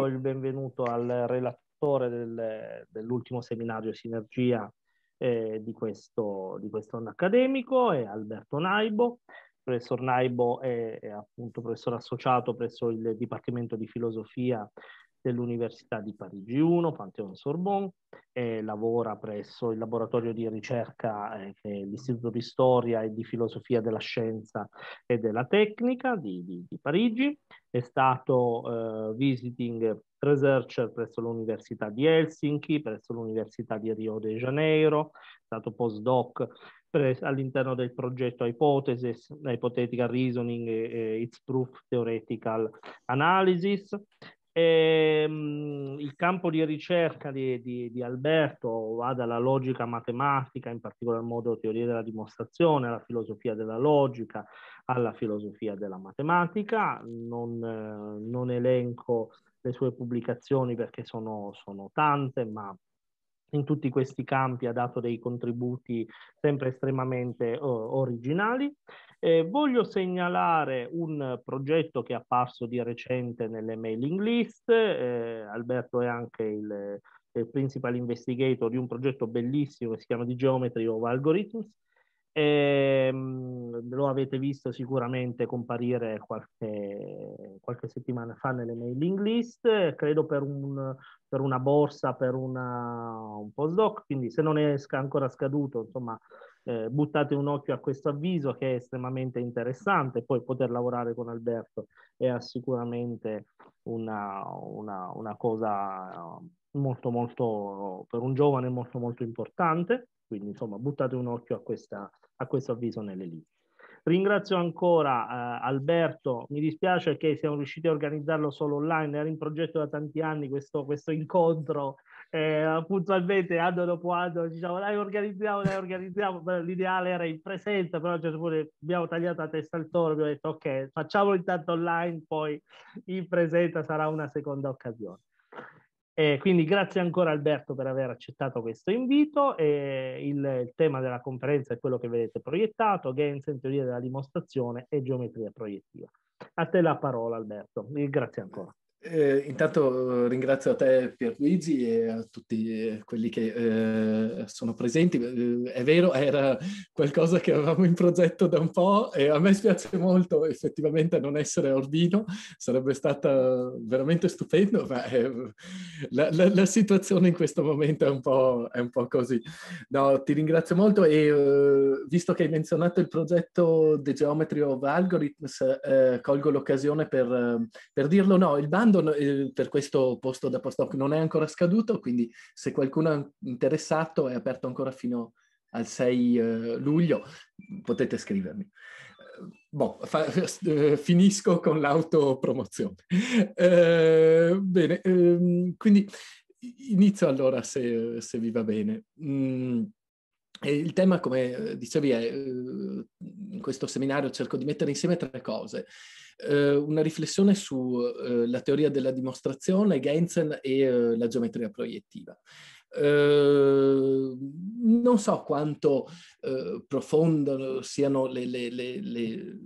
do il benvenuto al relatore del, dell'ultimo seminario Sinergia eh, di, questo, di questo anno accademico, è Alberto Naibo. Il professor Naibo è, è, appunto professore associato presso il Dipartimento di Filosofia dell'Università di Parigi 1, Pantheon Sorbonne, eh, lavora presso il laboratorio di ricerca eh, l'Istituto di Storia e di Filosofia della Scienza e della Tecnica di, di, di Parigi, è stato eh, visiting researcher presso l'Università di Helsinki, presso l'Università di Rio de Janeiro, è stato postdoc all'interno del progetto Hypothesis, Hypothetical Reasoning e, e Its Proof Theoretical Analysis, Ehm, il campo di ricerca di, di, di, Alberto va dalla logica matematica, in particolar modo teoria della dimostrazione, alla filosofia della logica, alla filosofia della matematica. Non, eh, non elenco le sue pubblicazioni perché sono, sono tante, ma in tutti questi campi ha dato dei contributi sempre estremamente oh, originali. Eh, voglio segnalare un progetto che è apparso di recente nelle mailing list. Eh, Alberto è anche il, eh, il, principal investigator di un progetto bellissimo che si chiama The Geometry of Algorithms, e, ehm, lo avete visto sicuramente comparire qualche, qualche, settimana fa nelle mailing list, credo per, un, per una borsa, per una, un postdoc, quindi se non è ancora scaduto, insomma, eh, buttate un occhio a questo avviso che è estremamente interessante, poi poter lavorare con Alberto è sicuramente una, una, una cosa molto molto, per un giovane molto molto importante. Quindi insomma buttate un occhio a, questa, a questo avviso nelle liste. Ringrazio ancora eh, Alberto, mi dispiace che siamo riusciti a organizzarlo solo online, era in progetto da tanti anni questo, questo incontro, eh, puntualmente anno dopo anno diciamo dai organizziamo, dai organizziamo, l'ideale era in presenza, però a certo abbiamo tagliato la testa al toro, abbiamo detto ok facciamolo intanto online, poi in presenza sarà una seconda occasione. E quindi grazie ancora Alberto per aver accettato questo invito. E il, il, tema della conferenza è quello che vedete proiettato, Gens in teoria della dimostrazione e geometria proiettiva. A te la parola Alberto, grazie ancora. Eh, intanto eh, ringrazio a te Pierluigi e a tutti eh, quelli che eh, sono presenti. Eh, è vero, era qualcosa che avevamo in progetto da un po' e a me spiace molto effettivamente non essere a Orbino, sarebbe stata veramente stupendo, ma eh, la, la, la, situazione in questo momento è un po', è un po così. No, ti ringrazio molto e visto che hai menzionato il progetto The Geometry of Algorithms, colgo l'occasione per, per dirlo. No, il bando domando eh, per questo posto da postdoc non è ancora scaduto, quindi se qualcuno è interessato è aperto ancora fino al 6 eh, luglio, potete scrivermi. Eh, boh, fa, eh, finisco con l'autopromozione. Eh, bene, ehm, quindi inizio allora se, se vi va bene. Mm il tema, come eh, dicevi, è, eh, in questo seminario cerco di mettere insieme tre cose. Eh, una riflessione sulla teoria della dimostrazione, Gensen e la geometria proiettiva. non so quanto profonde siano le, le, le, le,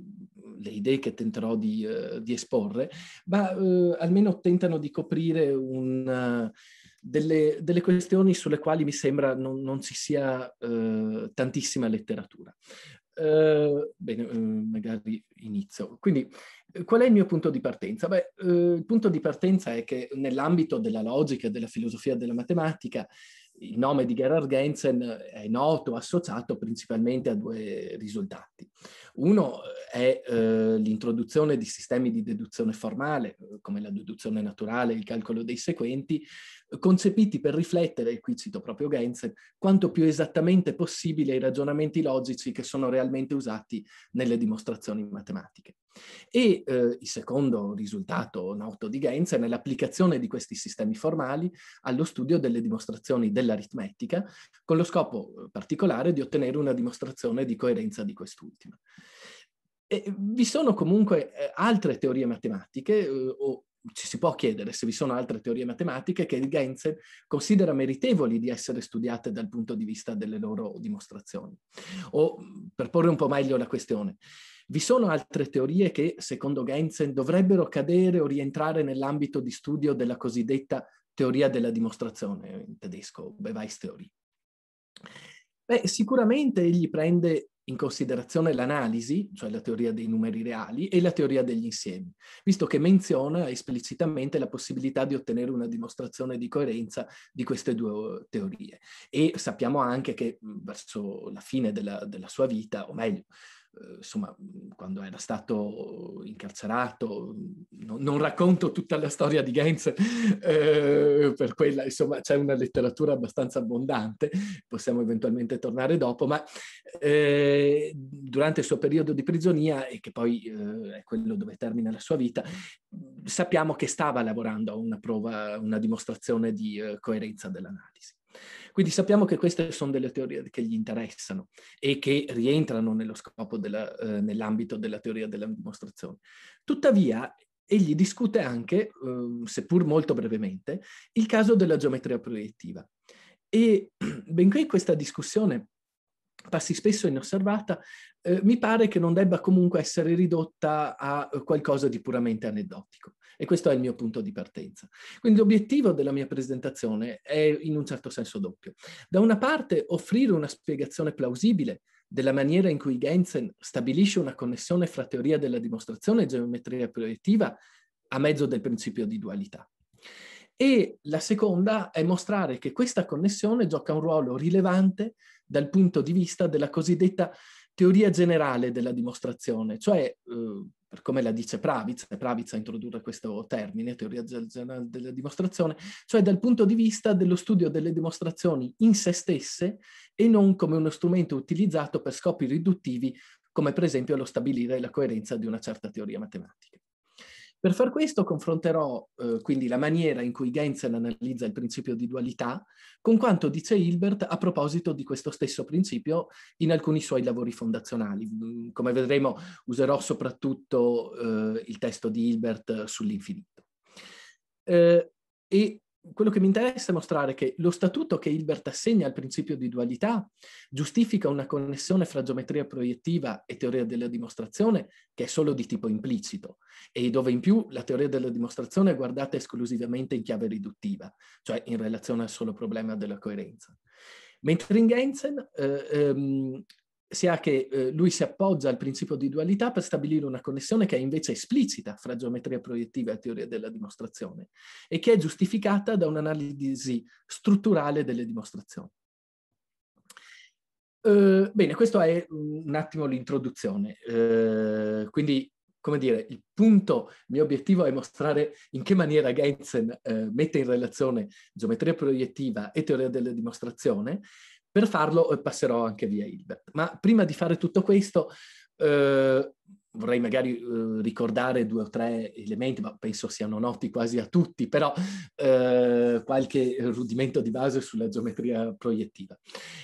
idee che tenterò di, di esporre, ma almeno tentano di coprire un delle, delle, questioni sulle quali mi sembra non, non ci sia eh, tantissima letteratura. Eh, bene, eh, magari inizio. Quindi, eh, qual è il mio punto di partenza? Beh, eh, il punto di partenza è che nell'ambito della logica, della filosofia, della matematica, il nome di Gerhard Gensen è noto, associato principalmente a due risultati. Uno è eh, l'introduzione di sistemi di deduzione formale, eh, come la deduzione naturale, il calcolo dei sequenti, concepiti per riflettere, e qui cito proprio Gensen, quanto più esattamente possibile i ragionamenti logici che sono realmente usati nelle dimostrazioni matematiche. E eh, il secondo risultato noto di Gensen è l'applicazione di questi sistemi formali allo studio delle dimostrazioni dell'aritmetica, con lo scopo eh, particolare di ottenere una dimostrazione di coerenza di quest'ultima. E eh, vi sono comunque eh, altre teorie matematiche eh, o ci si può chiedere se vi sono altre teorie matematiche che Gensen considera meritevoli di essere studiate dal punto di vista delle loro dimostrazioni. O per porre un po' meglio la questione, vi sono altre teorie che, secondo Gensen, dovrebbero cadere o rientrare nell'ambito di studio della cosiddetta teoria della dimostrazione, in tedesco Beweistheorie. Beh, sicuramente egli prende in considerazione l'analisi, cioè la teoria dei numeri reali, e la teoria degli insiemi, visto che menziona esplicitamente la possibilità di ottenere una dimostrazione di coerenza di queste due uh, teorie. E sappiamo anche che verso la fine della, della sua vita, o meglio, Ehm, insomma, mhmm, quando era stato uhm, incarcerato, mhmm, no, non racconto tutta la storia di Gens, eh, per quella, insomma, c'è una letteratura abbastanza abbondante, possiamo eventualmente tornare dopo, ma eh, durante il suo periodo di prigionia, e che poi eh, è quello dove termina la sua vita, mhmm, sappiamo che stava lavorando a una prova, una dimostrazione di ehm, coerenza dell'analisi. Quindi sappiamo che queste sono delle teorie che gli interessano e che rientrano nello scopo della, eh, nell'ambito della teoria della dimostrazione. Tuttavia, egli discute anche, eh, seppur molto brevemente, il caso della geometria proiettiva. E benché questa discussione passi spesso inosservata, eh, mi pare che non debba comunque essere ridotta a eh, qualcosa di puramente aneddotico. E questo è il mio punto di partenza. Quindi l'obiettivo della mia presentazione è in un certo senso doppio. Da una parte offrire una spiegazione plausibile della maniera in cui Gensen stabilisce una connessione fra teoria della dimostrazione e geometria proiettiva a mezzo del principio di dualità. E la seconda è mostrare che questa connessione gioca un ruolo rilevante dal punto di vista della cosiddetta teoria generale della dimostrazione, cioè eh, come la dice Pravitz, è Pravitz a introdurre questo termine, teoria generale della dimostrazione, cioè dal punto di vista dello studio delle dimostrazioni in se stesse e non come uno strumento utilizzato per scopi riduttivi, come per esempio lo stabilire la coerenza di una certa teoria matematica. Per far questo confronterò eh, quindi la maniera in cui Genzel analizza il principio di dualità con quanto dice Hilbert a proposito di questo stesso principio in alcuni suoi lavori fondazionali. Mm, come vedremo userò soprattutto eh, il testo di Hilbert sull'infinito. Eh, e quello che mi interessa è mostrare che lo statuto che Hilbert assegna al principio di dualità giustifica una connessione fra geometria proiettiva e teoria della dimostrazione che è solo di tipo implicito e dove in più la teoria della dimostrazione è guardata esclusivamente in chiave riduttiva, cioè in relazione al solo problema della coerenza. Mentre in Gensen eh, ehm, sia che eh, lui si appoggia al principio di dualità per stabilire una connessione che è invece esplicita fra geometria proiettiva e teoria della dimostrazione e che è giustificata da un'analisi strutturale delle dimostrazioni. Eh, bene, questo è un attimo l'introduzione. Eh, quindi, come dire, il punto, il mio obiettivo è mostrare in che maniera Gensen eh, mette in relazione geometria proiettiva e teoria della dimostrazione per farlo eh, passerò anche via Hilbert. Ma prima di fare tutto questo, eh, vorrei magari eh, ricordare due o tre elementi, ma penso siano noti quasi a tutti, però eh, qualche rudimento di base sulla geometria proiettiva.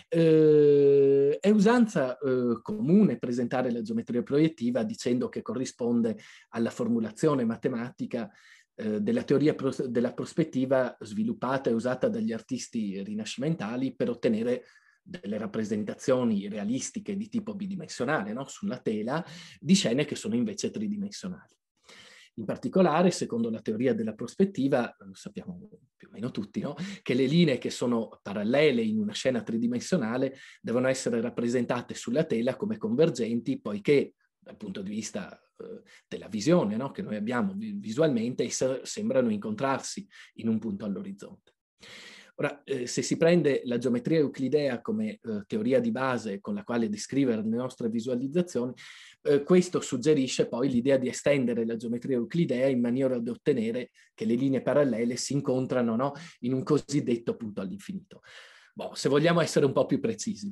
Eh, è usanza eh, comune presentare la geometria proiettiva dicendo che corrisponde alla formulazione matematica eh, della teoria pros- della prospettiva sviluppata e usata dagli artisti rinascimentali per ottenere delle rappresentazioni realistiche di tipo bidimensionale no? sulla tela di scene che sono invece tridimensionali. In particolare, secondo la teoria della prospettiva, lo sappiamo più o meno tutti, no? che le linee che sono parallele in una scena tridimensionale devono essere rappresentate sulla tela come convergenti, poiché dal punto di vista eh, della visione no? che noi abbiamo visualmente, sembrano incontrarsi in un punto all'orizzonte. Ora, eh, se si prende la geometria euclidea come eh, teoria di base con la quale descrivere le nostre visualizzazioni, eh, questo suggerisce poi l'idea di estendere la geometria euclidea in maniera da ottenere che le linee parallele si incontrano no? in un cosiddetto punto all'infinito. Boh, se vogliamo essere un po' più precisi,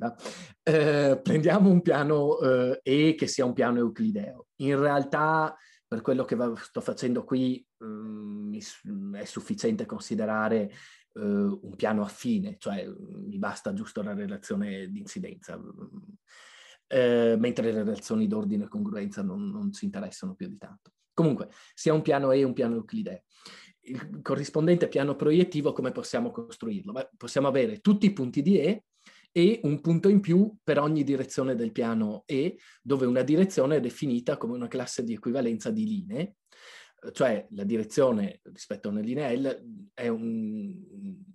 eh, prendiamo un piano eh, E che sia un piano euclideo. In realtà per quello che sto facendo qui mh, mm, è sufficiente considerare eh, un piano affine, cioè uhm, mi basta giusto la relazione di incidenza, eh, uhm, mentre le relazioni d'ordine e congruenza non, non si interessano più di tanto. Comunque, sia un piano E e un piano euclideo. Il corrispondente piano proiettivo, come possiamo costruirlo? Beh, possiamo avere tutti i punti di E e un punto in più per ogni direzione del piano E, dove una direzione è definita come una classe di equivalenza di linee cioè la direzione rispetto a una linea L è un,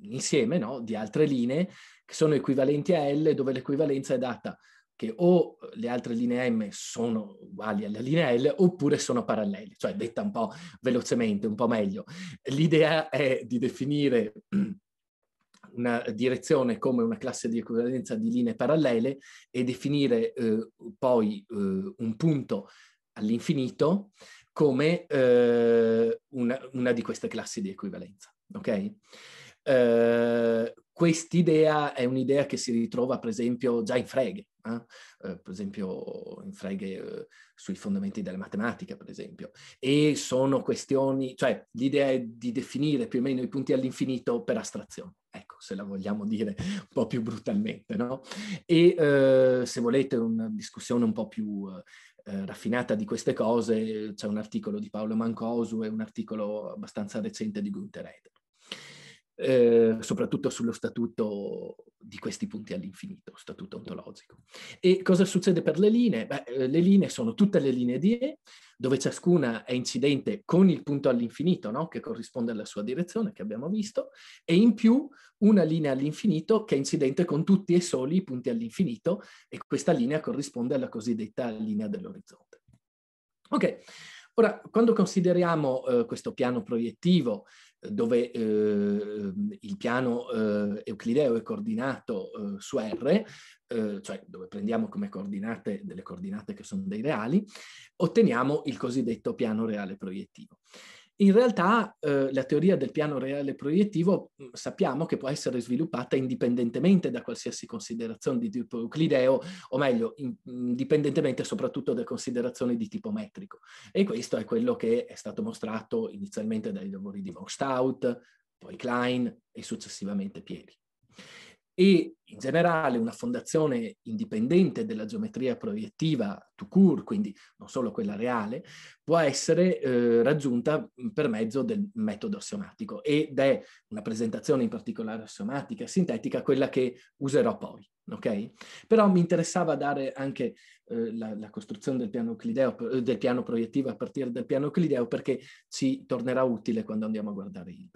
insieme no, di altre linee che sono equivalenti a L dove l'equivalenza è data che o le altre linee M sono uguali alla linea L oppure sono parallele, cioè detta un po' velocemente, un po' meglio. L'idea è di definire una direzione come una classe di equivalenza di linee parallele e definire eh, poi eh, un punto all'infinito come eh, una, una, di queste classi di equivalenza. Okay? Eh, quest'idea è un'idea che si ritrova per esempio già in Frege, eh? eh per esempio in Frege eh, sui fondamenti della matematica, per esempio, e sono questioni, cioè l'idea è di definire più o meno i punti all'infinito per astrazione, ecco, se la vogliamo dire un po' più brutalmente, no? E eh, se volete una discussione un po' più eh, raffinata di queste cose c'è un articolo di Paolo Mancosu e un articolo abbastanza recente di Gunther Eder eh, soprattutto sullo statuto di questi punti all'infinito, statuto ontologico. E cosa succede per le linee? Beh, eh, le linee sono tutte le linee di E, dove ciascuna è incidente con il punto all'infinito, no? che corrisponde alla sua direzione, che abbiamo visto, e in più una linea all'infinito che è incidente con tutti e soli i punti all'infinito, e questa linea corrisponde alla cosiddetta linea dell'orizzonte. Ok, Ora, quando consideriamo eh, questo piano proiettivo dove eh, il piano eh, euclideo è coordinato eh, su R, eh, cioè dove prendiamo come coordinate delle coordinate che sono dei reali, otteniamo il cosiddetto piano reale proiettivo. In realtà eh, la teoria del piano reale proiettivo mm, sappiamo che può essere sviluppata indipendentemente da qualsiasi considerazione di tipo euclideo, o meglio, mm, indipendentemente soprattutto da considerazioni di tipo metrico. E questo è quello che è stato mostrato inizialmente dai lavori di von Stout, poi Klein e successivamente Pieri e in generale una fondazione indipendente della geometria proiettiva to cure, quindi non solo quella reale, può essere eh, raggiunta per mezzo del metodo assiomatico ed è una presentazione in particolare assiomatica sintetica quella che userò poi. Okay? Però mi interessava dare anche eh, la, la, costruzione del piano, clideo, eh, del piano proiettivo a partire dal piano euclideo perché ci tornerà utile quando andiamo a guardare il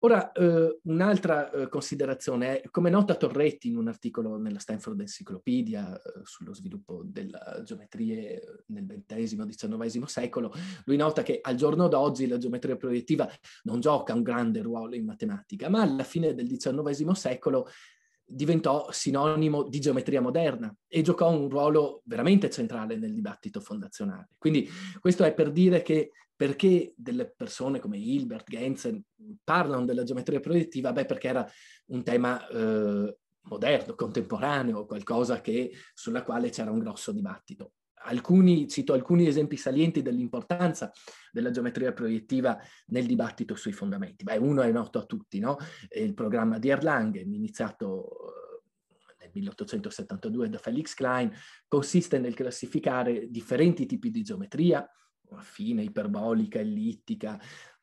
Ora, eh, un'altra eh, considerazione è, come nota Torretti in un articolo nella Stanford Encyclopedia eh, sullo sviluppo delle geometrie nel XX e XIX secolo, lui nota che al giorno d'oggi la geometria proiettiva non gioca un grande ruolo in matematica, ma alla fine del XIX secolo diventò sinonimo di geometria moderna e giocò un ruolo veramente centrale nel dibattito fondazionale. Quindi questo è per dire che perché delle persone come Hilbert, Gensen parlano della geometria proiettiva? Beh, perché era un tema eh, moderno, contemporaneo, qualcosa che, sulla quale c'era un grosso dibattito. Alcuni, cito alcuni esempi salienti dell'importanza della geometria proiettiva nel dibattito sui fondamenti. Beh, uno è noto a tutti, no? il programma di Erlangen, iniziato eh, nel 1872 da Felix Klein, consiste nel classificare differenti tipi di geometria, affine, iperbolica, ellittica,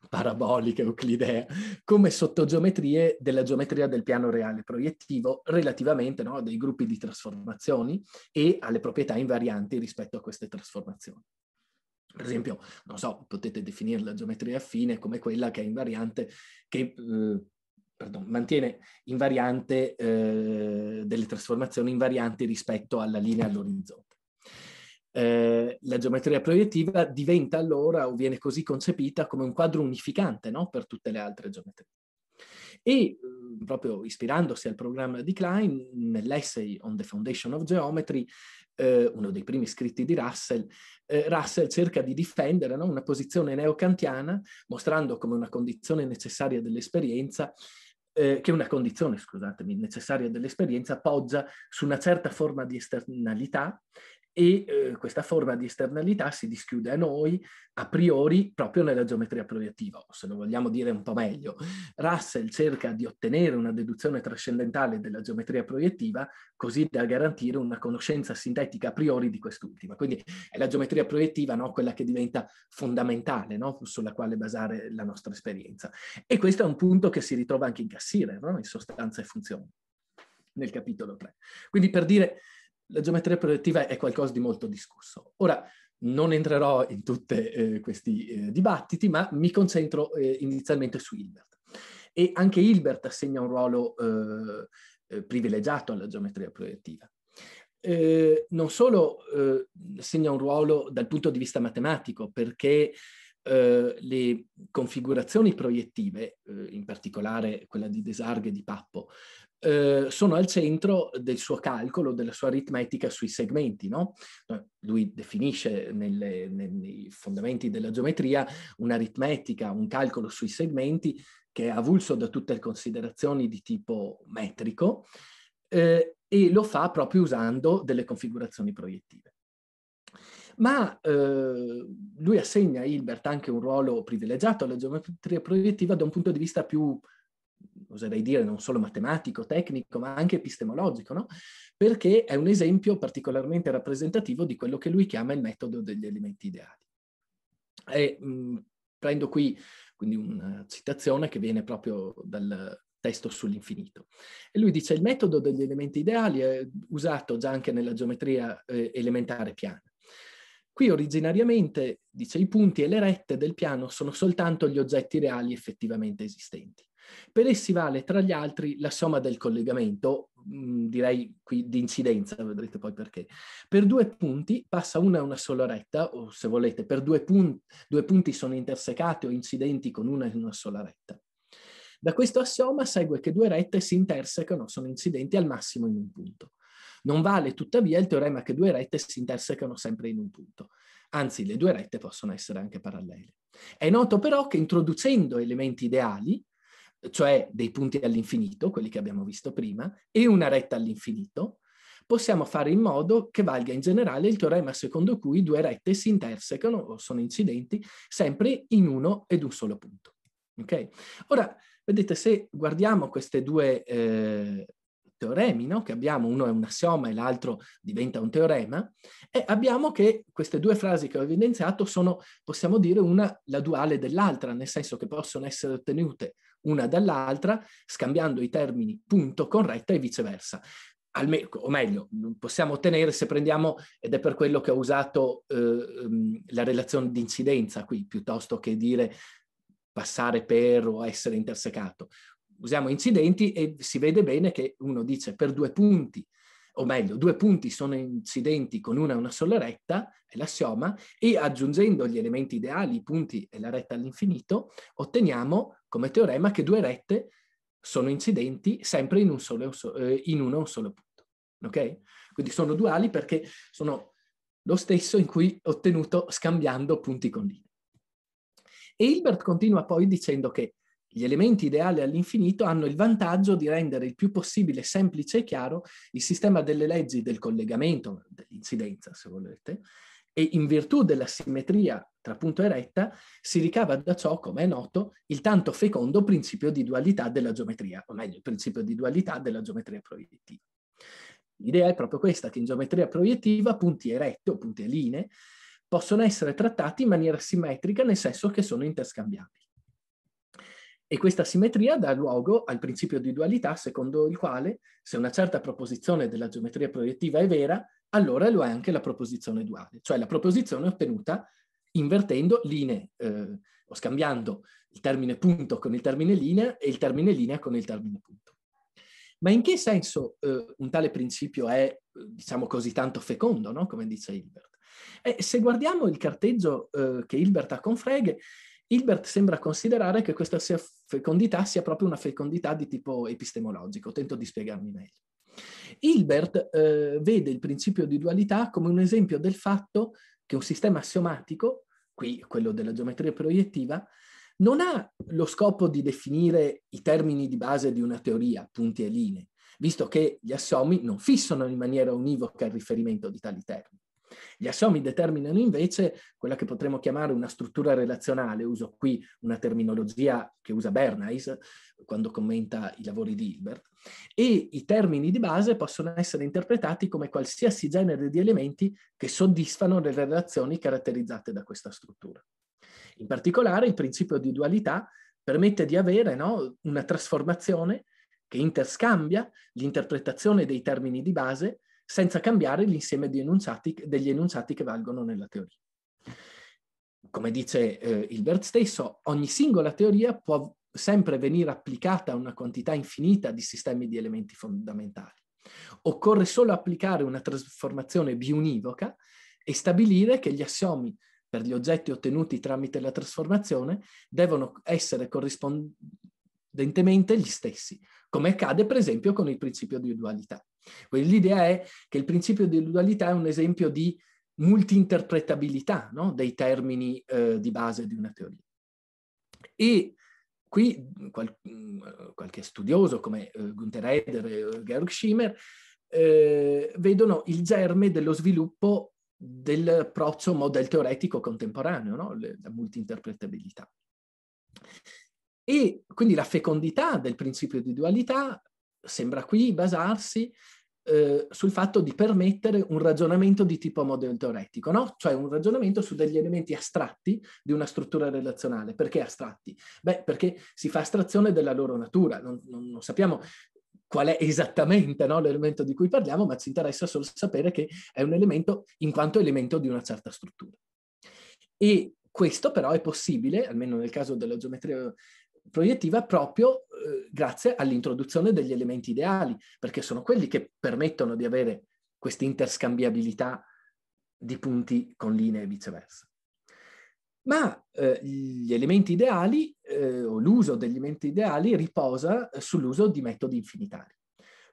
paraboliche euclidea come sottogeometrie della geometria del piano reale proiettivo relativamente no, dei gruppi di trasformazioni e alle proprietà invarianti rispetto a queste trasformazioni. Per esempio, non so, potete definire la geometria affine come quella che è invariante, che eh, pardon, mantiene invariante eh, delle trasformazioni invarianti rispetto alla linea all'orizzonte. Eh, la geometria proiettiva diventa allora o viene così concepita come un quadro unificante no? per tutte le altre geometrie. E mm, proprio ispirandosi al programma di Klein, nell'essay On the Foundation of Geometry, eh, uno dei primi scritti di Russell, eh, Russell cerca di difendere no? una posizione neocantiana, mostrando come una condizione necessaria dell'esperienza eh, che una condizione, scusatemi, necessaria dell'esperienza poggia su una certa forma di esternalità e eh, questa forma di esternalità si dischiude a noi a priori proprio nella geometria proiettiva, o se lo vogliamo dire un po' meglio. Russell cerca di ottenere una deduzione trascendentale della geometria proiettiva così da garantire una conoscenza sintetica a priori di quest'ultima. Quindi è la geometria proiettiva no, quella che diventa fondamentale, no, sulla quale basare la nostra esperienza. E questo è un punto che si ritrova anche in Cassire, no? in sostanza e funzione, nel capitolo 3. Quindi per dire la geometria proiettiva è qualcosa di molto discusso. Ora, non entrerò in tutti eh, questi eh, dibattiti, ma mi concentro eh, inizialmente su Hilbert. E anche Hilbert assegna un ruolo eh, eh, privilegiato alla geometria proiettiva. Eh, non solo assegna un ruolo dal punto di vista matematico, perché le configurazioni proiettive, in particolare quella di Desargue e di Pappo, eh, sono al centro del suo calcolo, della sua aritmetica sui segmenti. No? Eh, lui definisce nelle, nei fondamenti della geometria un'aritmetica, un calcolo sui segmenti che è avulso da tutte le considerazioni di tipo metrico eh, e lo fa proprio usando delle configurazioni proiettive ma eh, lui assegna a Hilbert anche un ruolo privilegiato alla geometria proiettiva da un punto di vista più oserei dire non solo matematico, tecnico, ma anche epistemologico, no? perché è un esempio particolarmente rappresentativo di quello che lui chiama il metodo degli elementi ideali. E, mh, prendo qui quindi una citazione che viene proprio dal testo sull'infinito. E lui dice il metodo degli elementi ideali è usato già anche nella geometria eh, elementare piana. Qui originariamente, dice, i punti e le rette del piano sono soltanto gli oggetti reali effettivamente esistenti. Per essi vale tra gli altri la somma del collegamento, mh, mm, direi qui di incidenza, vedrete poi perché. Per due punti passa una e una sola retta, o se volete, per due, pun- due punti sono intersecati o incidenti con una e una sola retta. Da questo assioma segue che due rette si intersecano, sono incidenti al massimo in un punto. Non vale tuttavia il teorema che due rette si intersecano sempre in un punto. Anzi, le due rette possono essere anche parallele. È noto però che introducendo elementi ideali, cioè dei punti all'infinito, quelli che abbiamo visto prima, e una retta all'infinito, possiamo fare in modo che valga in generale il teorema secondo cui due rette si intersecano o sono incidenti sempre in uno ed un solo punto. Okay? Ora, vedete, se guardiamo questi due eh, teoremi no? che abbiamo, uno è un assioma e l'altro diventa un teorema, e abbiamo che queste due frasi che ho evidenziato sono, possiamo dire, una la duale dell'altra, nel senso che possono essere ottenute una dall'altra, scambiando i termini punto con retta e viceversa. Me- o meglio, possiamo ottenere se prendiamo, ed è per quello che ho usato eh, ehm, la relazione di incidenza qui, piuttosto che dire passare per o essere intersecato. Usiamo incidenti e si vede bene che uno dice per due punti, o meglio, due punti sono incidenti con una e una sola retta, è l'assioma, e aggiungendo gli elementi ideali, i punti e la retta all'infinito, otteniamo come teorema che due rette sono incidenti sempre in, un solo, eh, in una un solo punto. Okay? Quindi sono duali perché sono lo stesso in cui ottenuto scambiando punti con linee. E Hilbert continua poi dicendo che gli elementi ideali all'infinito hanno il vantaggio di rendere il più possibile semplice e chiaro il sistema delle leggi del collegamento, dell'incidenza se volete, e in virtù della simmetria tra punto e retta si ricava da ciò, come è noto, il tanto fecondo principio di dualità della geometria, o meglio, il principio di dualità della geometria proiettiva. L'idea è proprio questa, che in geometria proiettiva punti e rette o punti e linee possono essere trattati in maniera simmetrica, nel senso che sono interscambiabili. E questa simmetria dà luogo al principio di dualità secondo il quale, se una certa proposizione della geometria proiettiva è vera, allora lo è anche la proposizione duale, cioè la proposizione ottenuta invertendo linee eh, o scambiando il termine punto con il termine linea e il termine linea con il termine punto. Ma in che senso eh, un tale principio è, eh, diciamo così, tanto fecondo, no? come dice Hilbert? Eh, se guardiamo il carteggio eh, che Hilbert ha con Frege, Hilbert sembra considerare che questa sia fecondità sia proprio una fecondità di tipo epistemologico. Tento di spiegarmi meglio. Hilbert eh, vede il principio di dualità come un esempio del fatto che un sistema assiomatico, qui quello della geometria proiettiva, non ha lo scopo di definire i termini di base di una teoria, punti e linee, visto che gli assiomi non fissano in maniera univoca il riferimento di tali termini. Gli assomi determinano invece quella che potremmo chiamare una struttura relazionale, uso qui una terminologia che usa Bernays quando commenta i lavori di Hilbert, e i termini di base possono essere interpretati come qualsiasi genere di elementi che soddisfano le relazioni caratterizzate da questa struttura. In particolare il principio di dualità permette di avere no, una trasformazione che interscambia l'interpretazione dei termini di base senza cambiare l'insieme enunciati, degli enunciati che valgono nella teoria. Come dice eh, Hilbert stesso, ogni singola teoria può sempre venire applicata a una quantità infinita di sistemi di elementi fondamentali. Occorre solo applicare una trasformazione biunivoca e stabilire che gli assiomi per gli oggetti ottenuti tramite la trasformazione devono essere corrispond- evidentemente gli stessi, come accade per esempio con il principio di dualità. Quindi l'idea è che il principio di dualità è un esempio di multiinterpretabilità no? dei termini eh, di base di una teoria. E qui qual- mm, qualche studioso come eh, Gunther Eder e eh, Georg Schimmer eh, vedono il germe dello sviluppo dell'approccio model teoretico contemporaneo, no? Le, la multiinterpretabilità. E quindi la fecondità del principio di dualità sembra qui basarsi eh, sul fatto di permettere un ragionamento di tipo modello teoretico, no? cioè un ragionamento su degli elementi astratti di una struttura relazionale. Perché astratti? Beh, perché si fa astrazione della loro natura, non, non, non sappiamo qual è esattamente no, l'elemento di cui parliamo, ma ci interessa solo sapere che è un elemento in quanto elemento di una certa struttura. E questo però è possibile, almeno nel caso della geometria proiettiva proprio eh, grazie all'introduzione degli elementi ideali, perché sono quelli che permettono di avere questa interscambiabilità di punti con linee e viceversa. Ma eh, gli elementi ideali, eh, o l'uso degli elementi ideali, riposa eh, sull'uso di metodi infinitari.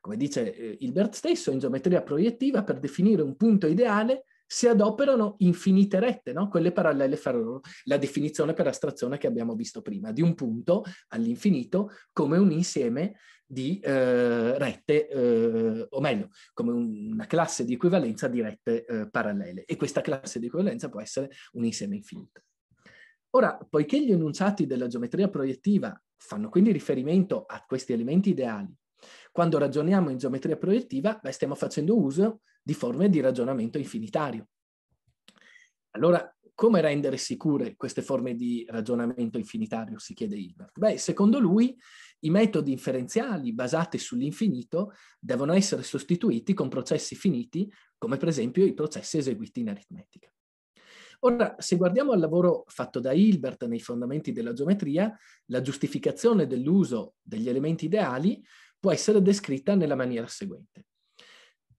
Come dice eh, Hilbert stesso, in geometria proiettiva, per definire un punto ideale si adoperano infinite rette, no? quelle parallele fra loro, la definizione per astrazione che abbiamo visto prima, di un punto all'infinito come un insieme di eh, rette, eh, o meglio, come un, una classe di equivalenza di rette eh, parallele. E questa classe di equivalenza può essere un insieme infinito. Ora, poiché gli enunciati della geometria proiettiva fanno quindi riferimento a questi elementi ideali quando ragioniamo in geometria proiettiva, beh, stiamo facendo uso di forme di ragionamento infinitario. Allora, come rendere sicure queste forme di ragionamento infinitario, si chiede Hilbert? Beh, secondo lui i metodi inferenziali basati sull'infinito devono essere sostituiti con processi finiti, come per esempio i processi eseguiti in aritmetica. Ora, se guardiamo al lavoro fatto da Hilbert nei fondamenti della geometria, la giustificazione dell'uso degli elementi ideali può essere descritta nella maniera seguente.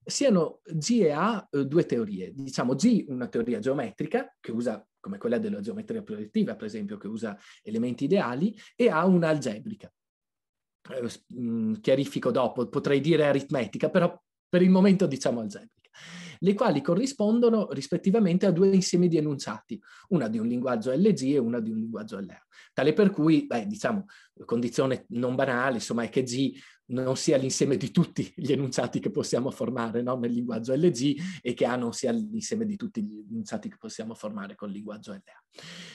Siano G e A eh, due teorie, diciamo G una teoria geometrica che usa come quella della geometria proiettiva, per esempio, che usa elementi ideali, e A una algebrica. Eh, mm, chiarifico dopo, potrei dire aritmetica, però per il momento diciamo algebrica, le quali corrispondono rispettivamente a due insiemi di enunciati, una di un linguaggio LG e una di un linguaggio LR. Tale per cui, beh, diciamo, condizione non banale, insomma, è che G non sia l'insieme di tutti gli enunciati che possiamo formare no? nel linguaggio LG e che A non sia l'insieme di tutti gli enunciati che possiamo formare col linguaggio LA.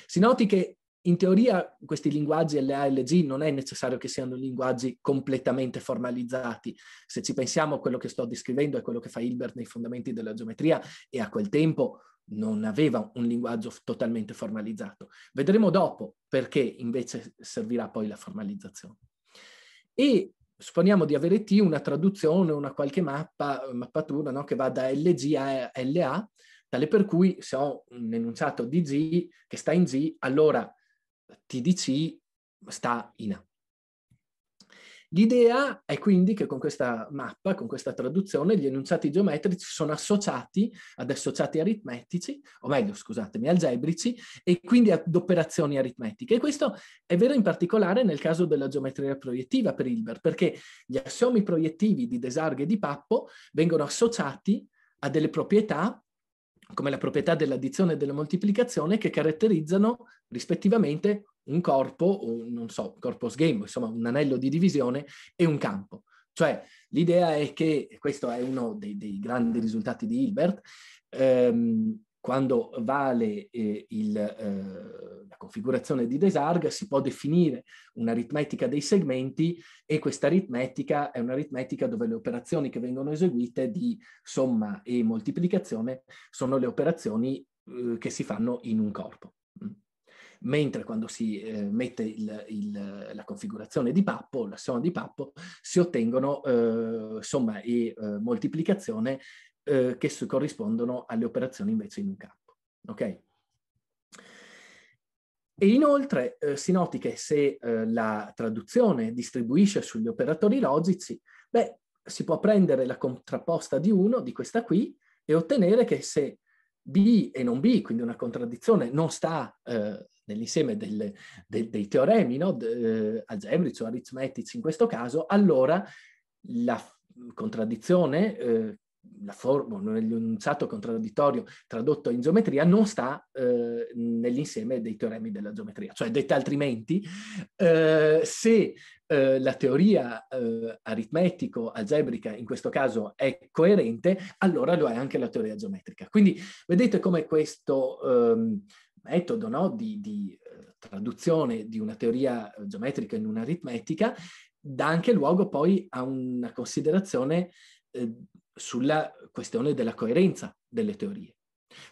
Si noti che in teoria questi linguaggi LA e LG non è necessario che siano linguaggi completamente formalizzati. Se ci pensiamo, quello che sto descrivendo è quello che fa Hilbert nei fondamenti della geometria e a quel tempo non aveva un linguaggio totalmente formalizzato. Vedremo dopo perché invece servirà poi la formalizzazione. E supponiamo di avere T una traduzione, una qualche mappa, eh, mappatura no? che va da LG a LA, tale per cui se ho un enunciato di G che sta in G, allora TDC sta in A. L'idea è quindi che con questa mappa, con questa traduzione, gli enunciati geometrici sono associati ad associati aritmetici, o meglio, scusatemi, algebrici, e quindi ad operazioni aritmetiche. E questo è vero in particolare nel caso della geometria proiettiva per Hilbert, perché gli assiomi proiettivi di Desargue e di Pappo vengono associati a delle proprietà come la proprietà dell'addizione e della moltiplicazione che caratterizzano rispettivamente un corpo, un, non so, corpus game, insomma un anello di divisione e un campo. Cioè l'idea è che, questo è uno dei, dei grandi risultati di Hilbert, ehm, quando vale eh, il, eh, la configurazione di Desarg si può definire un'aritmetica dei segmenti e questa aritmetica è un'aritmetica dove le operazioni che vengono eseguite di somma e moltiplicazione sono le operazioni eh, che si fanno in un corpo mentre quando si eh, mette il, il, la configurazione di pappo, la somma di pappo, si ottengono eh, somma e eh, moltiplicazione eh, che corrispondono alle operazioni invece in un campo. Ok? E inoltre eh, si noti che se la traduzione distribuisce sugli operatori logici, beh, si può prendere la contrapposta di 1, di questa qui, e ottenere che se B e non B, quindi una contraddizione, non sta eh, nell'insieme del, del, dei teoremi no? De, eh, algebrici o aritmetici in questo caso, allora la contraddizione, eh, la formula, l'enunciato contraddittorio tradotto in geometria non sta eh, nell'insieme dei teoremi della geometria. Cioè, detta altrimenti, eh, se eh, la teoria eh, aritmetico-algebrica in questo caso è coerente, allora lo è anche la teoria geometrica. Quindi vedete come questo... Ehm, metodo no? di, di eh, traduzione di una teoria eh, geometrica in un'aritmetica dà anche luogo poi a una considerazione eh, sulla questione della coerenza delle teorie.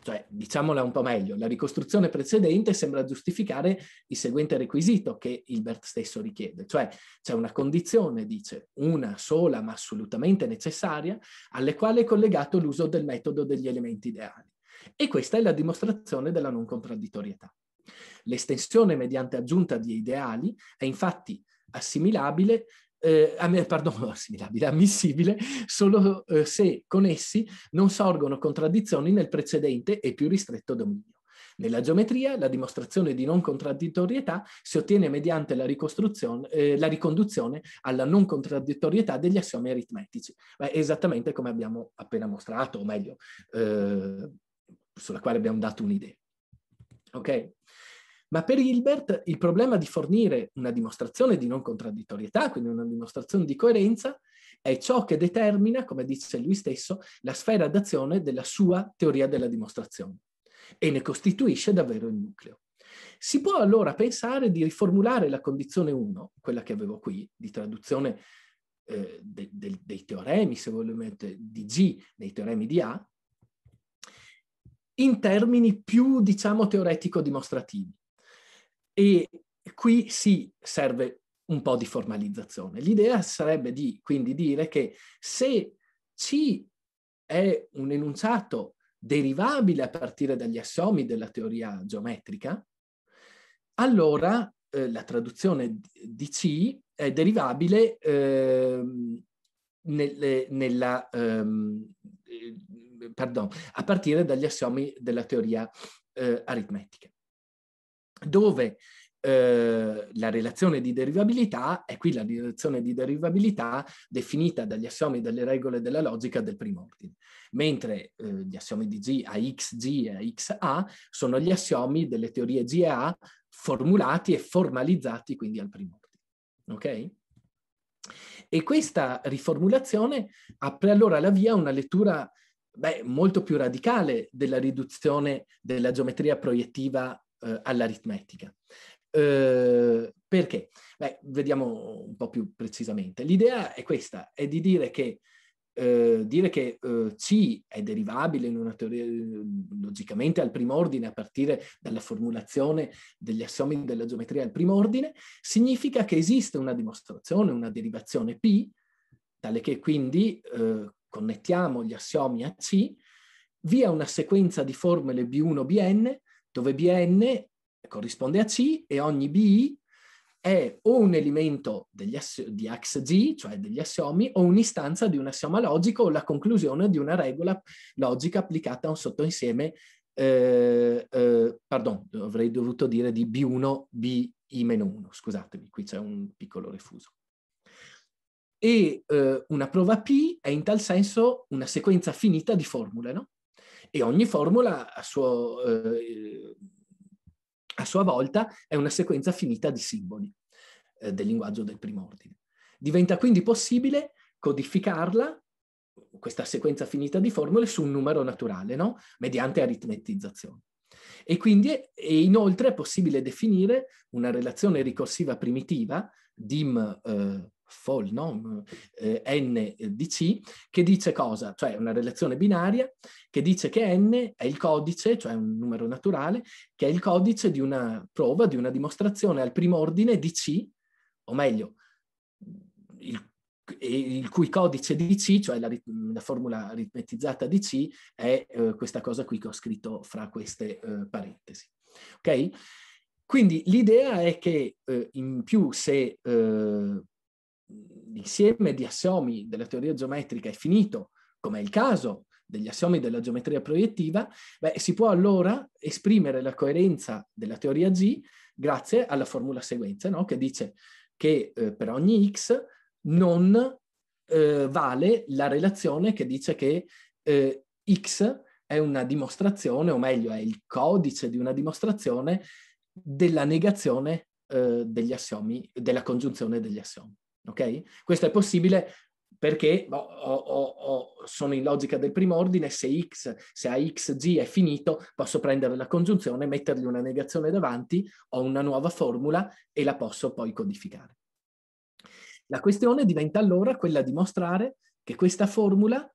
Cioè, diciamola un po' meglio, la ricostruzione precedente sembra giustificare il seguente requisito che Hilbert stesso richiede, cioè c'è una condizione, dice, una sola ma assolutamente necessaria, alle quali è collegato l'uso del metodo degli elementi ideali. E questa è la dimostrazione della non contraddittorietà. L'estensione mediante aggiunta di ideali è infatti assimilabile eh, pardon, assimilabile, ammissibile solo eh, se con essi non sorgono contraddizioni nel precedente e più ristretto dominio. Nella geometria la dimostrazione di non contraddittorietà si ottiene mediante la, eh, la riconduzione alla non contraddittorietà degli assiomi aritmetici, Beh, esattamente come abbiamo appena mostrato, o meglio, eh, sulla quale abbiamo dato un'idea. Ok? Ma per Hilbert il problema di fornire una dimostrazione di non contraddittorietà, quindi una dimostrazione di coerenza, è ciò che determina, come dice lui stesso, la sfera d'azione della sua teoria della dimostrazione e ne costituisce davvero il nucleo. Si può allora pensare di riformulare la condizione 1, quella che avevo qui, di traduzione eh, de, de, dei teoremi, se volete, di G nei teoremi di A, in termini più, diciamo, teoretico-dimostrativi. E qui sì serve un po' di formalizzazione. L'idea sarebbe di, quindi dire che se C è un enunciato derivabile a partire dagli assiomi della teoria geometrica, allora eh, la traduzione di C è derivabile eh, nelle, nella, ehm, pardon, a partire dagli assiomi della teoria eh, aritmetica, dove eh, la relazione di derivabilità è qui la relazione di derivabilità definita dagli assiomi delle regole della logica del primo ordine, mentre eh, gli assiomi di G a XG e a XA sono gli assiomi delle teorie G e A formulati e formalizzati quindi al primo ordine. Ok? E questa riformulazione apre allora la via a una lettura beh, molto più radicale della riduzione della geometria proiettiva eh, all'aritmetica. Eh, perché? Beh, vediamo un po' più precisamente. L'idea è questa, è di dire che eh, dire che eh, C è derivabile in una teoria logicamente al primo ordine a partire dalla formulazione degli assiomi della geometria al primo ordine, significa che esiste una dimostrazione, una derivazione P, tale che quindi eh, connettiamo gli assiomi a C via una sequenza di formule B1-BN dove BN corrisponde a C e ogni BI è o un elemento di ax cioè degli assiomi, o un'istanza di un assioma logico o la conclusione di una regola logica applicata a un sottoinsieme, eh, eh, pardon, avrei dovuto dire di B1, BI-1, scusatemi, qui c'è un piccolo refuso e eh, una prova P è in tal senso una sequenza finita di formule, no? E ogni formula a, suo, eh, a sua volta è una sequenza finita di simboli eh, del linguaggio del primo ordine. Diventa quindi possibile codificarla, questa sequenza finita di formule, su un numero naturale, no? Mediante aritmetizzazione. E quindi e inoltre è possibile definire una relazione ricorsiva primitiva, dim eh, Fall, no? eh, N eh, di C, che dice cosa? Cioè una relazione binaria che dice che N è il codice, cioè un numero naturale, che è il codice di una prova, di una dimostrazione al primo ordine di C, o meglio, il, il cui codice di C, cioè la, la formula aritmetizzata di C, è eh, questa cosa qui che ho scritto fra queste eh, parentesi. Ok? Quindi l'idea è che eh, in più se eh, l'insieme di assiomi della teoria geometrica è finito, come è il caso degli assiomi della geometria proiettiva, beh, si può allora esprimere la coerenza della teoria G grazie alla formula seguente, no? che dice che eh, per ogni x non eh, vale la relazione che dice che eh, x è una dimostrazione, o meglio è il codice di una dimostrazione della negazione eh, degli assiomi, della congiunzione degli assiomi. Ok? Questo è possibile perché oh, oh, oh, sono in logica del primo ordine, se x, se a xg è finito, posso prendere la congiunzione, mettergli una negazione davanti, ho una nuova formula e la posso poi codificare. La questione diventa allora quella di mostrare che questa formula,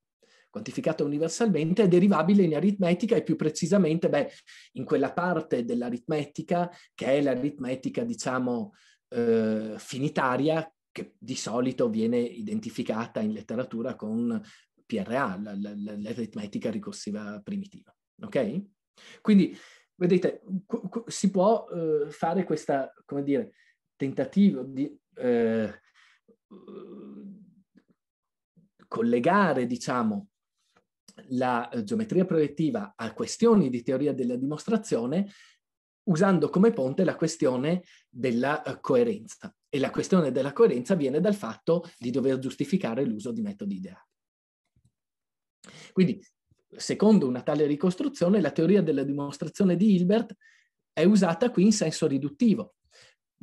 quantificata universalmente, è derivabile in aritmetica e più precisamente, beh, in quella parte dell'aritmetica che è l'aritmetica, diciamo, eh, finitaria che di solito viene identificata in letteratura con PRA, l'aritmetica ricorsiva primitiva. Ok? Quindi, vedete, si può eh, fare questo, come dire, tentativo di eh, collegare, diciamo, la eh, geometria proiettiva a questioni di teoria della dimostrazione usando come ponte la questione della eh, coerenza. E la questione della coerenza viene dal fatto di dover giustificare l'uso di metodi ideali. Quindi, secondo una tale ricostruzione, la teoria della dimostrazione di Hilbert è usata qui in senso riduttivo.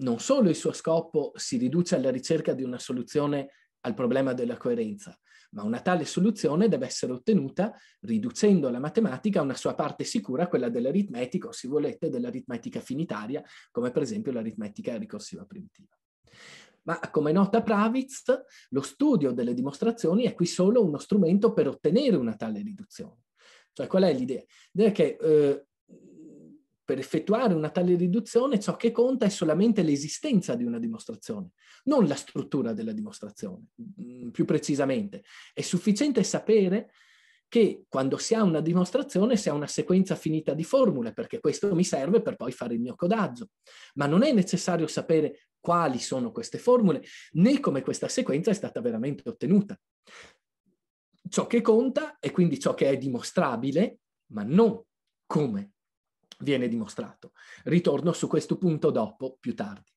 Non solo il suo scopo si riduce alla ricerca di una soluzione al problema della coerenza, ma una tale soluzione deve essere ottenuta riducendo la matematica a una sua parte sicura, quella dell'aritmetica o se volete dell'aritmetica finitaria, come per esempio l'aritmetica ricorsiva primitiva. Ma come nota Pravitz, lo studio delle dimostrazioni è qui solo uno strumento per ottenere una tale riduzione. Cioè qual è l'idea? L'idea è che eh, per effettuare una tale riduzione ciò che conta è solamente l'esistenza di una dimostrazione, non la struttura della dimostrazione. Mm, più precisamente, è sufficiente sapere che quando si ha una dimostrazione si ha una sequenza finita di formule, perché questo mi serve per poi fare il mio codaggio. Ma non è necessario sapere quali sono queste formule, né come questa sequenza è stata veramente ottenuta. Ciò che conta è quindi ciò che è dimostrabile, ma non come viene dimostrato. Ritorno su questo punto dopo, più tardi.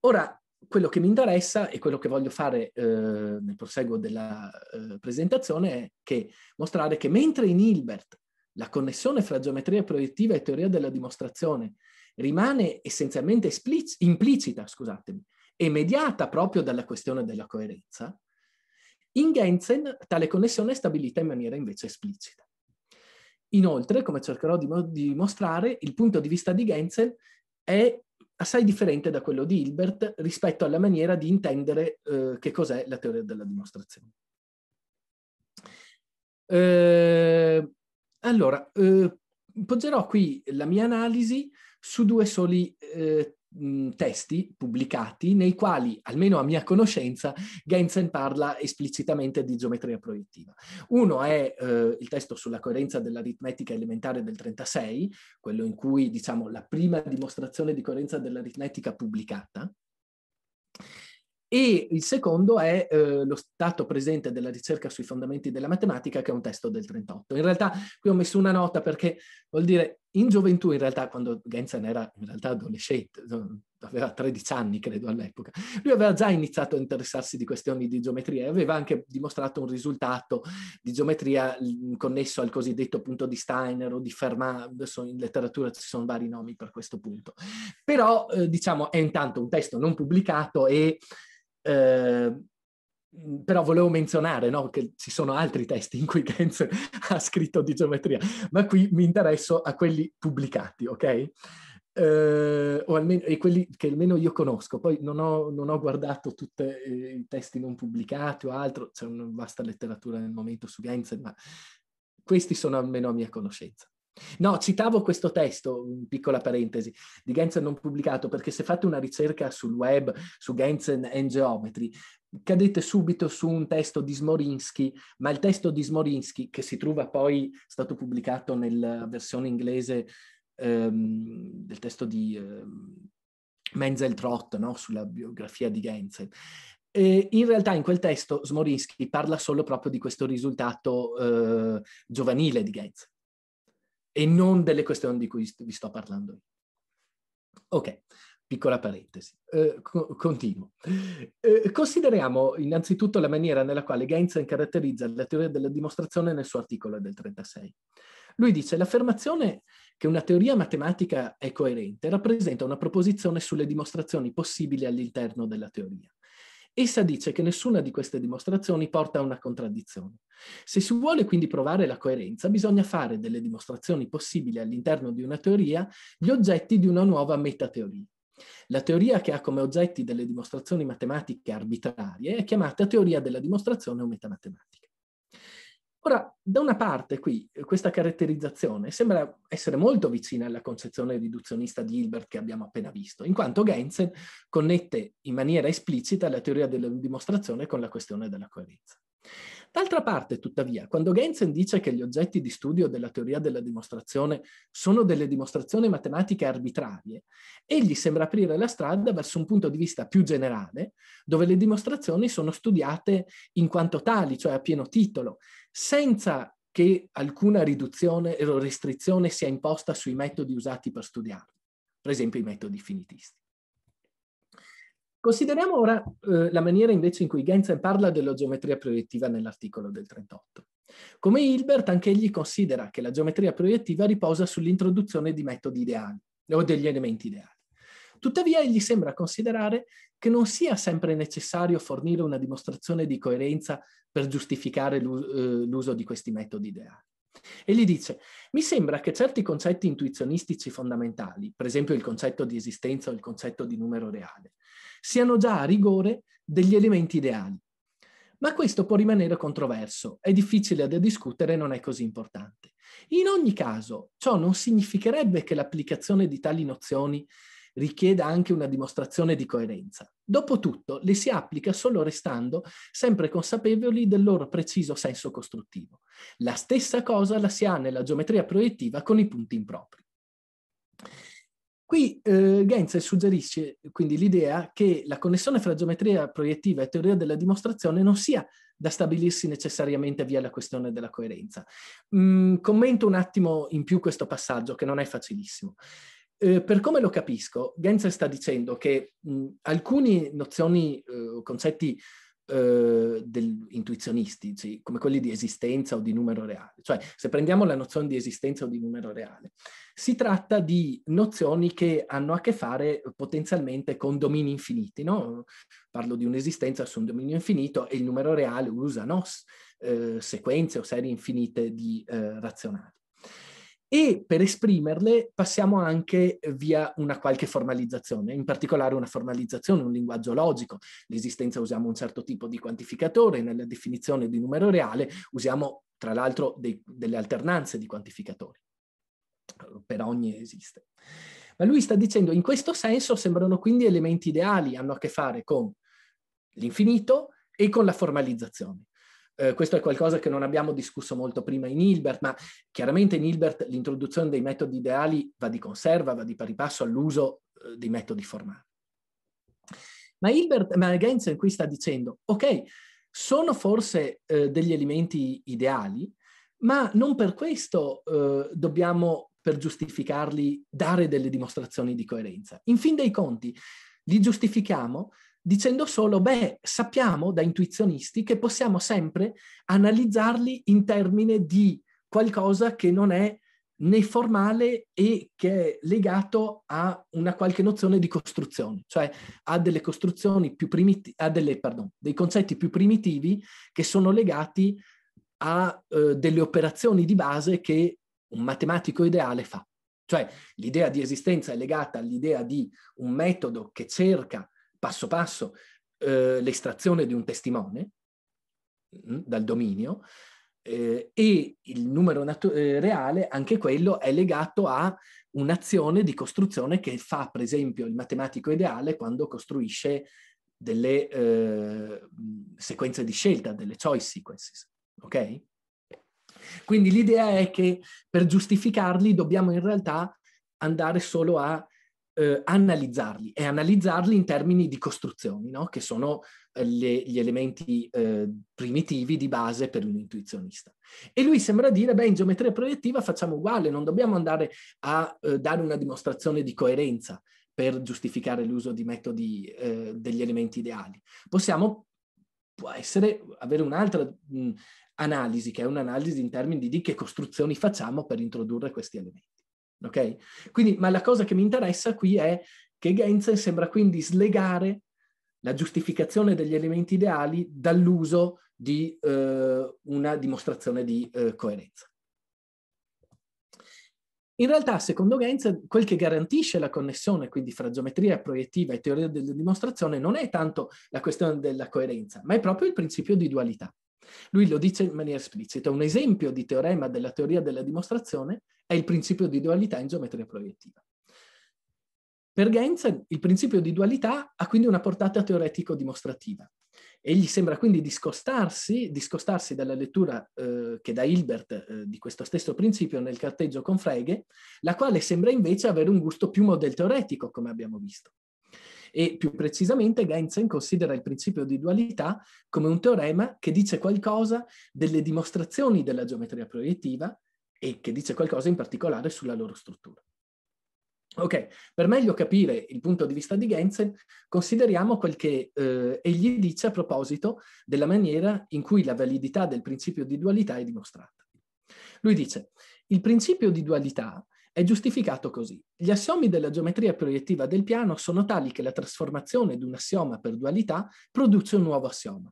Ora, quello che mi interessa e quello che voglio fare eh, nel proseguo della eh, presentazione è che mostrare che mentre in Hilbert la connessione fra geometria proiettiva e teoria della dimostrazione rimane essenzialmente esplic- implicita, scusatemi, e mediata proprio dalla questione della coerenza, in Gensen tale connessione è stabilita in maniera invece esplicita. Inoltre, come cercherò di mostrare, il punto di vista di Genzel è assai differente da quello di Hilbert rispetto alla maniera di intendere eh, che cos'è la teoria della dimostrazione. Eh, allora, eh, poggerò qui la mia analisi su due soli eh, mh, testi pubblicati nei quali, almeno a mia conoscenza, Gensen parla esplicitamente di geometria proiettiva. Uno è eh, il testo sulla coerenza dell'aritmetica elementare del 36, quello in cui diciamo la prima dimostrazione di coerenza dell'aritmetica pubblicata, e il secondo è eh, lo stato presente della ricerca sui fondamenti della matematica, che è un testo del 38. In realtà qui ho messo una nota perché vuol dire in gioventù, in realtà, quando Gensen era in realtà adolescente, aveva 13 anni credo all'epoca, lui aveva già iniziato a interessarsi di questioni di geometria e aveva anche dimostrato un risultato di geometria mm, connesso al cosiddetto punto di Steiner o di Fermat, adesso in letteratura ci sono vari nomi per questo punto. Però, eh, diciamo, è intanto un testo non pubblicato e... Eh, Mhmm, però volevo menzionare no, che ci sono altri testi in cui Kenz ha scritto di geometria, ma qui mi interesso a quelli pubblicati, ok? Eh, o almeno e quelli che almeno io conosco, poi non ho, non ho guardato tutti eh, i testi non pubblicati o altro, c'è una vasta letteratura nel momento su Genzel, ma questi sono almeno a mia conoscenza. No, citavo questo testo, piccola parentesi, di Gensen non pubblicato, perché se fate una ricerca sul web su Gensen and Geometry, cadete subito su un testo di Smorinsky, ma il testo di Smorinsky, che si trova poi, è stato pubblicato nella versione inglese ehm, del testo di ehm, Menzel Trott, no? sulla biografia di Gensen, e in realtà in quel testo Smorinsky parla solo proprio di questo risultato eh, giovanile di Gensen e non delle questioni di cui vi sto parlando Ok, piccola parentesi, eh, co- continuo. Eh, consideriamo innanzitutto la maniera nella quale Gensen caratterizza la teoria della dimostrazione nel suo articolo del 36. Lui dice l'affermazione che una teoria matematica è coerente rappresenta una proposizione sulle dimostrazioni possibili all'interno della teoria. Essa dice che nessuna di queste dimostrazioni porta a una contraddizione. Se si vuole quindi provare la coerenza, bisogna fare delle dimostrazioni possibili all'interno di una teoria gli oggetti di una nuova metateoria. La teoria che ha come oggetti delle dimostrazioni matematiche arbitrarie è chiamata teoria della dimostrazione o metamatematica. Ora, da una parte qui eh, questa caratterizzazione sembra essere molto vicina alla concezione riduzionista di Hilbert che abbiamo appena visto, in quanto Gensen connette in maniera esplicita la teoria della dimostrazione con la questione della coerenza. D'altra parte, tuttavia, quando Gensen dice che gli oggetti di studio della teoria della dimostrazione sono delle dimostrazioni matematiche arbitrarie, egli sembra aprire la strada verso un punto di vista più generale, dove le dimostrazioni sono studiate in quanto tali, cioè a pieno titolo, senza che alcuna riduzione o restrizione sia imposta sui metodi usati per studiarli, per esempio i metodi finitisti. Consideriamo ora eh, la maniera invece in cui Genzen parla della geometria proiettiva nell'articolo del 38. Come Hilbert, anche egli considera che la geometria proiettiva riposa sull'introduzione di metodi ideali o degli elementi ideali. Tuttavia, egli sembra considerare che non sia sempre necessario fornire una dimostrazione di coerenza per giustificare eh, l'uso di questi metodi ideali. Egli dice, mi sembra che certi concetti intuizionistici fondamentali, per esempio il concetto di esistenza o il concetto di numero reale, siano già a rigore degli elementi ideali. Ma questo può rimanere controverso, è difficile da discutere, non è così importante. In ogni caso, ciò non significherebbe che l'applicazione di tali nozioni richieda anche una dimostrazione di coerenza. Dopotutto, le si applica solo restando sempre consapevoli del loro preciso senso costruttivo. La stessa cosa la si ha nella geometria proiettiva con i punti impropri. Qui eh, Genzel suggerisce quindi l'idea che la connessione fra geometria proiettiva e teoria della dimostrazione non sia da stabilirsi necessariamente via la questione della coerenza. Mm, commento un attimo in più questo passaggio che non è facilissimo. Eh, per come lo capisco, Genzel sta dicendo che mh, mm, alcune nozioni eh, o eh, concetti eh, del, intuizionisti, cioè, come quelli di esistenza o di numero reale. Cioè, se prendiamo la nozione di esistenza o di numero reale, si tratta di nozioni che hanno a che fare potenzialmente con domini infiniti, no? Parlo di un'esistenza su un dominio infinito e il numero reale usa nos, eh, sequenze o serie infinite di eh, razionali e per esprimerle passiamo anche via una qualche formalizzazione, in particolare una formalizzazione, un linguaggio logico. L'esistenza usiamo un certo tipo di quantificatore, nella definizione di numero reale usiamo tra l'altro dei, delle alternanze di quantificatori, per ogni esiste. Ma lui sta dicendo, in questo senso sembrano quindi elementi ideali, hanno a che fare con l'infinito e con la formalizzazione. Eh, questo è qualcosa che non abbiamo discusso molto prima in Hilbert, ma chiaramente in Hilbert l'introduzione dei metodi ideali va di conserva, va di pari passo all'uso eh, dei metodi formali. Ma, Hilbert, ma Gensen qui sta dicendo, ok, sono forse eh, degli elementi ideali, ma non per questo eh, dobbiamo, per giustificarli, dare delle dimostrazioni di coerenza. In fin dei conti, li giustifichiamo dicendo solo, beh, sappiamo da intuizionisti che possiamo sempre analizzarli in termini di qualcosa che non è né formale e che è legato a una qualche nozione di costruzione, cioè a delle costruzioni più primitive, a delle, pardon, dei concetti più primitivi che sono legati a eh, delle operazioni di base che un matematico ideale fa. Cioè l'idea di esistenza è legata all'idea di un metodo che cerca passo passo eh, l'estrazione di un testimone mm, dal dominio eh, e il numero natu- eh, reale, anche quello è legato a un'azione di costruzione che fa per esempio il matematico ideale quando costruisce delle eh, sequenze di scelta, delle choice sequences. Ok? Quindi l'idea è che per giustificarli dobbiamo in realtà andare solo a eh, analizzarli e analizzarli in termini di costruzioni, no? che sono eh, le, gli elementi eh, primitivi di base per un intuizionista. E lui sembra dire, beh, in geometria proiettiva facciamo uguale, non dobbiamo andare a eh, dare una dimostrazione di coerenza per giustificare l'uso di metodi eh, degli elementi ideali. Possiamo può essere avere un'altra mh, analisi, che è un'analisi in termini di, di che costruzioni facciamo per introdurre questi elementi. Ok? Quindi, ma la cosa che mi interessa qui è che Gensen sembra quindi slegare la giustificazione degli elementi ideali dall'uso di eh, una dimostrazione di eh, coerenza. In realtà, secondo Gaines, quel che garantisce la connessione quindi fra geometria proiettiva e teoria della dimostrazione non è tanto la questione della coerenza, ma è proprio il principio di dualità. Lui lo dice in maniera esplicita. Un esempio di teorema della teoria della dimostrazione è il principio di dualità in geometria proiettiva. Per Gensen il principio di dualità ha quindi una portata teoretico-dimostrativa. Egli sembra quindi discostarsi, discostarsi dalla lettura eh, che dà Hilbert eh, di questo stesso principio nel carteggio con Frege, la quale sembra invece avere un gusto più model teoretico, come abbiamo visto e più precisamente Gensen considera il principio di dualità come un teorema che dice qualcosa delle dimostrazioni della geometria proiettiva e che dice qualcosa in particolare sulla loro struttura. Ok, per meglio capire il punto di vista di Gensen, consideriamo quel che eh, egli dice a proposito della maniera in cui la validità del principio di dualità è dimostrata. Lui dice, il principio di dualità è giustificato così. Gli assiomi della geometria proiettiva del piano sono tali che la trasformazione di un assioma per dualità produce un nuovo assioma.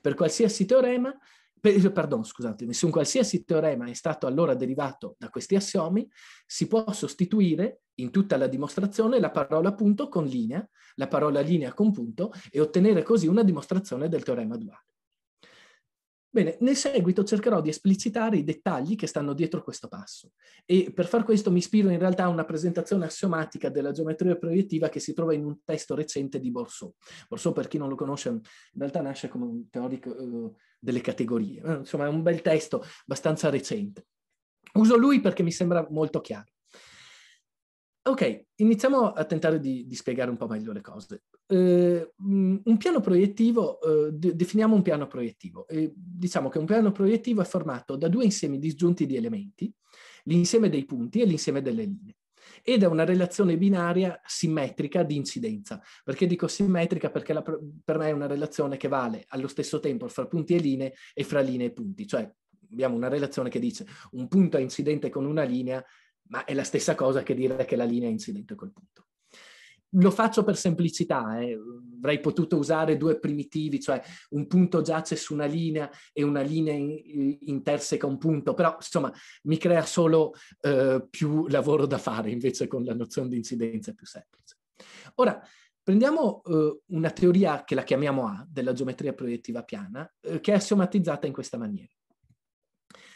Per qualsiasi teorema, per, pardon, scusatemi, se un qualsiasi teorema è stato allora derivato da questi assiomi, si può sostituire in tutta la dimostrazione la parola punto con linea, la parola linea con punto e ottenere così una dimostrazione del teorema duale. Bene, nel seguito cercherò di esplicitare i dettagli che stanno dietro questo passo e per far questo mi ispiro in realtà a una presentazione assiomatica della geometria proiettiva che si trova in un testo recente di Borsot. Borsot, per chi non lo conosce, in realtà nasce come un teorico uh, delle categorie, eh, insomma è un bel testo abbastanza recente. Uso lui perché mi sembra molto chiaro. Ok, iniziamo a tentare di, di, spiegare un po' meglio le cose. Eh, mm, un piano proiettivo, eh, definiamo un piano proiettivo. Eh, diciamo che un piano proiettivo è formato da due insiemi disgiunti di elementi, l'insieme dei punti e l'insieme delle linee, ed è una relazione binaria simmetrica di incidenza. Perché dico simmetrica? Perché la, per me è una relazione che vale allo stesso tempo fra punti e linee e fra linee e punti, cioè abbiamo una relazione che dice un punto è incidente con una linea, ma è la stessa cosa che dire che la linea è incidente col punto. Lo faccio per semplicità, eh. avrei potuto usare due primitivi, cioè un punto giace su una linea e una linea in, interseca un punto, però insomma mi crea solo eh, più lavoro da fare invece con la nozione di incidenza più semplice. Ora, Prendiamo eh, una teoria che la chiamiamo A, della geometria proiettiva piana, eh, che è assiomatizzata in questa maniera.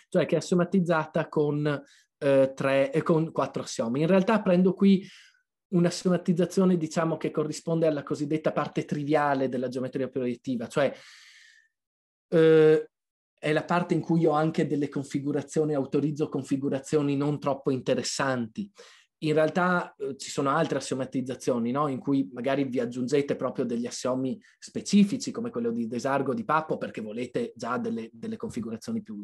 Cioè che è assiomatizzata con eh, tre, eh, con quattro assiomi. In realtà prendo qui una somatizzazione, diciamo, che corrisponde alla cosiddetta parte triviale della geometria proiettiva, cioè eh, è la parte in cui ho anche delle configurazioni, autorizzo configurazioni non troppo interessanti. In realtà eh, ci sono altre assiomatizzazioni, no? in cui magari vi aggiungete proprio degli assiomi specifici, come quello di Desargo, di Pappo, perché volete già delle, delle configurazioni più,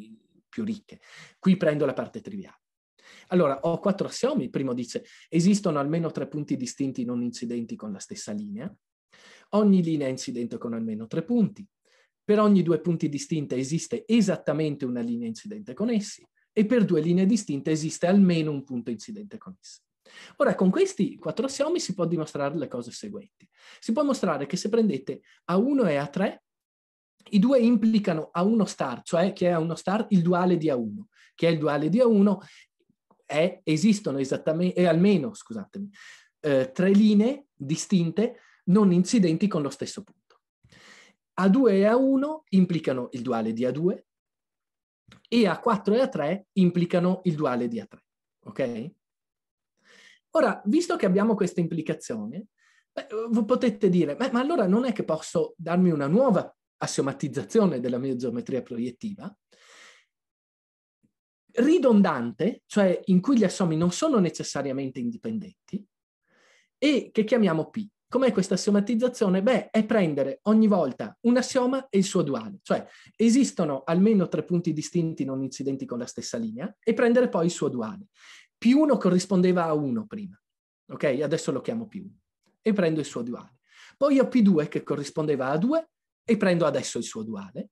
più ricche. Qui prendo la parte triviale. Allora, ho quattro assiomi. Il primo dice, esistono almeno tre punti distinti non incidenti con la stessa linea. Ogni linea è incidente con almeno tre punti. Per ogni due punti distinte esiste esattamente una linea incidente con essi e per due linee distinte esiste almeno un punto incidente con essi. Ora, con questi quattro assiomi si può dimostrare le cose seguenti. Si può mostrare che se prendete A1 e A3, i due implicano A1 star, cioè che è A1 star il duale di A1, che è il duale di A1 è, esistono esattamente, eh, almeno, scusatemi, eh, tre linee distinte non incidenti con lo stesso punto. A2 e A1 implicano il duale di A2 e A4 e A3 implicano il duale di A3, ok? Ora, visto che abbiamo questa implicazione, beh, potete dire, beh, ma allora non è che posso darmi una nuova assiomatizzazione della mia geometria proiettiva, ridondante, cioè in cui gli assiomi non sono necessariamente indipendenti, e che chiamiamo P. Com'è questa assiomatizzazione? Beh, è prendere ogni volta un assioma e il suo duale, cioè esistono almeno tre punti distinti non incidenti con la stessa linea e prendere poi il suo duale. P1 corrispondeva a 1 prima, ok? Adesso lo chiamo P1 e prendo il suo duale. Poi ho P2 che corrispondeva a 2 e prendo adesso il suo duale.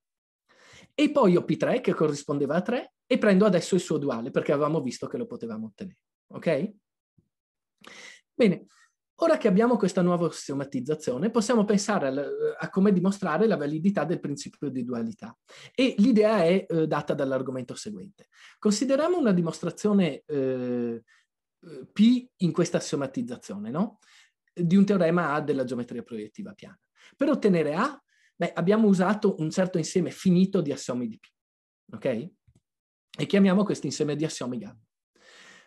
E poi ho P3 che corrispondeva a 3 e prendo adesso il suo duale perché avevamo visto che lo potevamo ottenere. Ok? Bene, ora che abbiamo questa nuova osseomatizzazione possiamo pensare al, eh, a come dimostrare la validità del principio di dualità e l'idea è eh, data dall'argomento seguente. Consideriamo una dimostrazione eh, eh P in questa assiomatizzazione, no? Di un teorema A della geometria proiettiva piana. Per ottenere A, beh, abbiamo usato un certo insieme finito di assiomi di P, ok? e chiamiamo questo insieme di assiomi gamma.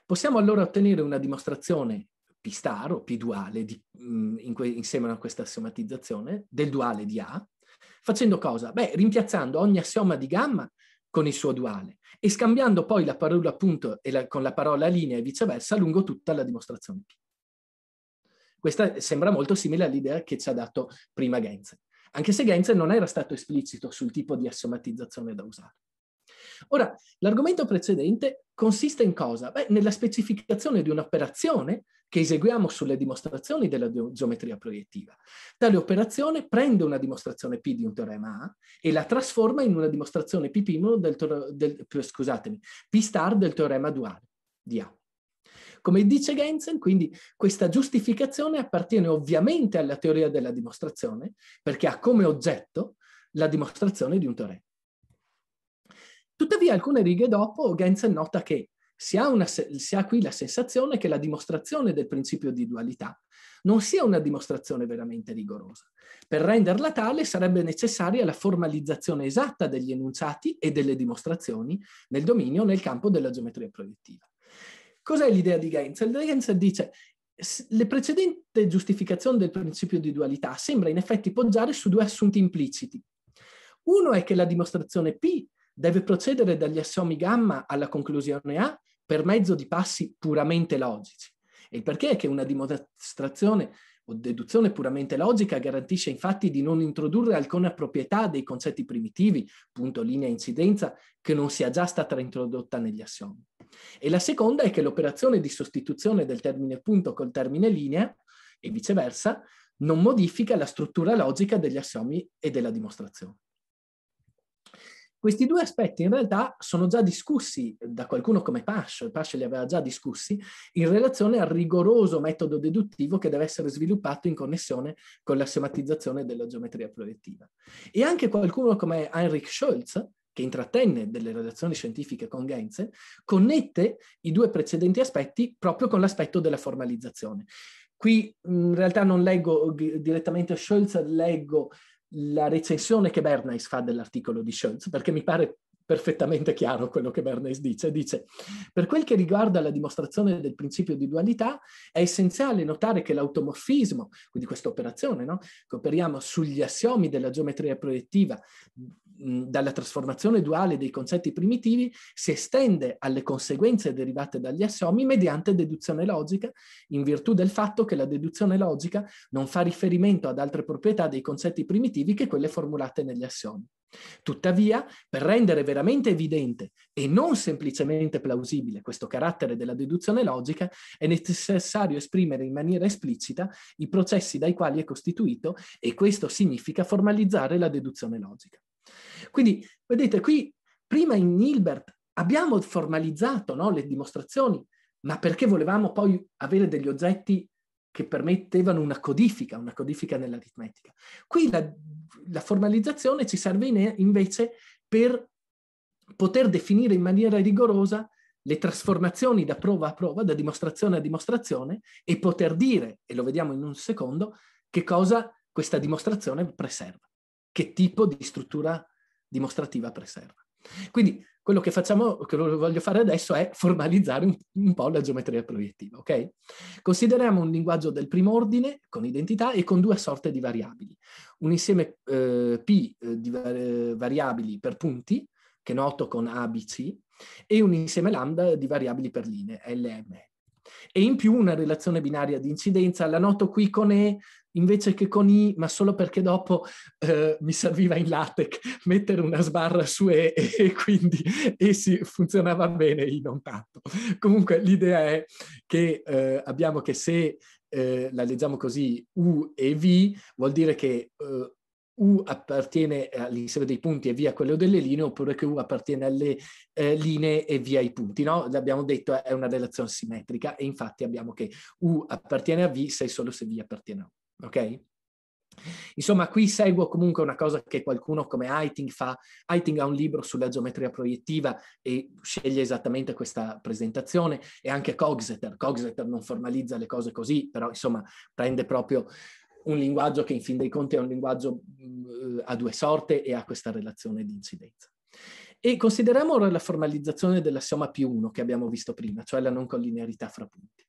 Possiamo allora ottenere una dimostrazione P-star o P-duale di, mm, in que, insieme a questa assiomatizzazione del duale di A, facendo cosa? Beh, rimpiazzando ogni assioma di gamma con il suo duale e scambiando poi la parola punto la, con la parola linea e viceversa lungo tutta la dimostrazione P. Questa sembra molto simile all'idea che ci ha dato prima Genze, anche se Genze non era stato esplicito sul tipo di assomatizzazione da usare. Ora, l'argomento precedente consiste in cosa? Beh, nella specificazione di un'operazione che eseguiamo sulle dimostrazioni della geometria proiettiva. Tale operazione prende una dimostrazione P di un teorema A e la trasforma in una dimostrazione P' del, del, eh, scusatemi, P star del teorema duale di A. Come dice Gensen, quindi questa giustificazione appartiene ovviamente alla teoria della dimostrazione perché ha come oggetto la dimostrazione di un teorema. Tuttavia, alcune righe dopo, Genzel nota che si ha, una, si ha, qui la sensazione che la dimostrazione del principio di dualità non sia una dimostrazione veramente rigorosa. Per renderla tale sarebbe necessaria la formalizzazione esatta degli enunciati e delle dimostrazioni nel dominio nel campo della geometria proiettiva. Cos'è l'idea di Gensel? Gensel dice le precedenti giustificazioni del principio di dualità sembra in effetti poggiare su due assunti impliciti. Uno è che la dimostrazione P deve procedere dagli assiomi gamma alla conclusione A per mezzo di passi puramente logici. E il perché è che una dimostrazione o deduzione puramente logica garantisce infatti di non introdurre alcuna proprietà dei concetti primitivi, punto, linea, incidenza, che non sia già stata introdotta negli assiomi. E la seconda è che l'operazione di sostituzione del termine punto col termine linea e viceversa non modifica la struttura logica degli assiomi e della dimostrazione. Questi due aspetti in realtà sono già discussi da qualcuno come Pasch, Pasch li aveva già discussi in relazione al rigoroso metodo deduttivo che deve essere sviluppato in connessione con la schematizzazione della geometria proiettiva. E anche qualcuno come Heinrich Scholz, che intrattenne delle relazioni scientifiche con Genze, connette i due precedenti aspetti proprio con l'aspetto della formalizzazione. Qui in realtà non leggo eh, direttamente Scholz, leggo la recensione che Bernays fa dell'articolo di Schultz, perché mi pare perfettamente chiaro quello che Bernays dice. Dice, per quel che riguarda la dimostrazione del principio di dualità, è essenziale notare che l'automorfismo, quindi questa operazione, no? che operiamo sugli assiomi della geometria proiettiva, dalla trasformazione duale dei concetti primitivi, si estende alle conseguenze derivate dagli assiomi mediante deduzione logica, in virtù del fatto che la deduzione logica non fa riferimento ad altre proprietà dei concetti primitivi che quelle formulate negli assiomi. Tuttavia, per rendere veramente evidente e non semplicemente plausibile questo carattere della deduzione logica, è necessario esprimere in maniera esplicita i processi dai quali è costituito e questo significa formalizzare la deduzione logica. Quindi, vedete, qui prima in Hilbert abbiamo formalizzato no, le dimostrazioni, ma perché volevamo poi avere degli oggetti che permettevano una codifica, una codifica nell'aritmetica. Qui la, la formalizzazione ci serve in, invece per poter definire in maniera rigorosa le trasformazioni da prova a prova, da dimostrazione a dimostrazione e poter dire, e lo vediamo in un secondo, che cosa questa dimostrazione preserva, che tipo di struttura dimostrativa preserva. Quindi quello che facciamo, quello che voglio fare adesso è formalizzare un, un po' la geometria proiettiva, ok? Consideriamo un linguaggio del primo ordine con identità e con due sorte di variabili. Un insieme eh, P eh, di var- eh, variabili per punti, che noto con A, B, C, e un insieme lambda di variabili per linee, LM. E in più una relazione binaria di incidenza, la noto qui con E, invece che con i, ma solo perché dopo eh, mi serviva in LaTeX mettere una sbarra su e, e, e quindi essi funzionava bene i non tanto. Comunque l'idea è che eh, abbiamo che se eh, la leggiamo così U e V vuol dire che eh, U appartiene all'insieme dei punti e via quello delle linee, oppure che U appartiene alle eh, linee e via i punti, no? L'abbiamo detto, è una relazione simmetrica e infatti abbiamo che U appartiene a V se solo se V appartiene a U ok? Insomma, qui seguo comunque una cosa che qualcuno come Heiting fa. Heiting ha un libro sulla geometria proiettiva e sceglie esattamente questa presentazione e anche Cogseter. Cogseter non formalizza le cose così, però insomma prende proprio un linguaggio che in fin dei conti è un linguaggio eh, a due sorte e ha questa relazione di incidenza. E consideriamo ora la formalizzazione dell'assioma P1 che abbiamo visto prima, cioè la non collinearità fra punti.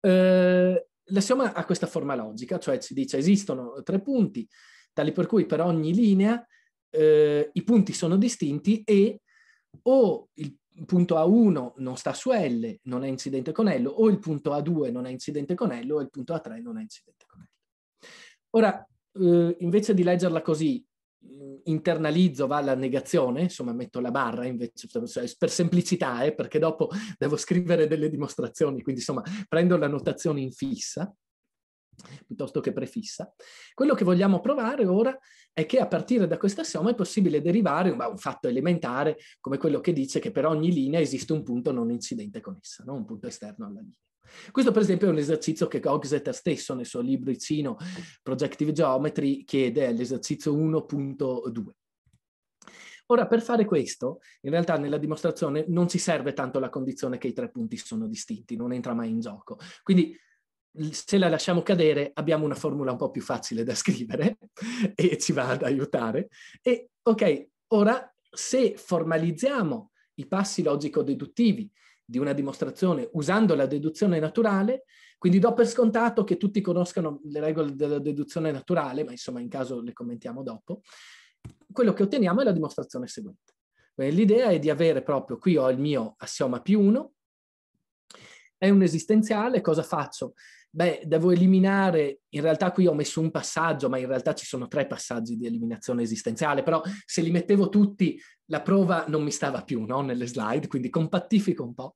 Eh, la somma ha questa forma logica, cioè ci dice esistono tre punti, tali per cui per ogni linea eh, i punti sono distinti e o il punto A1 non sta su L, non è incidente con L, o il punto A2 non è incidente con L, o il punto A3 non è incidente con L. Ora, eh, invece di leggerla così, internalizzo va alla negazione, insomma metto la barra invece per semplicità, eh, perché dopo devo scrivere delle dimostrazioni, quindi insomma prendo la notazione in fissa piuttosto che prefissa. Quello che vogliamo provare ora è che a partire da questa somma è possibile derivare un, un fatto elementare come quello che dice che per ogni linea esiste un punto non incidente con essa, no? un punto esterno alla linea. Questo per esempio è un esercizio che Cogsetter stesso nel suo libricino Projective Geometry chiede, l'esercizio 1.2. Ora, per fare questo, in realtà nella dimostrazione non ci serve tanto la condizione che i tre punti sono distinti, non entra mai in gioco. Quindi, se la lasciamo cadere, abbiamo una formula un po' più facile da scrivere e ci va ad aiutare. E, ok, ora, se formalizziamo i passi logico-deduttivi di una dimostrazione usando la deduzione naturale, quindi do per scontato che tutti conoscano le regole della deduzione naturale, ma insomma in caso le commentiamo dopo, quello che otteniamo è la dimostrazione seguente. l'idea è di avere proprio, qui ho il mio assioma P1, è un esistenziale, cosa faccio? Beh, devo eliminare, in realtà qui ho messo un passaggio, ma in realtà ci sono tre passaggi di eliminazione esistenziale, però se li mettevo tutti la prova non mi stava più no? nelle slide, quindi compattifico un po',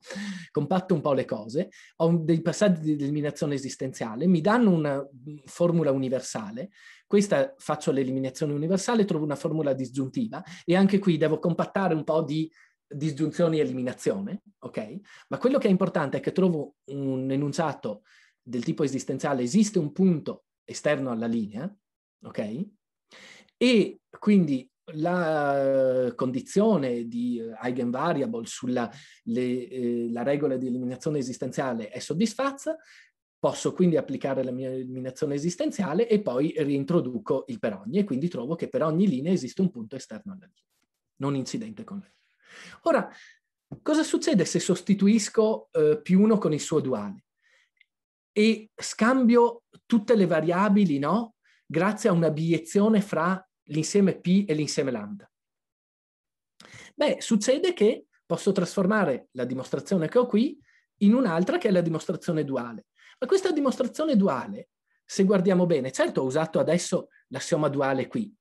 compatto un po' le cose, ho dei passaggi di eliminazione esistenziale, mi danno una mm, formula universale, questa faccio l'eliminazione universale, trovo una formula disgiuntiva e anche qui devo compattare un po' di disgiunzioni e eliminazione, ok? Ma quello che è importante è che trovo un enunciato del tipo esistenziale, esiste un punto esterno alla linea, ok? E quindi la eh, condizione di eigenvariable sulla le, eh, regola di eliminazione esistenziale è soddisfatta, posso quindi applicare la mia eliminazione esistenziale e poi reintroduco il per ogni e quindi trovo che per ogni linea esiste un punto esterno alla linea, non incidente con la linea. Ora, cosa succede se sostituisco eh, più uno con il suo duale e scambio tutte le variabili, no? Grazie a una un'abiezione fra l'insieme P e l'insieme lambda. Beh, succede che posso trasformare la dimostrazione che ho qui in un'altra che è la dimostrazione duale. Ma questa dimostrazione duale, se guardiamo bene, certo ho usato adesso l'assioma duale qui,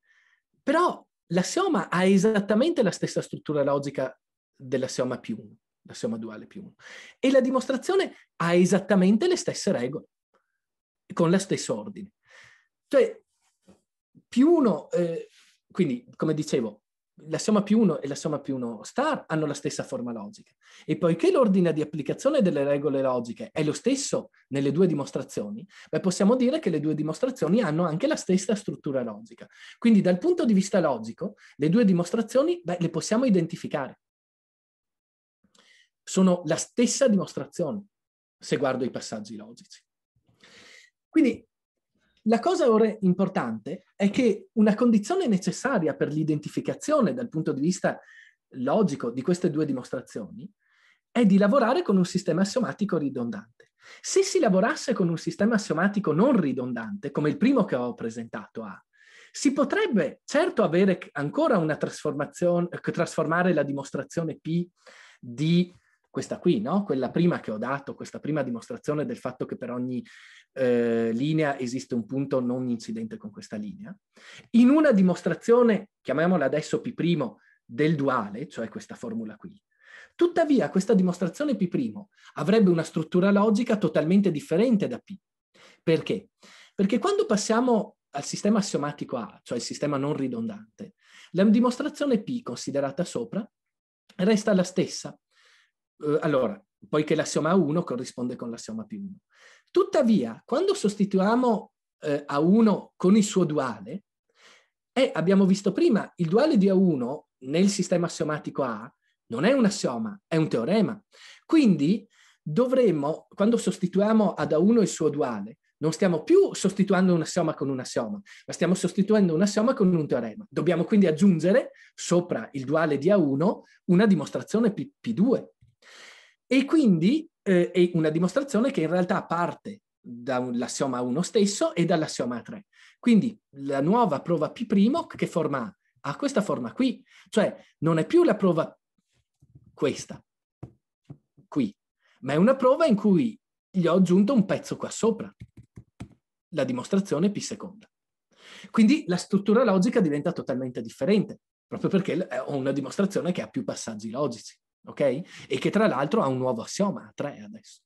però L'assioma ha esattamente la stessa struttura logica dell'assioma più 1, l'assioma duale più 1. E la dimostrazione ha esattamente le stesse regole, con lo stesso ordine. Cioè, più 1, eh, quindi come dicevo, la somma più 1 e la somma più 1 star hanno la stessa forma logica. E poiché l'ordine di applicazione delle regole logiche è lo stesso nelle due dimostrazioni, beh, possiamo dire che le due dimostrazioni hanno anche la stessa struttura logica. Quindi dal punto di vista logico, le due dimostrazioni beh, le possiamo identificare. Sono la stessa dimostrazione se guardo i passaggi logici. Quindi la cosa ora importante è che una condizione necessaria per l'identificazione dal punto di vista logico di queste due dimostrazioni è di lavorare con un sistema assiomatico ridondante. Se si lavorasse con un sistema assiomatico non ridondante, come il primo che ho presentato a, si potrebbe certo avere ancora una trasformazione, trasformare la dimostrazione P di questa qui, no? quella prima che ho dato, questa prima dimostrazione del fatto che per ogni eh, linea esiste un punto non incidente con questa linea. In una dimostrazione, chiamiamola adesso P' del duale, cioè questa formula qui, tuttavia questa dimostrazione P' avrebbe una struttura logica totalmente differente da P. Perché? Perché quando passiamo al sistema assiomatico A, cioè il sistema non ridondante, la dimostrazione P considerata sopra resta la stessa, eh, allora, poiché l'assioma A1 corrisponde con l'assioma P1. Tuttavia, quando sostituiamo eh, A1 con il suo duale, e abbiamo visto prima, il duale di A1 nel sistema assiomatico A non è un assioma, è un teorema. Quindi dovremmo, quando sostituiamo ad A1 il suo duale, non stiamo più sostituendo un assioma con un assioma, ma stiamo sostituendo un assioma con un teorema. Dobbiamo quindi aggiungere sopra il duale di A1 una dimostrazione P 2 e quindi eh, è una dimostrazione che in realtà parte dall'assioma 1 stesso e dall'assioma 3. Quindi la nuova prova P' che forma ha? questa forma qui, cioè non è più la prova questa, qui, ma è una prova in cui gli ho aggiunto un pezzo qua sopra, la dimostrazione P seconda. Quindi la struttura logica diventa totalmente differente, proprio perché eh, ho una dimostrazione che ha più passaggi logici ok? E che tra l'altro ha un nuovo assioma, a 3 adesso.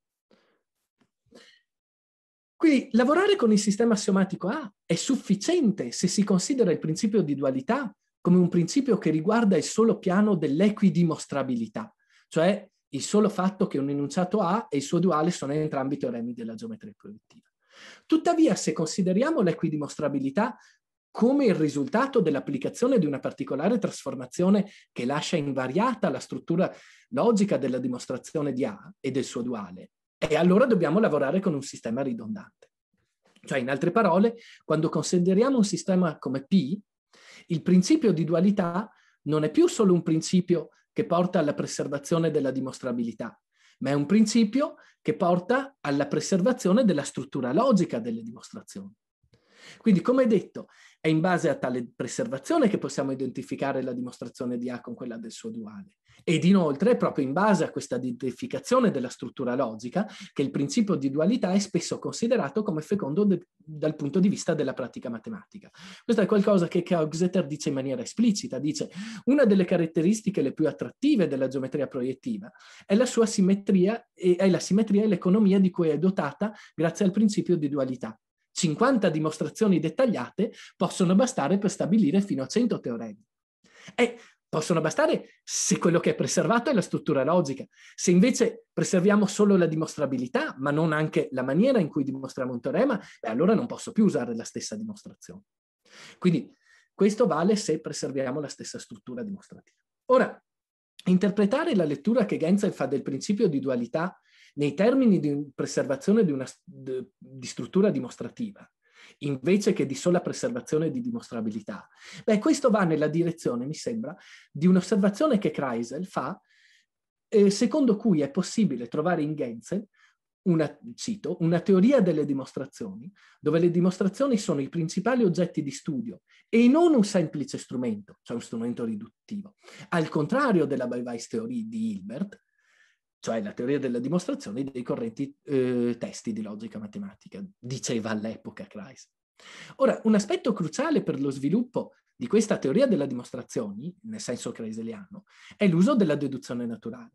Quindi lavorare con il sistema assiomatico A è sufficiente se si considera il principio di dualità come un principio che riguarda il solo piano dell'equidimostrabilità, cioè il solo fatto che un enunciato A e il suo duale sono entrambi teoremi della geometria proiettiva. Tuttavia, se consideriamo l'equidimostrabilità come il risultato dell'applicazione di una particolare trasformazione che lascia invariata la struttura logica della dimostrazione di A e del suo duale. E allora dobbiamo lavorare con un sistema ridondante. Cioè, in altre parole, quando consideriamo un sistema come P, il principio di dualità non è più solo un principio che porta alla preservazione della dimostrabilità, ma è un principio che porta alla preservazione della struttura logica delle dimostrazioni. Quindi, come detto, è in base a tale preservazione che possiamo identificare la dimostrazione di A con quella del suo duale. Ed inoltre è proprio in base a questa identificazione della struttura logica che il principio di dualità è spesso considerato come fecondo de- dal punto di vista della pratica matematica. Questo è qualcosa che Kaugseter dice in maniera esplicita, dice una delle caratteristiche le più attrattive della geometria proiettiva è la sua simmetria e, è la simmetria e l'economia di cui è dotata grazie al principio di dualità. 50 dimostrazioni dettagliate possono bastare per stabilire fino a 100 teoremi. E possono bastare se quello che è preservato è la struttura logica. Se invece preserviamo solo la dimostrabilità, ma non anche la maniera in cui dimostriamo un teorema, beh, allora non posso più usare la stessa dimostrazione. Quindi questo vale se preserviamo la stessa struttura dimostrativa. Ora, interpretare la lettura che Genzel fa del principio di dualità nei termini di preservazione di, una, di struttura dimostrativa invece che di sola preservazione di dimostrabilità. Beh, questo va nella direzione, mi sembra, di un'osservazione che Kreisel fa, eh, secondo cui è possibile trovare in Genzel una, cito, una teoria delle dimostrazioni, dove le dimostrazioni sono i principali oggetti di studio e non un semplice strumento, cioè un strumento riduttivo. Al contrario della Bayes theory di Hilbert, cioè la teoria della dimostrazione dei correnti eh, testi di logica matematica, diceva all'epoca Kreis. Ora, un aspetto cruciale per lo sviluppo di questa teoria della dimostrazione, nel senso kreiseliano, è l'uso della deduzione naturale.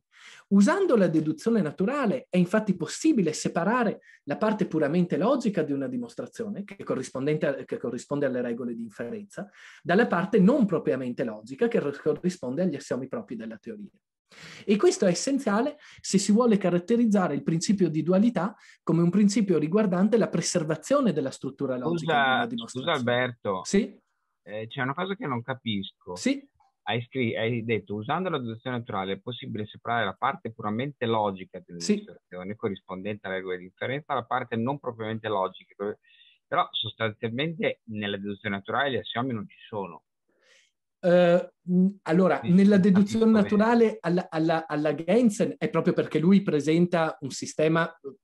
Usando la deduzione naturale è infatti possibile separare la parte puramente logica di una dimostrazione, che, a, che corrisponde alle regole di inferenza, dalla parte non propriamente logica, che corrisponde agli assiomi propri della teoria. E questo è essenziale se si vuole caratterizzare il principio di dualità come un principio riguardante la preservazione della struttura logica scusa, di Scusa Alberto, sì? Eh, c'è una cosa che non capisco. Sì? Hai, scr- hai detto, usando la deduzione naturale è possibile separare la parte puramente logica dell'illustrazione sì. corrispondente alla regola di differenza dalla parte non propriamente logica. Però sostanzialmente nella deduzione naturale gli assiomi non ci sono. Uh, allora, nella deduzione naturale alla, alla, alla Gensen è proprio perché lui presenta un sistema eh,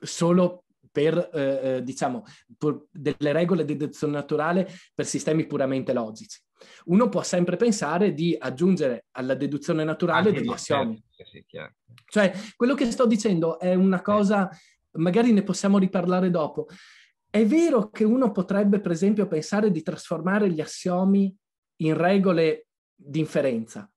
solo per, eh, eh diciamo, per delle regole di deduzione naturale per sistemi puramente logici. Uno può sempre pensare di aggiungere alla deduzione naturale Anche degli assiomi. Sì, cioè, quello che sto dicendo è una cosa, magari ne possiamo riparlare dopo. È vero che uno potrebbe, per esempio, pensare di trasformare gli assiomi in regole di inferenza.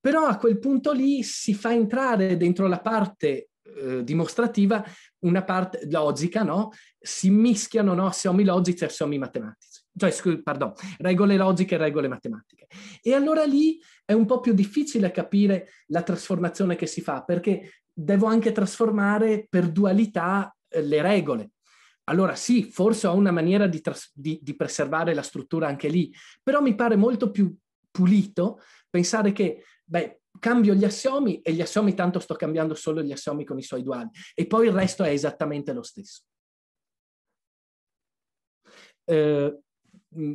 Però a quel punto lì si fa entrare dentro la parte eh, dimostrativa una parte logica, no? Si mischiano no? assiomi logici e assiomi matematici. Cioè, scu- pardon, regole logiche e regole matematiche. E allora lì è un po' più difficile capire la trasformazione che si fa, perché devo anche trasformare per dualità eh, le regole. Allora sì, forse ho una maniera di, tras- di, di preservare la struttura anche lì, però mi pare molto più pulito pensare che, beh, cambio gli assiomi e gli assiomi tanto sto cambiando solo gli assiomi con i suoi duali e poi il resto è esattamente lo stesso. Eh, mm,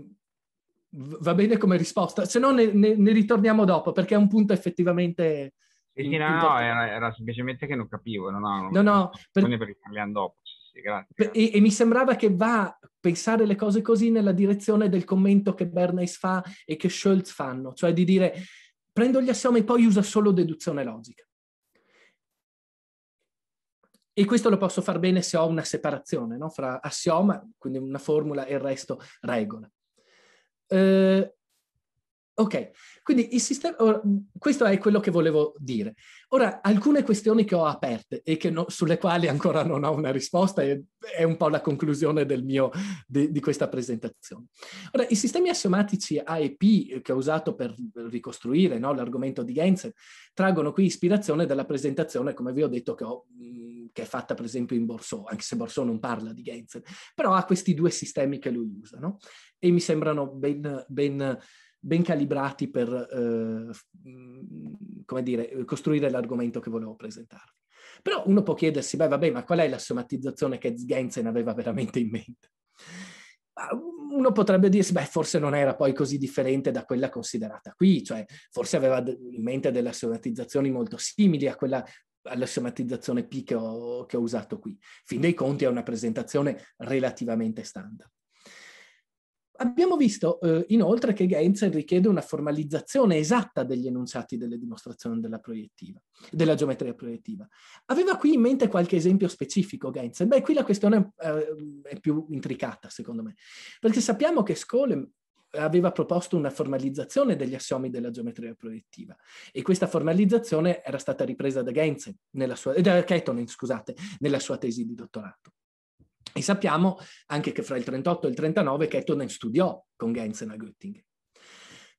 va bene come risposta, se no ne, ne, ne, ritorniamo dopo perché è un punto effettivamente... Sì, no, no, era, era, semplicemente che non capivo, no, no, no, no per... ne parliamo dopo grazie, grazie. E, e mi sembrava che va a pensare le cose così nella direzione del commento che Bernays fa e che Schultz fanno, cioè di dire prendo gli assiomi e poi usa solo deduzione logica. E questo lo posso far bene se ho una separazione no? fra assioma, quindi una formula, e il resto regola. Eh, Ok, quindi il sistema, or, questo è quello che volevo dire. Ora, alcune questioni che ho aperte e no, sulle quali ancora non ho una risposta e, è un po' la conclusione mio, di, di, questa presentazione. Ora, i sistemi assiomatici A e P che ho usato per ricostruire no, l'argomento di Gensen traggono qui ispirazione dalla presentazione, come vi ho detto, che, ho, che è fatta per esempio in Bourseau, anche se Bourseau non parla di Gensen, però ha questi due sistemi che lui usa no? e mi sembrano ben... ben ben calibrati per, eh, mm, come dire, costruire l'argomento che volevo presentarvi. Però uno può chiedersi, beh vabbè, ma qual è la somatizzazione che Gensen aveva veramente in mente? Ah, uno potrebbe dirsi, beh, forse non era poi così differente da quella considerata qui, cioè forse aveva in mente delle somatizzazioni molto simili a quella all'assomatizzazione P che ho, che ho usato qui. Fin dei conti è una presentazione relativamente standard. Abbiamo visto eh, inoltre che Gainsen richiede una formalizzazione esatta degli enunciati delle dimostrazioni della, proiettiva, della geometria proiettiva. Aveva qui in mente qualche esempio specifico Gainsen? Beh, qui la questione eh, è più intricata, secondo me, perché sappiamo che Scholem aveva proposto una formalizzazione degli assiomi della geometria proiettiva e questa formalizzazione era stata ripresa da Gainsen, nella sua, da Kettonen, scusate, nella sua tesi di dottorato. E sappiamo anche che fra il 38 e il 39 Kettonen studiò con Gensen a Göttingen.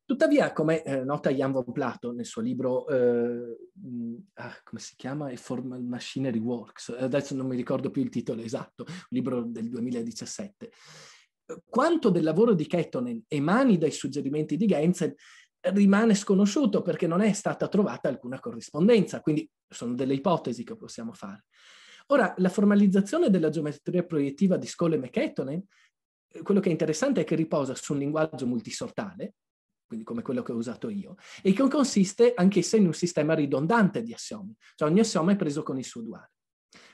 Tuttavia, come eh, nota Jan von Plato nel suo libro, eh, mm, ah, come si chiama? E Formal Machinery Works, adesso non mi ricordo più il titolo esatto, un libro del 2017. Quanto del lavoro di Kettonen emani dai suggerimenti di Gensen rimane sconosciuto perché non è stata trovata alcuna corrispondenza, quindi sono delle ipotesi che possiamo fare. Ora, la formalizzazione della geometria proiettiva di Scoll e McKettonen, eh, quello che è interessante è che riposa su un linguaggio multisortale, quindi come quello che ho usato io, e che consiste anch'essa in un sistema ridondante di assiomi, cioè ogni assioma è preso con il suo duale.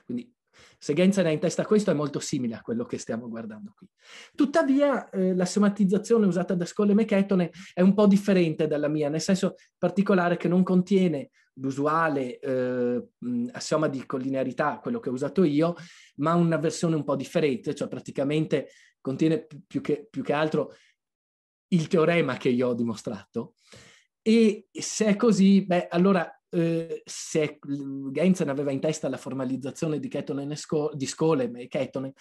Quindi se Gensen ha in testa questo è molto simile a quello che stiamo guardando qui. Tuttavia eh, l'assomatizzazione usata da Scoll e McKettonen è un po' differente dalla mia, nel senso particolare che non contiene l'usuale eh, mm, assioma di collinearità, quello che ho usato io, ma una versione un po' differente, cioè praticamente contiene più che, più che altro il teorema che io ho dimostrato. E se è così, beh, allora eh, se mm, Gensen aveva in testa la formalizzazione di, Sco- di Skolem e Ketone,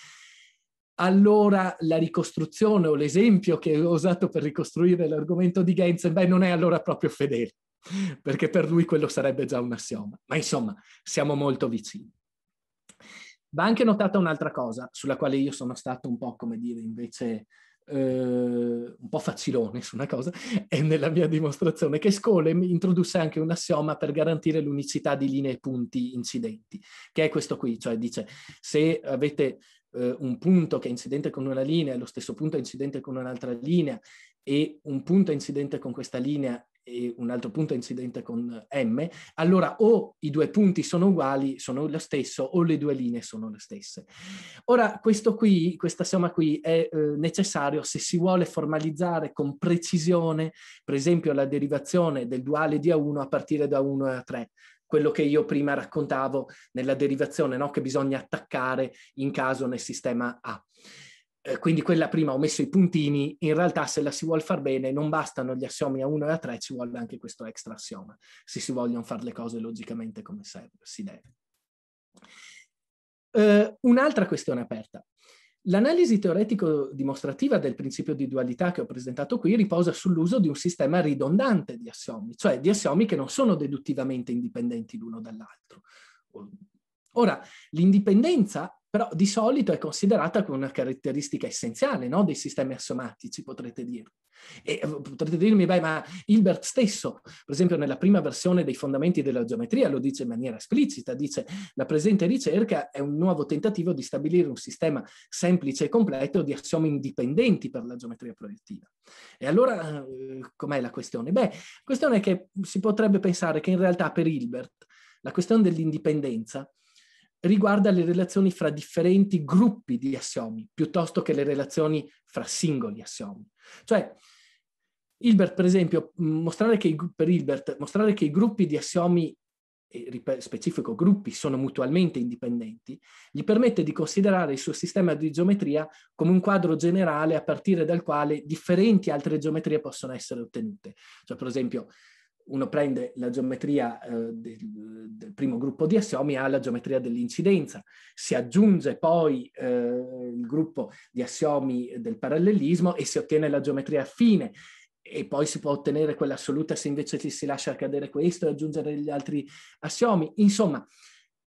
allora la ricostruzione o l'esempio che ho usato per ricostruire l'argomento di Gensen, beh, non è allora proprio fedele perché per lui quello sarebbe già un assioma. Ma insomma, siamo molto vicini. Va anche notata un'altra cosa sulla quale io sono stato un po', come dire, invece Uh, un po' facilone su una cosa, è nella mia dimostrazione che Skolem introdusse anche un assioma per garantire l'unicità di linee e punti incidenti, che è questo qui, cioè dice se avete uh, un punto che è incidente con una linea, lo stesso punto è incidente con un'altra linea, e un punto è incidente con questa linea e un altro punto incidente con M, allora o i due punti sono uguali, sono lo stesso, o le due linee sono le stesse. Ora, questo qui, questa somma qui è eh, necessario se si vuole formalizzare con precisione, per esempio, la derivazione del duale di A1 a partire da 1 e a 3 quello che io prima raccontavo nella derivazione no? che bisogna attaccare in caso nel sistema A. Eh, quindi quella prima ho messo i puntini, in realtà se la si vuole far bene non bastano gli assiomi a 1 e a 3, ci vuole anche questo extra assioma, se si vogliono fare le cose logicamente come serve, si deve. Eh, un'altra questione aperta. L'analisi teoretico-dimostrativa del principio di dualità che ho presentato qui riposa sull'uso di un sistema ridondante di assiomi, cioè di assiomi che non sono deduttivamente indipendenti l'uno dall'altro. Ora, l'indipendenza però di solito è considerata come una caratteristica essenziale no? dei sistemi assomatici, potrete dirmi. E eh, potrete dirmi, beh, ma Hilbert stesso, per esempio nella prima versione dei fondamenti della geometria, lo dice in maniera esplicita, dice la presente ricerca è un nuovo tentativo di stabilire un sistema semplice e completo di assiomi indipendenti per la geometria proiettiva. E allora eh, com'è la questione? Beh, la questione è che si potrebbe pensare che in realtà per Hilbert la questione dell'indipendenza riguarda le relazioni fra differenti gruppi di assiomi, piuttosto che le relazioni fra singoli assiomi. Cioè, Hilbert, per esempio, mostrare che, per Hilbert, mostrare che i gruppi di assiomi, specifico gruppi, sono mutualmente indipendenti, gli permette di considerare il suo sistema di geometria come un quadro generale a partire dal quale differenti altre geometrie possono essere ottenute. Cioè, per esempio, uno prende la geometria eh, del, del, primo gruppo di assiomi alla geometria dell'incidenza, si aggiunge poi eh, il gruppo di assiomi del parallelismo e si ottiene la geometria affine e poi si può ottenere quella assoluta se invece ci si lascia cadere questo e aggiungere gli altri assiomi. Insomma,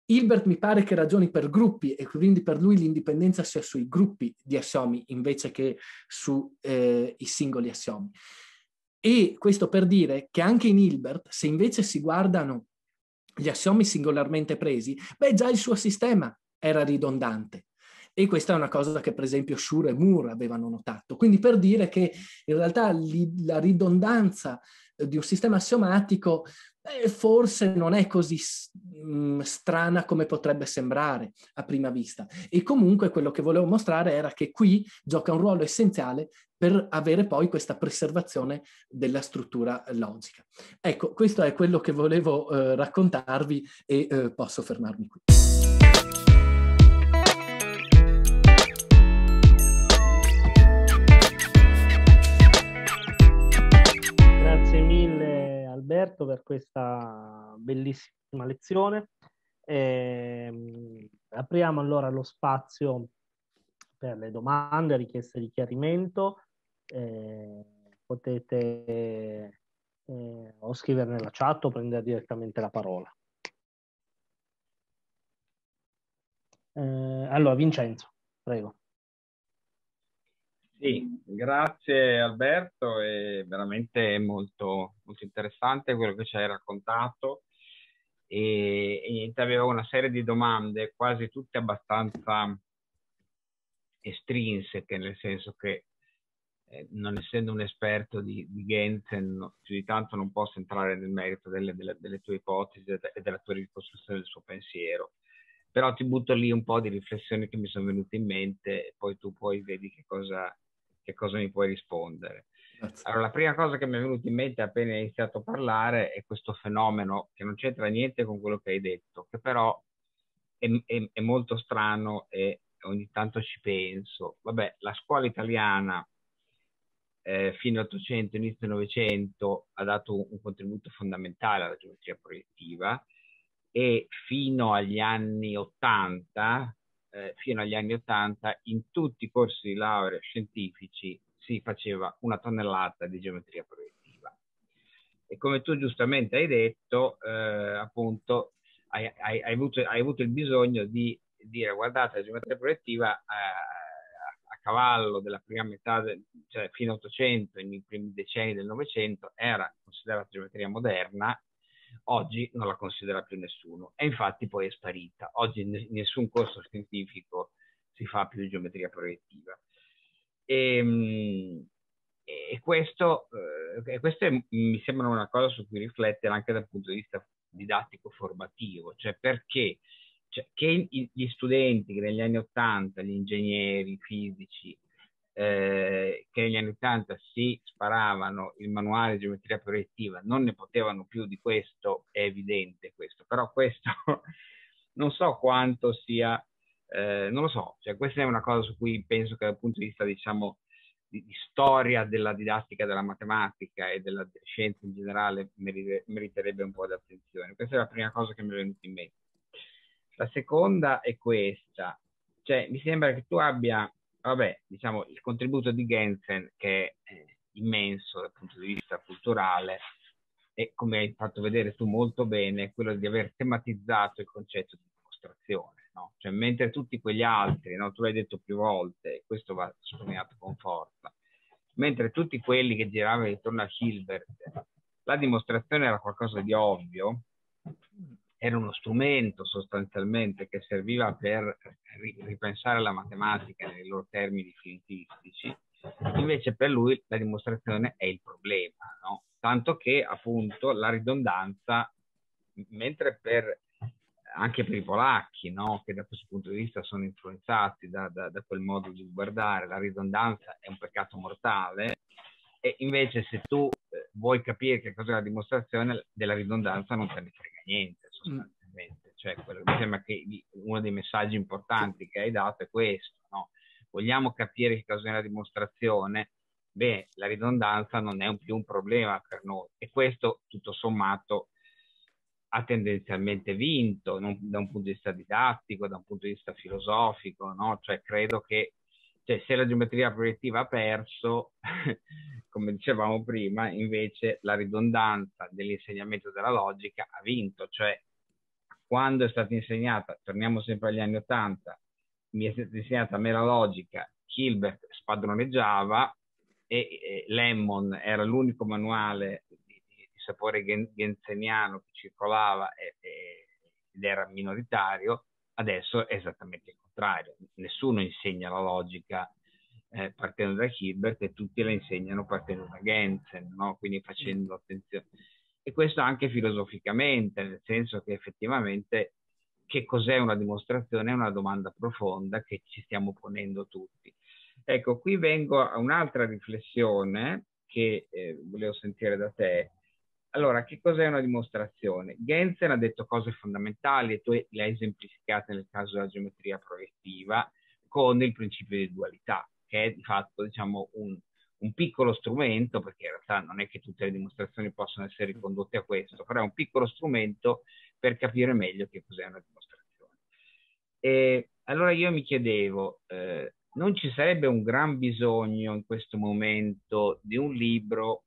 Hilbert mi pare che ragioni per gruppi e quindi per lui l'indipendenza sia sui gruppi di assiomi invece che sui eh, singoli assiomi. E questo per dire che anche in Hilbert, se invece si guardano gli assiomi singolarmente presi, beh già il suo sistema era ridondante. E questa è una cosa che per esempio Schur e Moore avevano notato. Quindi per dire che in realtà la ridondanza di un sistema assiomatico eh, forse non è così mh, mm, strana come potrebbe sembrare a prima vista. E comunque quello che volevo mostrare era che qui gioca un ruolo essenziale per avere poi questa preservazione della struttura logica. Ecco, questo è quello che volevo eh, raccontarvi e eh, posso fermarmi qui. Alberto per questa bellissima lezione. E, ehm, apriamo allora lo spazio per le domande, richieste di chiarimento. Eh, potete eh, o scrivere nella chat o prendere direttamente la parola. Eh, allora, Vincenzo, prego. Sì, grazie Alberto, è veramente molto, molto interessante quello che ci hai raccontato e, e niente, avevo una serie di domande, quasi tutte abbastanza estrinseche, nel senso che eh, non essendo un esperto di, di Gensen, no, più di tanto non posso entrare nel merito delle, delle, delle tue ipotesi e della tua ricostruzione del suo pensiero però ti butto lì un po' di riflessioni che mi sono venute in mente e poi tu poi vedi che cosa, che cosa mi puoi rispondere? Grazie. Allora, la prima cosa che mi è venuta in mente appena iniziato a parlare è questo fenomeno che non c'entra niente con quello che hai detto, che però è, è, è molto strano e ogni tanto ci penso. Vabbè, la scuola italiana eh, fino all'Ottocento, inizio Novecento, ha dato un, un contributo fondamentale alla geometria proiettiva e fino agli anni Ottanta eh, fino agli anni 80 in tutti i corsi di laurea scientifici si faceva una tonnellata di geometria proiettiva. E come tu giustamente hai detto, eh, appunto, hai, hai, hai, avuto, hai, avuto, il bisogno di dire guardate la geometria proiettiva eh, a cavallo della prima metà, del, cioè fino all'Ottocento, nei primi decenni del Novecento, era considerata geometria moderna oggi non la considera più nessuno e infatti poi è sparita. Oggi nessun corso scientifico si fa più di geometria proiettiva. Ehm, e, e questo, eh, questo è, mi sembra una cosa su cui riflettere anche dal punto di vista didattico formativo, cioè perché cioè, che gli studenti che negli anni 80, gli ingegneri, i fisici, eh, che negli anni 80 si sparavano il manuale di geometria proiettiva, non ne potevano più di questo, è evidente questo, però questo non so quanto sia, eh, non lo so, cioè, questa è una cosa su cui penso che dal punto di vista, diciamo, di, di storia della didattica della matematica e della scienza in generale merite, meriterebbe un po' di attenzione. Questa è la prima cosa che mi è venuta in mente. La seconda è questa, cioè mi sembra che tu abbia vabbè, diciamo, il contributo di Gensen che è eh, immenso dal punto di vista culturale e come hai fatto vedere tu molto bene, quello di aver tematizzato il concetto di dimostrazione, no? cioè, mentre tutti quegli altri, no? tu l'hai detto più volte, e questo va sottolineato con forza, mentre tutti quelli che giravano intorno a Hilbert, la dimostrazione era qualcosa di ovvio, era uno strumento sostanzialmente che serviva per ripensare la matematica nei loro termini finitistici, invece per lui la dimostrazione è il problema, no? tanto che appunto la ridondanza, mentre per, anche per i polacchi, no? che da questo punto di vista sono influenzati da, da, da quel modo di guardare, la ridondanza è un peccato mortale, e invece se tu eh, vuoi capire che cos'è la dimostrazione della ridondanza non te ne frega niente. Cioè, quello, mi sembra che uno dei messaggi importanti che hai dato è questo, no? Vogliamo capire che cosa è una dimostrazione? Beh, la ridondanza non è un, più un problema per noi e questo tutto sommato ha tendenzialmente vinto non, da un punto di vista didattico, da un punto di vista filosofico, no? Cioè, credo che cioè, se la geometria proiettiva ha perso, come dicevamo prima, invece la ridondanza dell'insegnamento della logica ha vinto, cioè quando è stata insegnata, torniamo sempre agli anni Ottanta, mi è stata insegnata me logica, Hilbert spadroneggiava e, e Lemmon era l'unico manuale di, di, di sapore genzeniano che circolava e, e, ed era minoritario, adesso è esattamente il contrario, nessuno insegna la logica eh, partendo da Hilbert e tutti la insegnano partendo da Gensen, no? quindi facendo attenzione e questo anche filosoficamente, nel senso che effettivamente che cos'è una dimostrazione è una domanda profonda che ci stiamo ponendo tutti. Ecco, qui vengo a un'altra riflessione che eh, volevo sentire da te. Allora, che cos'è una dimostrazione? Gensen ha detto cose fondamentali e tu le hai esemplificate nel caso della geometria proiettiva con il principio di dualità, che è di fatto diciamo, un, un piccolo strumento, perché in realtà non è che tutte le dimostrazioni possono essere ricondotte a questo, però è un piccolo strumento per capire meglio che cos'è una dimostrazione. E allora io mi chiedevo, eh, non ci sarebbe un gran bisogno in questo momento di un libro,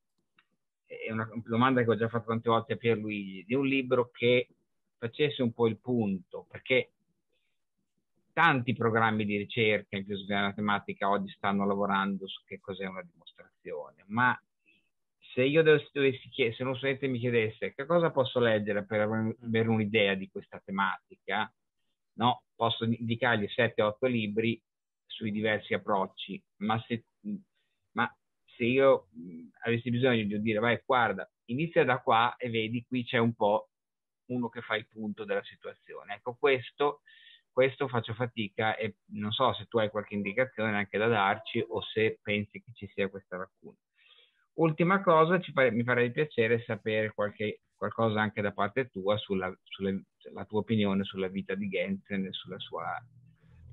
è una domanda che ho già fatto tante volte a Pierluigi, di un libro che facesse un po' il punto, perché tanti programmi di ricerca in filosofia della matematica oggi stanno lavorando su che cos'è una dimostrazione, ma se io dovessi chiedere, se uno studente mi chiedesse che cosa posso leggere per avere un'idea di questa tematica, no? posso indicargli 7-8 libri sui diversi approcci, ma se, ma se io avessi bisogno di dire vai guarda, inizia da qua e vedi qui c'è un po' uno che fa il punto della situazione. Ecco, questo questo faccio fatica e non so se tu hai qualche indicazione anche da darci o se pensi che ci sia questa lacuna. Ultima cosa, pare, mi farebbe piacere sapere qualche, qualcosa anche da parte tua sulla, sulle, sulla tua opinione sulla vita di Gensen e sulla sua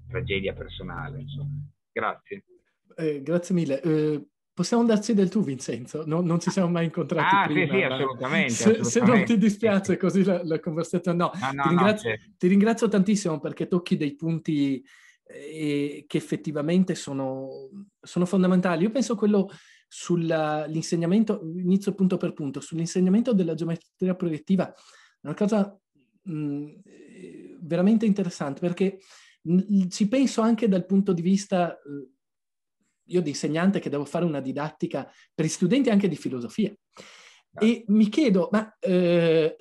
tragedia personale. Insomma. Grazie. Eh, grazie mille. Eh, Possiamo darci del tu, Vincenzo? No, non ci siamo mai incontrati ah, prima. Sì, sì, assolutamente, se, se, non ti dispiace così la, la conversazione... No, no, no, ti, ringrazio, no sì. ti, ringrazio, tantissimo perché tocchi dei punti eh, che effettivamente sono, sono, fondamentali. Io penso quello sull'insegnamento, inizio punto per punto, sull'insegnamento della geometria proiettiva. È una cosa mh, mm, veramente interessante perché mm, ci penso anche dal punto di vista eh, io da insegnante che devo fare una didattica per gli studenti anche di filosofia. No. E mi chiedo, ma eh,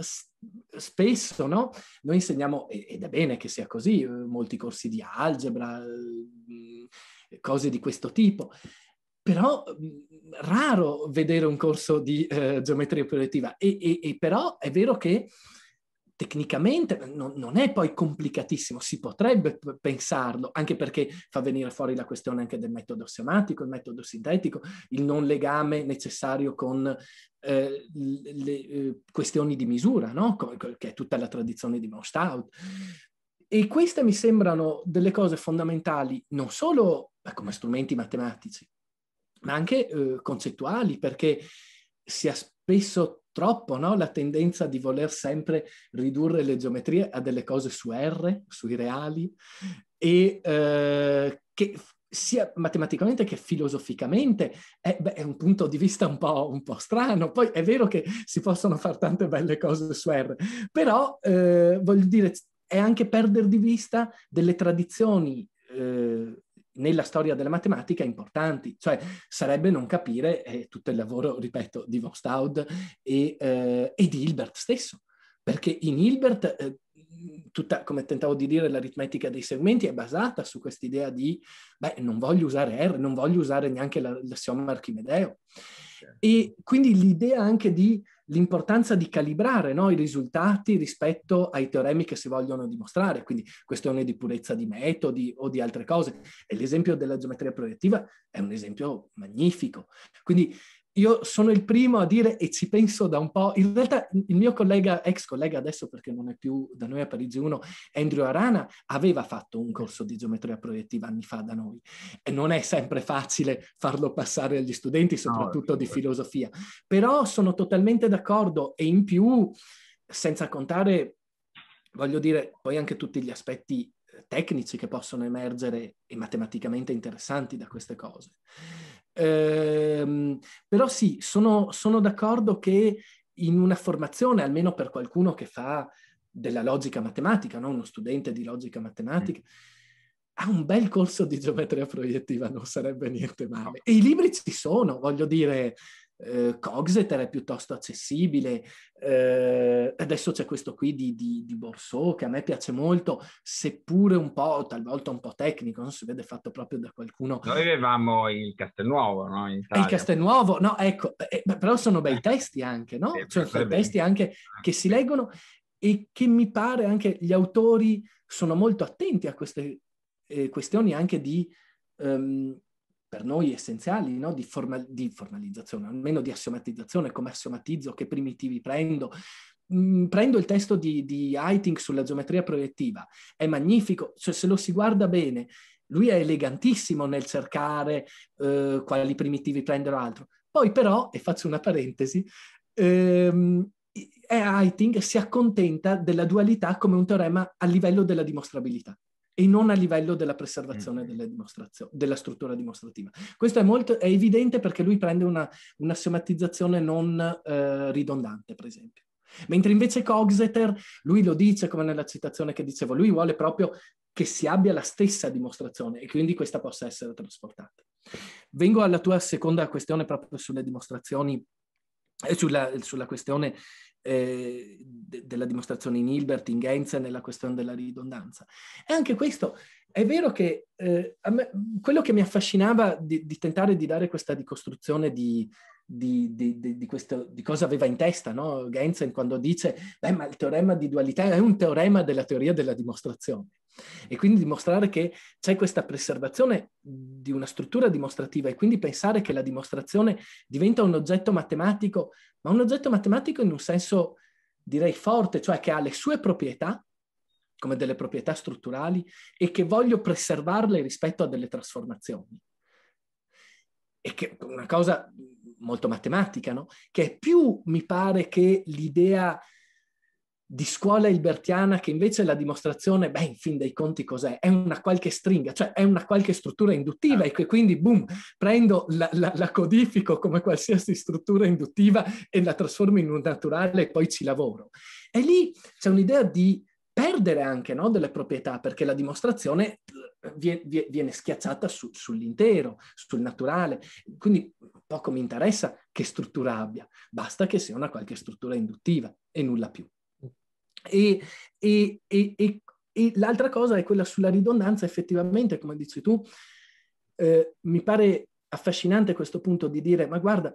spesso no? noi insegniamo, ed è bene che sia così, eh, molti corsi di algebra, mm, cose di questo tipo, però mm, raro vedere un corso di eh, geometria proiettiva e, e, e, però è vero che tecnicamente non, non, è poi complicatissimo, si potrebbe pensarlo, anche perché fa venire fuori la questione anche del metodo semantico, il metodo sintetico, il non legame necessario con eh, le eh, questioni di misura, no? Come, che è tutta la tradizione di Monstaut. E queste mi sembrano delle cose fondamentali non solo eh, come strumenti matematici, ma anche eh, concettuali, perché si ha spesso troppo no? la tendenza di voler sempre ridurre le geometrie a delle cose su R, sui reali, e eh, che sia matematicamente che filosoficamente è, eh, beh, è un punto di vista un po', un po', strano. Poi è vero che si possono fare tante belle cose su R, però eh, voglio dire, è anche perdere di vista delle tradizioni eh, nella storia della matematica importanti, cioè sarebbe non capire eh, tutto il lavoro, ripeto, di Vostaud e, eh, e di Hilbert stesso, perché in Hilbert, eh, tutta, come tentavo di dire, l'aritmetica dei segmenti è basata su quest'idea di, beh, non voglio usare R, non voglio usare neanche l'assioma archimedeo. E quindi l'idea anche di l'importanza di calibrare no, i risultati rispetto ai teoremi che si vogliono dimostrare, quindi questione di purezza di metodi o di altre cose. E l'esempio della geometria proiettiva è un esempio magnifico. Quindi io sono il primo a dire e ci penso da un po'. In realtà il mio collega, ex collega adesso perché non è più da noi a Parigi 1, Andrew Arana, aveva fatto un corso di geometria proiettiva anni fa da noi. E non è sempre facile farlo passare agli studenti, soprattutto no, di filosofia. Però sono totalmente d'accordo e in più, senza contare, voglio dire, poi anche tutti gli aspetti eh, tecnici che possono emergere e matematicamente interessanti da queste cose. Ehm, però sì, sono, sono d'accordo che in una formazione, almeno per qualcuno che fa della logica matematica, no? uno studente di logica mm. matematica, ha un bel corso di geometria proiettiva, non sarebbe niente male. E i libri ci sono, voglio dire, eh, Cogseter è piuttosto accessibile, eh, adesso c'è questo qui di, di, di Borsot che a me piace molto, seppure un po', talvolta un po' tecnico, non si vede fatto proprio da qualcuno. Noi avevamo il Castelnuovo, no? In Il Castelnuovo, no, ecco, eh, eh però sono bei eh. testi anche, no? Sì, cioè, sono testi anche che si leggono e che mi pare anche gli autori sono molto attenti a queste eh, questioni anche di... Um, per noi essenziali no? di, formal- di, formalizzazione, almeno di assiomatizzazione, come assiomatizzo, che primitivi prendo. Mm, prendo il testo di, di Heiting sulla geometria proiettiva, è magnifico, cioè, se lo si guarda bene, lui è elegantissimo nel cercare eh, quali primitivi prendere o altro. Poi però, e faccio una parentesi, ehm, Heiting si accontenta della dualità come un teorema a livello della dimostrabilità e non a livello della preservazione della struttura dimostrativa. Questo è, molto, è evidente perché lui prende una, somatizzazione non eh, ridondante, per esempio. Mentre invece Cogseter, lui lo dice come nella citazione che dicevo, lui vuole proprio che si abbia la stessa dimostrazione e quindi questa possa essere trasportata. Vengo alla tua seconda questione proprio sulle dimostrazioni, eh, sulla, sulla questione eh, de- della dimostrazione in Hilbert, in Gaines, nella questione della ridondanza. E anche questo, è vero che eh, me, quello che mi affascinava di, di, tentare di dare questa ricostruzione di, di, di questo, cosa aveva in testa no? Gensen quando dice, beh, ma il teorema di dualità è un teorema della teoria della dimostrazione. E quindi dimostrare che c'è questa preservazione di una struttura dimostrativa e quindi pensare che la dimostrazione diventa un oggetto matematico ma un oggetto matematico in un senso direi forte, cioè che ha le sue proprietà, come delle proprietà strutturali, e che voglio preservarle rispetto a delle trasformazioni. E che una cosa molto matematica, no? Che più mi pare che l'idea di scuola ilbertiana che invece la dimostrazione, beh, in fin dei conti cos'è? È una qualche stringa, cioè è una qualche struttura induttiva e quindi, boom, prendo, la, la, la codifico come qualsiasi struttura induttiva e la trasformo in un naturale e poi ci lavoro. E lì c'è un'idea di perdere anche no, delle proprietà, perché la dimostrazione eh, viene, viene schiacciata su, sull'intero, sul naturale. Quindi poco mi interessa che struttura abbia, basta che sia una qualche struttura induttiva e nulla più. E, e, e, e l'altra cosa è quella sulla ridondanza, effettivamente, come dici tu, eh, mi pare affascinante questo punto di dire, ma guarda,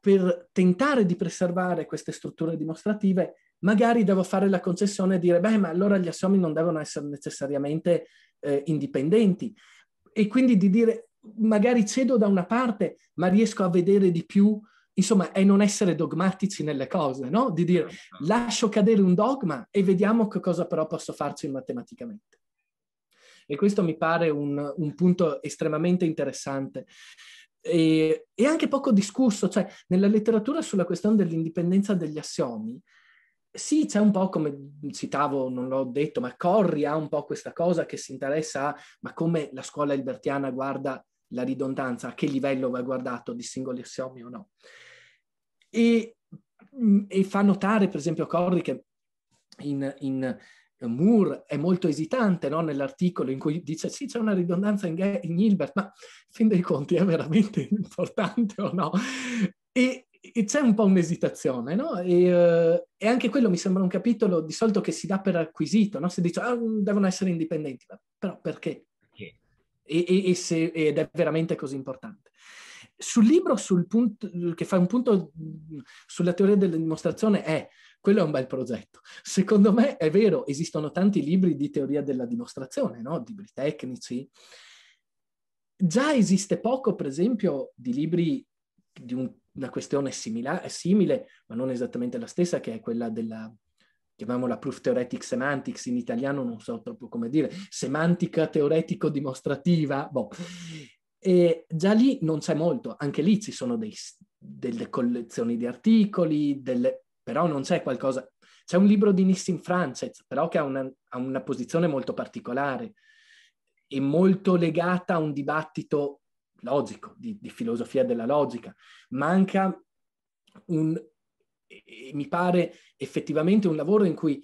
per tentare di preservare queste strutture dimostrative, magari devo fare la concessione e dire, beh, ma allora gli assiomi non devono essere necessariamente eh, indipendenti. E quindi di dire, magari cedo da una parte, ma riesco a vedere di più insomma, è non essere dogmatici nelle cose, no? Di dire certo, certo. lascio cadere un dogma e vediamo che cosa però posso farci matematicamente. E questo mi pare un, un punto estremamente interessante. E, e, anche poco discusso, cioè nella letteratura sulla questione dell'indipendenza degli assiomi, sì, c'è un po' come citavo, non l'ho detto, ma Corri ha un po' questa cosa che si interessa a ma come la scuola albertiana guarda la ridondanza, a che livello va guardato di singoli assiomi o no. E, mm, e fa notare, per esempio, Cordi che in, in eh, Moore è molto esitante no? nell'articolo in cui dice sì c'è una ridondanza in, G- in Gilbert, ma fin dei conti è veramente importante o no? E, e c'è un po' un'esitazione, no? E, uh, e, anche quello mi sembra un capitolo di solito che si dà per acquisito, no? Si dice ah, mm, devono essere indipendenti, ma però perché? perché? E, e se, ed è veramente così importante. Sul libro sul punto, che fa un punto sulla teoria della dimostrazione è quello è un bel progetto. Secondo me è vero, esistono tanti libri di teoria della dimostrazione, no? libri tecnici. Già esiste poco, per esempio, di libri di un, una questione simila, simile, ma non esattamente la stessa, che è quella della, chiamiamola proof theoretic semantics, in italiano non so troppo come dire, semantica teoretico-dimostrativa, boh. E già lì non c'è molto, anche lì ci sono dei, delle collezioni di articoli, delle... però non c'è qualcosa. C'è un libro di Nissim Frances, però che ha una, ha una posizione molto particolare e molto legata a un dibattito logico, di, di filosofia della logica. Manca un, mi pare effettivamente un lavoro in cui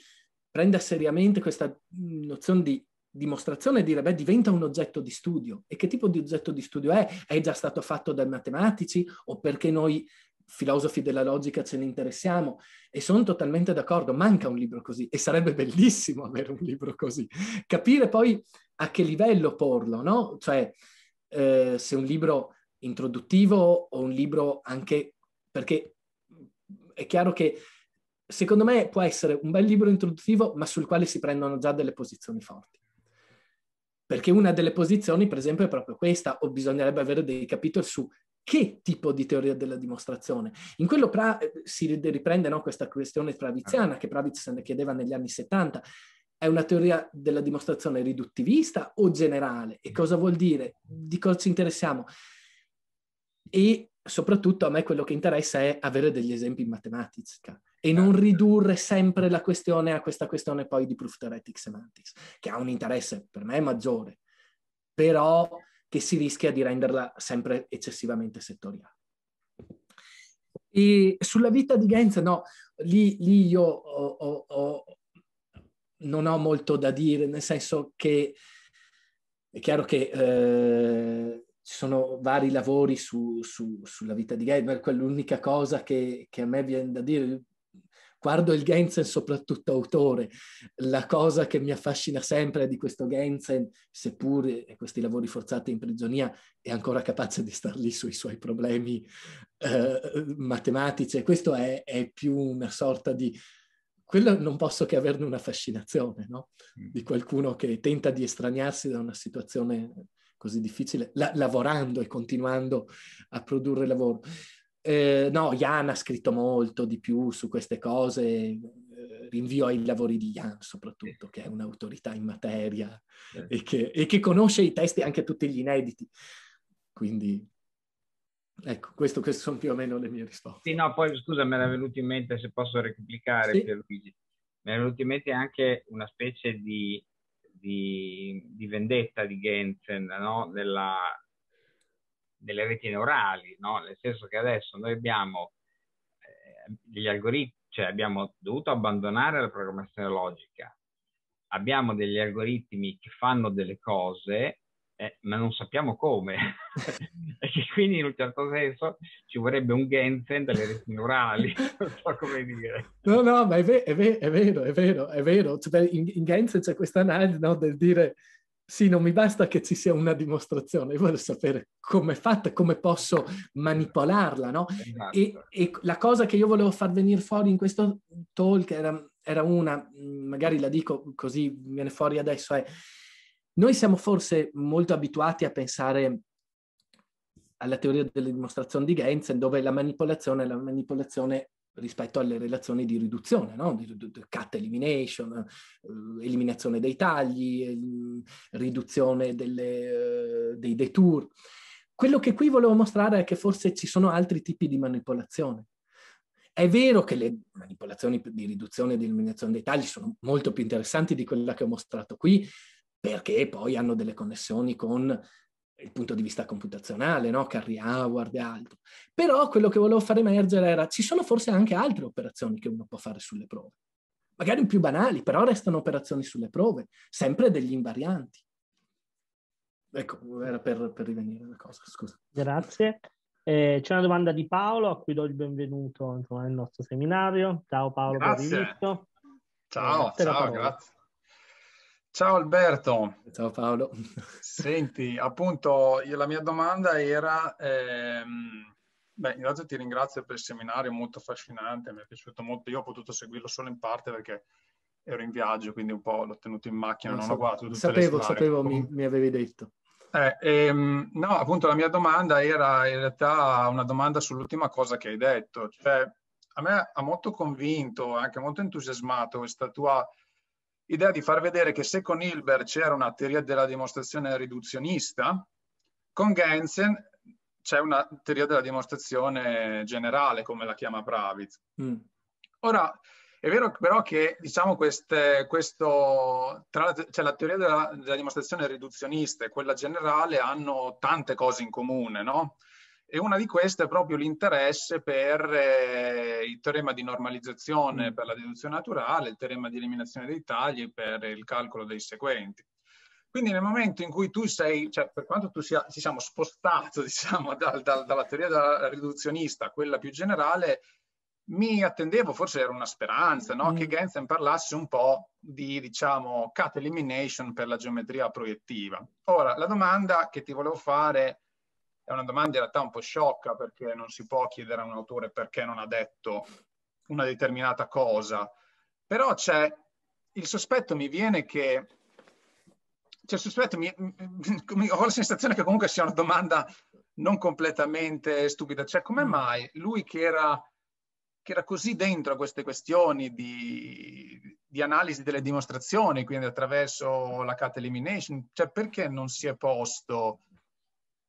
prenda seriamente questa nozione di dimostrazione e dire, beh, diventa un oggetto di studio. E che tipo di oggetto di studio è? È già stato fatto dai matematici o perché noi filosofi della logica ce ne interessiamo e sono totalmente d'accordo, manca un libro così e sarebbe bellissimo avere un libro così. Capire poi a che livello porlo, no? Cioè, eh, se un libro introduttivo o un libro anche... perché è chiaro che secondo me può essere un bel libro introduttivo ma sul quale si prendono già delle posizioni forti. Perché una delle posizioni, per esempio, è proprio questa, o bisognerebbe avere dei capitoli su che tipo di teoria della dimostrazione. In quello pra- eh, si riprende no, questa questione praviziana che Pravitz se ne chiedeva negli anni 70. È una teoria della dimostrazione riduttivista o generale? E cosa vuol dire? Di cosa ci interessiamo? E soprattutto a me quello che interessa è avere degli esempi in matematica. Cioè, e non certo. ridurre sempre la questione a questa questione poi di proof theoretic semantics, che ha un interesse per me maggiore, però che si rischia di renderla sempre eccessivamente settoriale. E sulla vita di Genz, no, lì, lì io ho, ho, ho, non ho molto da dire, nel senso che è chiaro che eh, ci sono vari lavori su, su, sulla vita di Genz, l'unica cosa che, che a me viene da dire, Guardo il Gensen soprattutto autore, la cosa che mi affascina sempre di questo Gensen, seppur questi lavori forzati in prigionia, è ancora capace di star lì sui suoi problemi eh, matematici e questo è, è più una sorta di quello non posso che averne una fascinazione, no? Mm. Di qualcuno che tenta di estraniarsi da una situazione così difficile, la- lavorando e continuando a produrre lavoro. Eh, no, Jan ha scritto molto di più su queste cose, eh, rinvio ai lavori di Jan soprattutto, che è un'autorità in materia eh. e, che, e, che, conosce i testi anche tutti gli inediti. Quindi, ecco, questo, queste sono più o meno le mie risposte. Sì, no, poi scusa, me era venuto in mente, se posso replicare, sì. Luigi, mi era venuto in mente anche una specie di, di, di vendetta di Gensen, no? Nella, delle reti neurali, no? nel senso che adesso noi abbiamo eh, gli algoritmi, cioè abbiamo dovuto abbandonare la programmazione logica, abbiamo degli algoritmi che fanno delle cose, eh, ma non sappiamo come, e quindi in un certo senso ci vorrebbe un Gensen delle reti neurali, non so come dire. No, no, ma è, vero, è vero, è vero, è vero. Cioè, in, in Gensen c'è questa analisi no, del dire sì, non mi basta che ci sia una dimostrazione, io voglio sapere com'è fatta, come posso manipolarla, no? Esatto. E, e, la cosa che io volevo far venire fuori in questo talk era, era una, mm, magari la dico così, viene fuori adesso, è noi siamo forse molto abituati a pensare alla teoria delle dimostrazioni di Gensen, dove la manipolazione è la manipolazione rispetto alle relazioni di riduzione, no? cut elimination, eh, eliminazione dei tagli, ehm, riduzione delle, eh, dei detour. Quello che qui volevo mostrare è che forse ci sono altri tipi di manipolazione. È vero che le manipolazioni di riduzione e di eliminazione dei tagli sono molto più interessanti di quella che ho mostrato qui, perché poi hanno delle connessioni con il punto di vista computazionale, no? Carrie Howard e altro. Però quello che volevo far emergere era ci sono forse anche altre operazioni che uno può fare sulle prove, magari più banali, però restano operazioni sulle prove, sempre degli invarianti. Ecco, era per, per rivenire alla cosa, scusa. Grazie. Eh, c'è una domanda di Paolo, a cui do il benvenuto insomma, nel nostro seminario. Ciao Paolo, grazie. Ciao, eh, ciao, grazie. Ciao Alberto. Ciao Paolo. Senti, appunto, la mia domanda era, ehm, beh, intanto ti ringrazio per il seminario, molto affascinante, mi è piaciuto molto, io ho potuto seguirlo solo in parte perché ero in viaggio, quindi un po' l'ho tenuto in macchina, no, non so, ho guardato tutte sapevo, Sapevo, mi, mi, avevi detto. Eh, ehm, no, appunto la mia domanda era in realtà una domanda sull'ultima cosa che hai detto, cioè a me ha molto convinto, anche molto entusiasmato questa tua idea di far vedere che se con Hilbert c'era una teoria della dimostrazione riduzionista, con Gensen c'è una teoria della dimostrazione generale, come la chiama Pravitz. Mm. Ora, è vero però che, diciamo, queste, questo, tra la, cioè la teoria della, della, dimostrazione riduzionista e quella generale hanno tante cose in comune, no? E una di queste è proprio l'interesse per eh, il teorema di normalizzazione mm. per la deduzione naturale, il teorema di eliminazione dei tagli per il calcolo dei seguenti. Quindi nel momento in cui tu sei, cioè per quanto tu sia, ci siamo spostati diciamo, dal, dal, dalla teoria della riduzionista a quella più generale, mi attendevo, forse era una speranza, no? mm. che Gensen parlasse un po' di, diciamo, cut elimination per la geometria proiettiva. Ora, la domanda che ti volevo fare è una domanda in realtà un po' sciocca perché non si può chiedere a un autore perché non ha detto una determinata cosa, però c'è il sospetto mi viene che cioè, sospetto, mi, mi, ho la sensazione che comunque sia una domanda non completamente stupida, cioè come mm. mai lui che era, che era così dentro a queste questioni di, di, analisi delle dimostrazioni, quindi attraverso la cat elimination, cioè perché non si è posto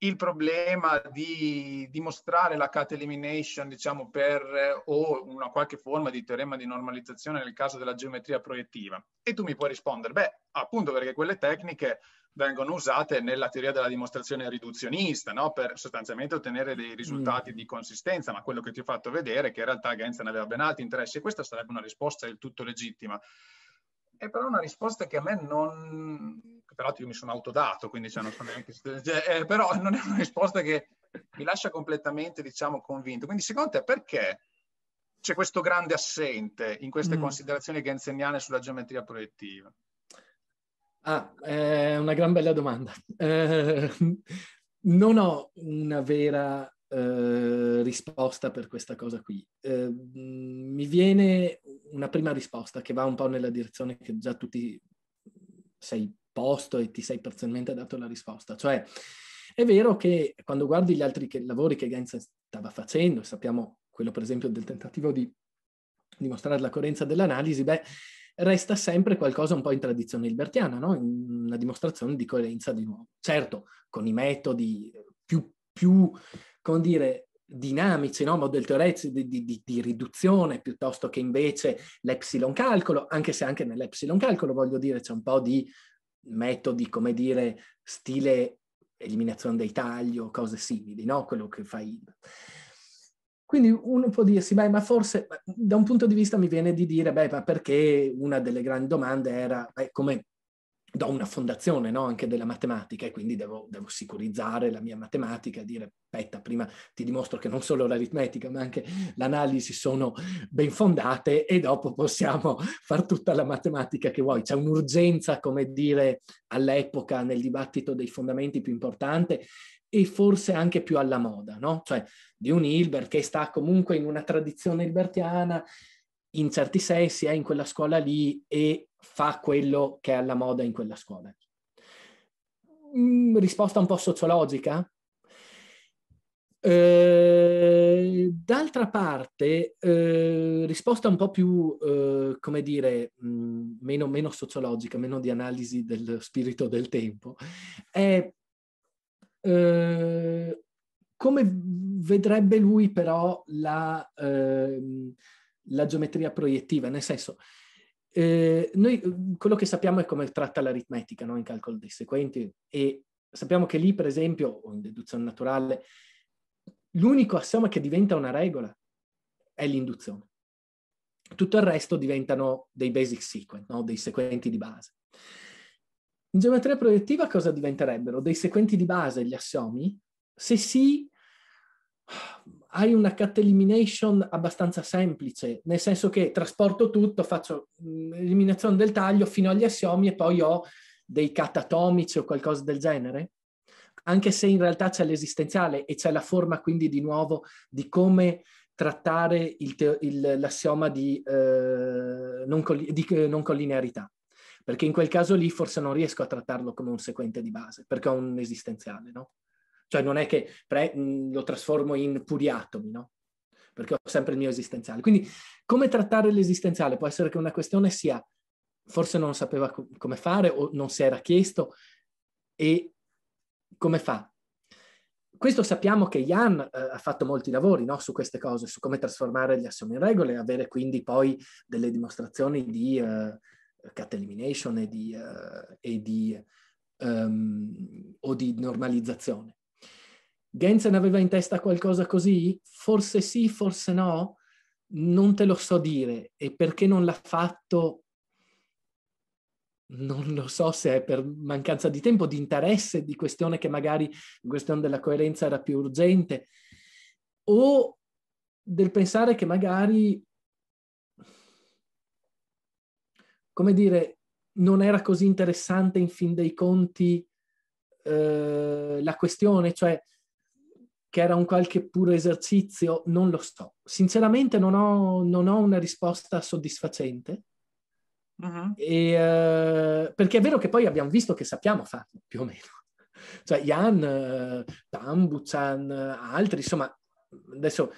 il problema di dimostrare la cat elimination, diciamo, per o una qualche forma di teorema di normalizzazione nel caso della geometria proiettiva? E tu mi puoi rispondere, beh, appunto perché quelle tecniche vengono usate nella teoria della dimostrazione riduzionista, no? per sostanzialmente ottenere dei mm. risultati mm. di consistenza, ma quello che ti ho fatto vedere è che in realtà Genz ne aveva ben altri interessi e questa sarebbe una risposta del tutto legittima. È però una risposta che a me non, peraltro io mi sono autodato, quindi cioè, non so neanche... Cioè, eh, però non è una risposta che mi lascia completamente, diciamo, convinto. Quindi secondo te perché c'è questo grande assente in queste mm. considerazioni genzeniane sulla geometria proiettiva? Ah, è eh, una gran bella domanda. Eh, non ho una vera eh, risposta per questa cosa qui. Eh, mi viene una prima risposta che va un po' nella direzione che già tu sei posto e ti sei parzialmente dato la risposta. Cioè, è vero che quando guardi gli altri che, lavori che Gens stava facendo, sappiamo quello per esempio del tentativo di dimostrare la coerenza dell'analisi, beh, resta sempre qualcosa un po' in tradizione hilbertiana, no? una dimostrazione di coerenza di nuovo. Certo, con i metodi più, più come dire, dinamici, no? modelli teoretici di, di, di, riduzione piuttosto che invece l'epsilon calcolo, anche se anche nell'epsilon calcolo voglio dire c'è un po' di metodi, come dire, stile eliminazione dei tagli o cose simili, no? Quello che fa IB. Quindi uno può dirsi, beh, ma forse da un punto di vista mi viene di dire, beh, ma perché una delle grandi domande era, beh, come do una fondazione no, anche della matematica e quindi devo, devo sicurizzare la mia matematica, dire aspetta, prima ti dimostro che non solo l'aritmetica ma anche l'analisi sono ben fondate e dopo possiamo fare tutta la matematica che vuoi. C'è un'urgenza, come dire, all'epoca nel dibattito dei fondamenti più importante e forse anche più alla moda, no? Cioè di un Hilbert che sta comunque in una tradizione hilbertiana, in certi sensi è in quella scuola lì e fa quello che è alla moda in quella scuola. Mm, risposta un po' sociologica? Eh, d'altra parte, eh, risposta un po' più, eh, come dire, mh, mm, meno, meno, sociologica, meno di analisi del spirito del tempo, è eh, come vedrebbe lui però la, ehm, la geometria proiettiva, nel senso, eh, noi mhmm, quello che sappiamo è come tratta l'aritmetica no? in calcolo dei sequenti e sappiamo che lì, per esempio, o in deduzione naturale, l'unico assioma che diventa una regola è l'induzione. Tutto il resto diventano dei basic sequence, no? dei sequenti di base. In geometria proiettiva cosa diventerebbero? Dei sequenti di base gli assiomi? Se sì, hai una cut elimination abbastanza semplice, nel senso che trasporto tutto, faccio l'eliminazione mm, del taglio fino agli assiomi e poi ho dei cat atomici o qualcosa del genere? Anche se in realtà c'è l'esistenziale e c'è la forma quindi di nuovo di come trattare il teo- il, l'assioma di, eh, non col- di eh, non collinearità, perché in quel caso lì forse non riesco a trattarlo come un sequente di base, perché ho un esistenziale, no? Cioè non è che pre- lo trasformo in puri atomi, no? Perché ho sempre il mio esistenziale. Quindi come trattare l'esistenziale? Può essere che una questione sia forse non sapeva co- come fare o non si era chiesto e come fa? Questo sappiamo che Jan eh, ha fatto molti lavori no, su queste cose, su come trasformare gli assiomi in regole e avere quindi poi delle dimostrazioni di eh, cat elimination e di, eh, e di, um, o di normalizzazione. Gensen aveva in testa qualcosa così? Forse sì, forse no? Non te lo so dire. E perché non l'ha fatto? Non lo so se è per mancanza di tempo, di interesse, di questione che magari la questione della coerenza era più urgente, o del pensare che magari, come dire, non era così interessante in fin dei conti eh, la questione, cioè che era un qualche puro esercizio, non lo so. Sinceramente non ho, non ho una risposta soddisfacente, uh-huh. e, uh, perché è vero che poi abbiamo visto che sappiamo farlo, più o meno. Cioè, Jan, eh, Tambuchan, eh, altri, insomma, adesso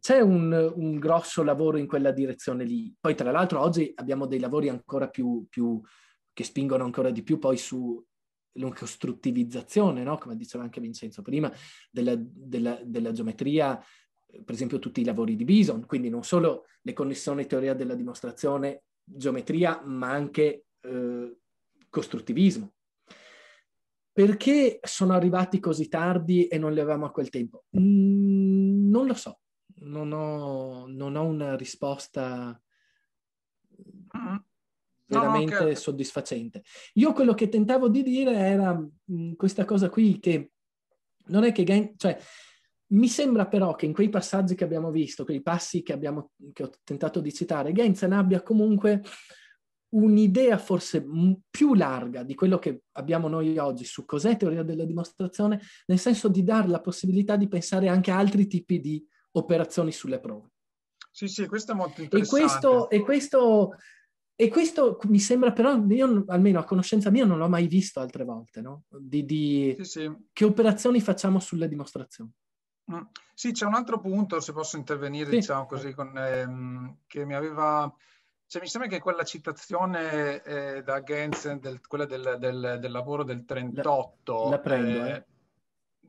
c'è un, un, grosso lavoro in quella direzione lì. Poi, tra l'altro, oggi abbiamo dei lavori ancora più, più che spingono ancora di più poi su l'ostruttivizzazione, no? come diceva anche Vincenzo prima, della, della, della geometria, per esempio tutti i lavori di Bison, quindi non solo le connessioni teoria della dimostrazione, geometria, ma anche eh, costruttivismo. Perché sono arrivati così tardi e non li avevamo a quel tempo? Mm, non lo so, non ho, non ho una risposta mm veramente no, certo. okay. soddisfacente. Io quello che tentavo di dire era mh, mm, questa cosa qui che non è che... Gen- cioè, mi sembra però che in quei passaggi che abbiamo visto, quei passi che, abbiamo, che ho tentato di citare, Gensen abbia comunque un'idea forse più larga di quello che abbiamo noi oggi su cos'è teoria della dimostrazione, nel senso di dare la possibilità di pensare anche a altri tipi di operazioni sulle prove. Sì, sì, questo è molto interessante. E questo, e questo e questo mi sembra però, io almeno a conoscenza mia non l'ho mai visto altre volte, no? Di, di... Sì, sì. che operazioni facciamo sulle dimostrazioni. Mm. Sì, c'è un altro punto, se posso intervenire, sì. diciamo così, con, ehm, che mi aveva... Cioè, mi sembra che quella citazione eh, da Gensen, del, quella del, del, del, lavoro del 38... La, la prendo, eh, eh.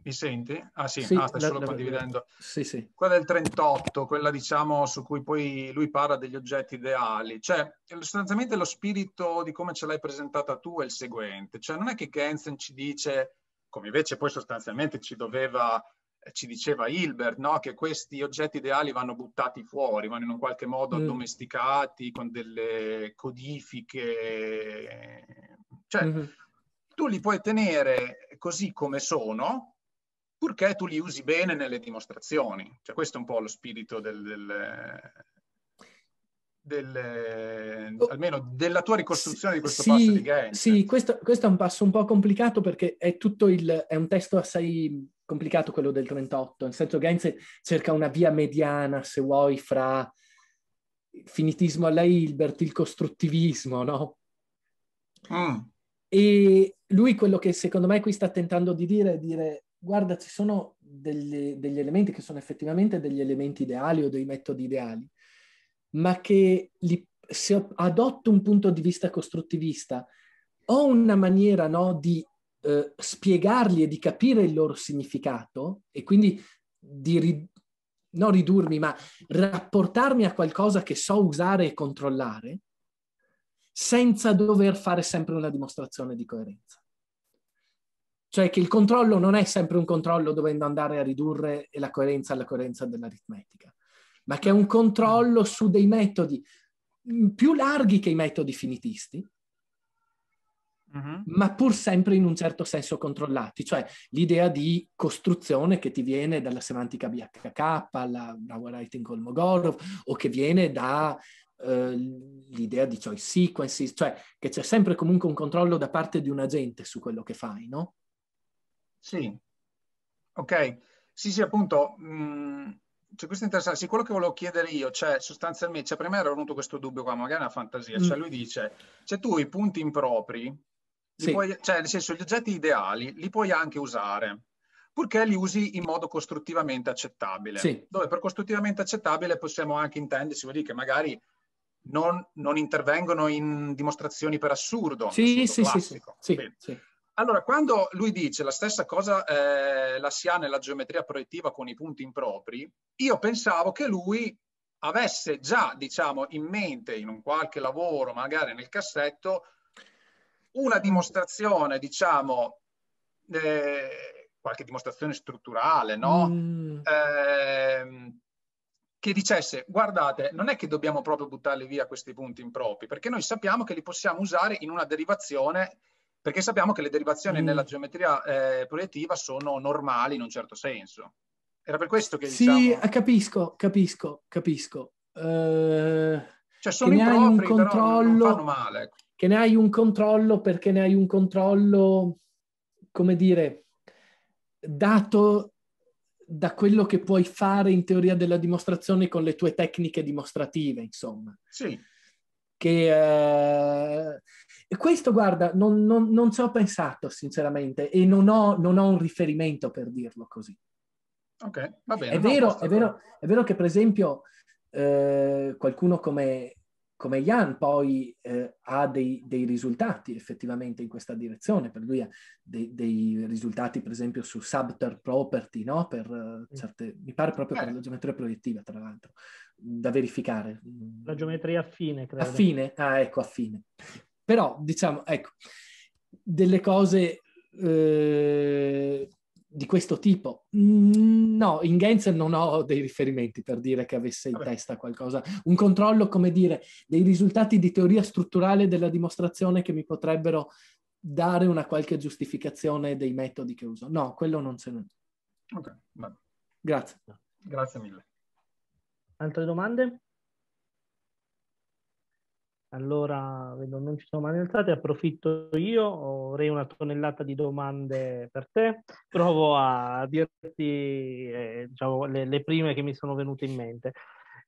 Mi senti? Ah sì, sì ah, stai la, solo la, condividendo. Sì, sì. Quella del 38, quella diciamo su cui poi lui parla degli oggetti ideali. Cioè, sostanzialmente lo spirito di come ce l'hai presentata tu è il seguente. Cioè, non è che Kensen ci dice, come invece poi sostanzialmente ci doveva, eh, ci diceva Hilbert, no? che questi oggetti ideali vanno buttati fuori, vanno in un qualche modo mm. addomesticati con delle codifiche. Eh, cioè, mm-hmm tu li puoi tenere così come sono, purché tu li usi bene nelle dimostrazioni. Cioè, questo è un po' lo spirito del, del, del, oh, almeno della tua ricostruzione di questo sì, passo di game. Sì, questo, questo, è un passo un po' complicato perché è tutto il, è un testo assai complicato quello del 38, nel senso Gaines cerca una via mediana, se vuoi, fra finitismo alla Hilbert, il costruttivismo, no? Mm. E lui quello che secondo me qui sta tentando di dire è dire guarda, ci sono delle, degli elementi che sono effettivamente degli elementi ideali o dei metodi ideali, ma che li, se adotto un punto di vista costruttivista, ho una maniera no, di eh, spiegarli e di capire il loro significato e quindi di ri, non ridurmi, ma rapportarmi a qualcosa che so usare e controllare senza dover fare sempre una dimostrazione di coerenza. Cioè che il controllo non è sempre un controllo dovendo andare a ridurre la coerenza alla coerenza dell'aritmetica, ma che è un controllo su dei metodi mm, più larghi che i metodi finitisti, Uh-huh. ma pur sempre in un certo senso controllati, cioè l'idea di costruzione che ti viene dalla semantica BHK, la Bravo Writing Kolmogorov, o che viene dall'idea eh, di choice sequences, cioè che c'è sempre comunque un controllo da parte di un agente su quello che fai, no? Sì, ok. Sì, sì, appunto, mh, mm, cioè questo è interessante. Sì, quello che volevo chiedere io, cioè sostanzialmente, cioè, me era venuto questo dubbio qua, magari una fantasia, cioè, mm. lui dice, cioè tu i punti impropri, sì. puoi, cioè nel senso gli oggetti ideali li puoi anche usare, purché li usi in modo costruttivamente accettabile. Sì. Dove per costruttivamente accettabile possiamo anche intendersi, vuol dire che magari non, non intervengono in dimostrazioni per assurdo. Sì, sì, sì, sì, sì. Allora, quando lui dice la stessa cosa eh, la si ha nella geometria proiettiva con i punti impropri, io pensavo che lui avesse già, diciamo, in mente in un qualche lavoro, magari nel cassetto, una dimostrazione, diciamo, eh, qualche dimostrazione strutturale, no? Mm. Eh, che dicesse, guardate, non è che dobbiamo proprio buttarli via questi punti impropri, perché noi sappiamo che li possiamo usare in una derivazione perché sappiamo che le derivazioni mm. nella geometria eh, proiettiva sono normali in un certo senso. Era per questo che diciamo... Sì, capisco, capisco, capisco. Uh, cioè sono che ne impropri, hai un controllo, fanno male. Ecco. Che ne hai un controllo perché ne hai un controllo, come dire, dato da quello che puoi fare in teoria della dimostrazione con le tue tecniche dimostrative, insomma. Sì. Che, eh, questo, guarda, non, non, non, ci ho pensato sinceramente e non ho, non ho un riferimento per dirlo così. Ok, va bene. È, no, vero, è, vero, è vero, che per esempio eh, qualcuno come come Jan poi eh, ha dei, dei, risultati effettivamente in questa direzione, per lui ha dei, dei risultati per esempio su subter property, no? per, uh, certe, mi pare proprio per la certo. geometria proiettiva tra l'altro, da verificare. La geometria affine, credo. Affine, ah ecco, affine. Però diciamo, ecco, delle cose eh, di questo tipo. Mm, no, in Gens non ho dei riferimenti per dire che avesse in testa qualcosa, un controllo, come dire, dei risultati di teoria strutturale della dimostrazione che mi potrebbero dare una qualche giustificazione dei metodi che uso. No, quello non ce n'è. Ok, bene. Grazie. Grazie mille. Altre domande? Allora, vedo non ci sono mani alzate, approfitto io, avrei una tonnellata di domande per te. Provo a dirti eh, diciamo, le, le, prime che mi sono venute in mente.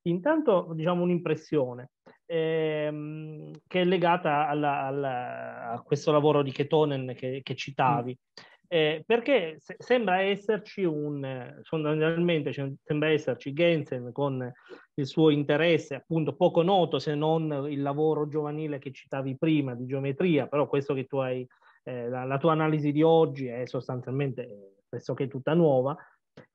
Intanto, diciamo, un'impressione ehm, che è legata alla, alla, a questo lavoro di Ketonen che, che citavi. Mm. Eh, perché se, sembra esserci un, fondamentalmente cioè, sembra esserci Gensen con il suo interesse appunto poco noto se non il lavoro giovanile che citavi prima di geometria, però questo che tu hai, eh, la, la, tua analisi di oggi è sostanzialmente pressoché tutta nuova.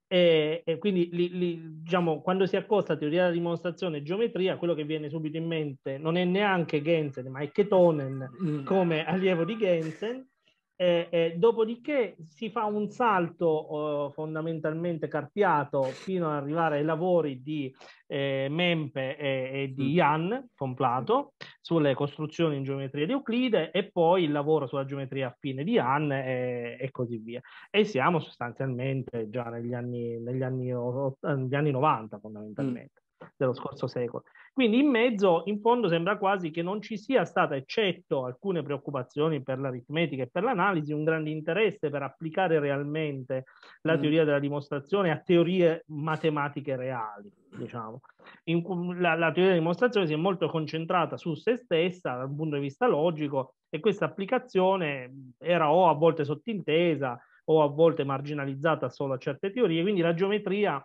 E, e quindi li, li, diciamo, quando si accosta a teoria della dimostrazione e geometria, quello che viene subito in mente non è neanche Gensen, ma è Ketonen mm. come allievo di Gensen eh, eh, dopodiché si fa un salto eh, fondamentalmente carpiato fino ad arrivare ai lavori di eh, Mempe e, e di Jan mm. Pomplato sulle costruzioni in geometria di Euclide e poi il lavoro sulla geometria affine di Jan e, e, così via. E siamo sostanzialmente già negli anni, negli anni, negli anni 90 mm. fondamentalmente dello scorso secolo. Quindi in mezzo, in fondo, sembra quasi che non ci sia stata, eccetto alcune preoccupazioni per l'aritmetica e per l'analisi, un grande interesse per applicare realmente la mm. teoria della dimostrazione a teorie matematiche reali. Diciamo. In, la, la teoria della dimostrazione si è molto concentrata su se stessa dal punto di vista logico e questa applicazione era o a volte sottintesa o a volte marginalizzata solo a certe teorie, quindi la geometria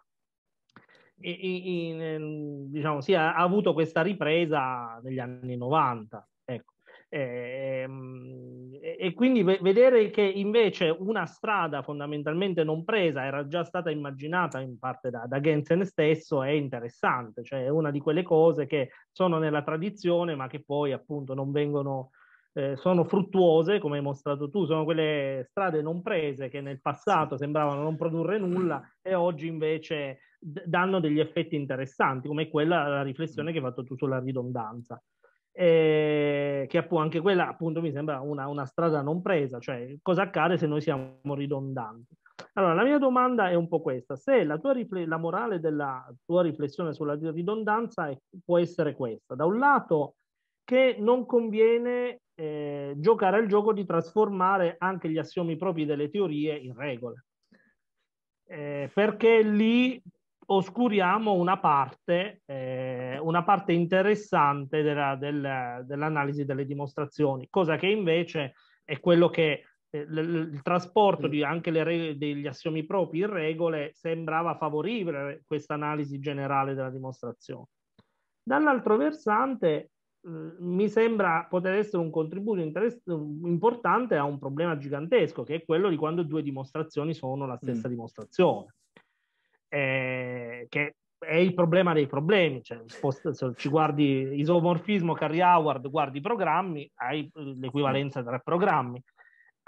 in, in, ehm, diciamo, si è, ha avuto questa ripresa negli anni 90. Ecco. Ehm, e, e, quindi vedere che invece una strada fondamentalmente non presa era già stata immaginata in parte da, da Gensen stesso è interessante, cioè è una di quelle cose che sono nella tradizione ma che poi appunto non vengono eh, sono fruttuose, come hai mostrato tu, sono quelle strade non prese che nel passato sembravano non produrre nulla e oggi invece danno degli effetti interessanti, come quella la riflessione mm. che hai fatto tu sulla ridondanza. Eh, che appunto, anche quella appunto mi sembra una, una strada non presa, cioè cosa accade se noi siamo ridondanti. Allora, la mia domanda è un po' questa, se la, tua rifle- la morale della tua riflessione sulla ridondanza è, può essere questa, da un lato che non conviene eh, giocare al gioco di trasformare anche gli assiomi propri delle teorie in regole, eh, perché lì oscuriamo una parte, eh, una parte interessante della, della, dell'analisi delle dimostrazioni, cosa che invece è quello che eh, il, trasporto mm. di anche regole, degli assiomi propri in regole sembrava favorire questa analisi generale della dimostrazione. Dall'altro versante, Mm, mi sembra poter essere un contributo interess- mm, importante a un problema gigantesco, che è quello di quando due dimostrazioni sono la stessa mm. dimostrazione, eh, che è il problema dei problemi. Cioè, spost- se ci guardi isomorfismo, Carrie Howard, guardi i programmi, hai eh, l'equivalenza tra programmi.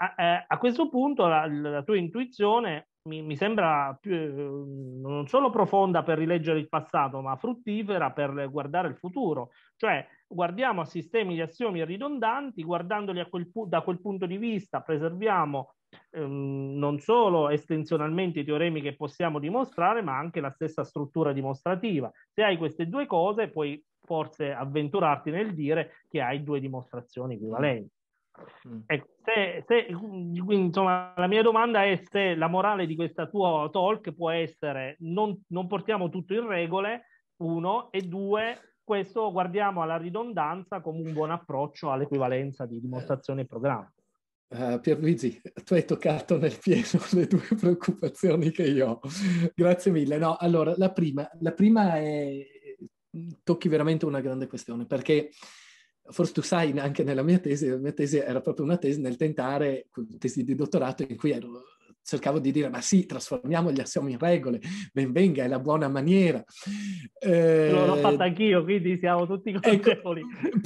A, eh, a questo punto la, la tua intuizione mi, mi sembra più, ehm, non solo profonda per rileggere il passato, ma fruttifera per guardare il futuro. Cioè, guardiamo a sistemi di assiomi ridondanti, guardandoli quel da quel punto di vista, preserviamo ehm, non solo estensionalmente i teoremi che possiamo dimostrare, ma anche la stessa struttura dimostrativa. Se hai queste due cose, puoi forse avventurarti nel dire che hai due dimostrazioni mm. equivalenti. Mm. Ecco, se, se, insomma, la mia domanda è se la morale di questa tua talk può essere non, non portiamo tutto in regole, uno, e due, questo guardiamo alla ridondanza come un buon approccio all'equivalenza di dimostrazione e programma. Uh, eh, Pierluigi, tu hai toccato nel pieno le due preoccupazioni che io ho. Grazie mille. No, allora, la prima, la prima è... tocchi veramente una grande questione, perché forse tu sai anche nella mia tesi, la mia tesi era proprio una tesi nel tentare, tesi di dottorato in cui ero, cercavo di dire ma sì, trasformiamo gli assiomi in regole, ben venga, è la buona maniera. Eh, L'ho fatta anch'io, quindi siamo tutti ecco, consapevoli.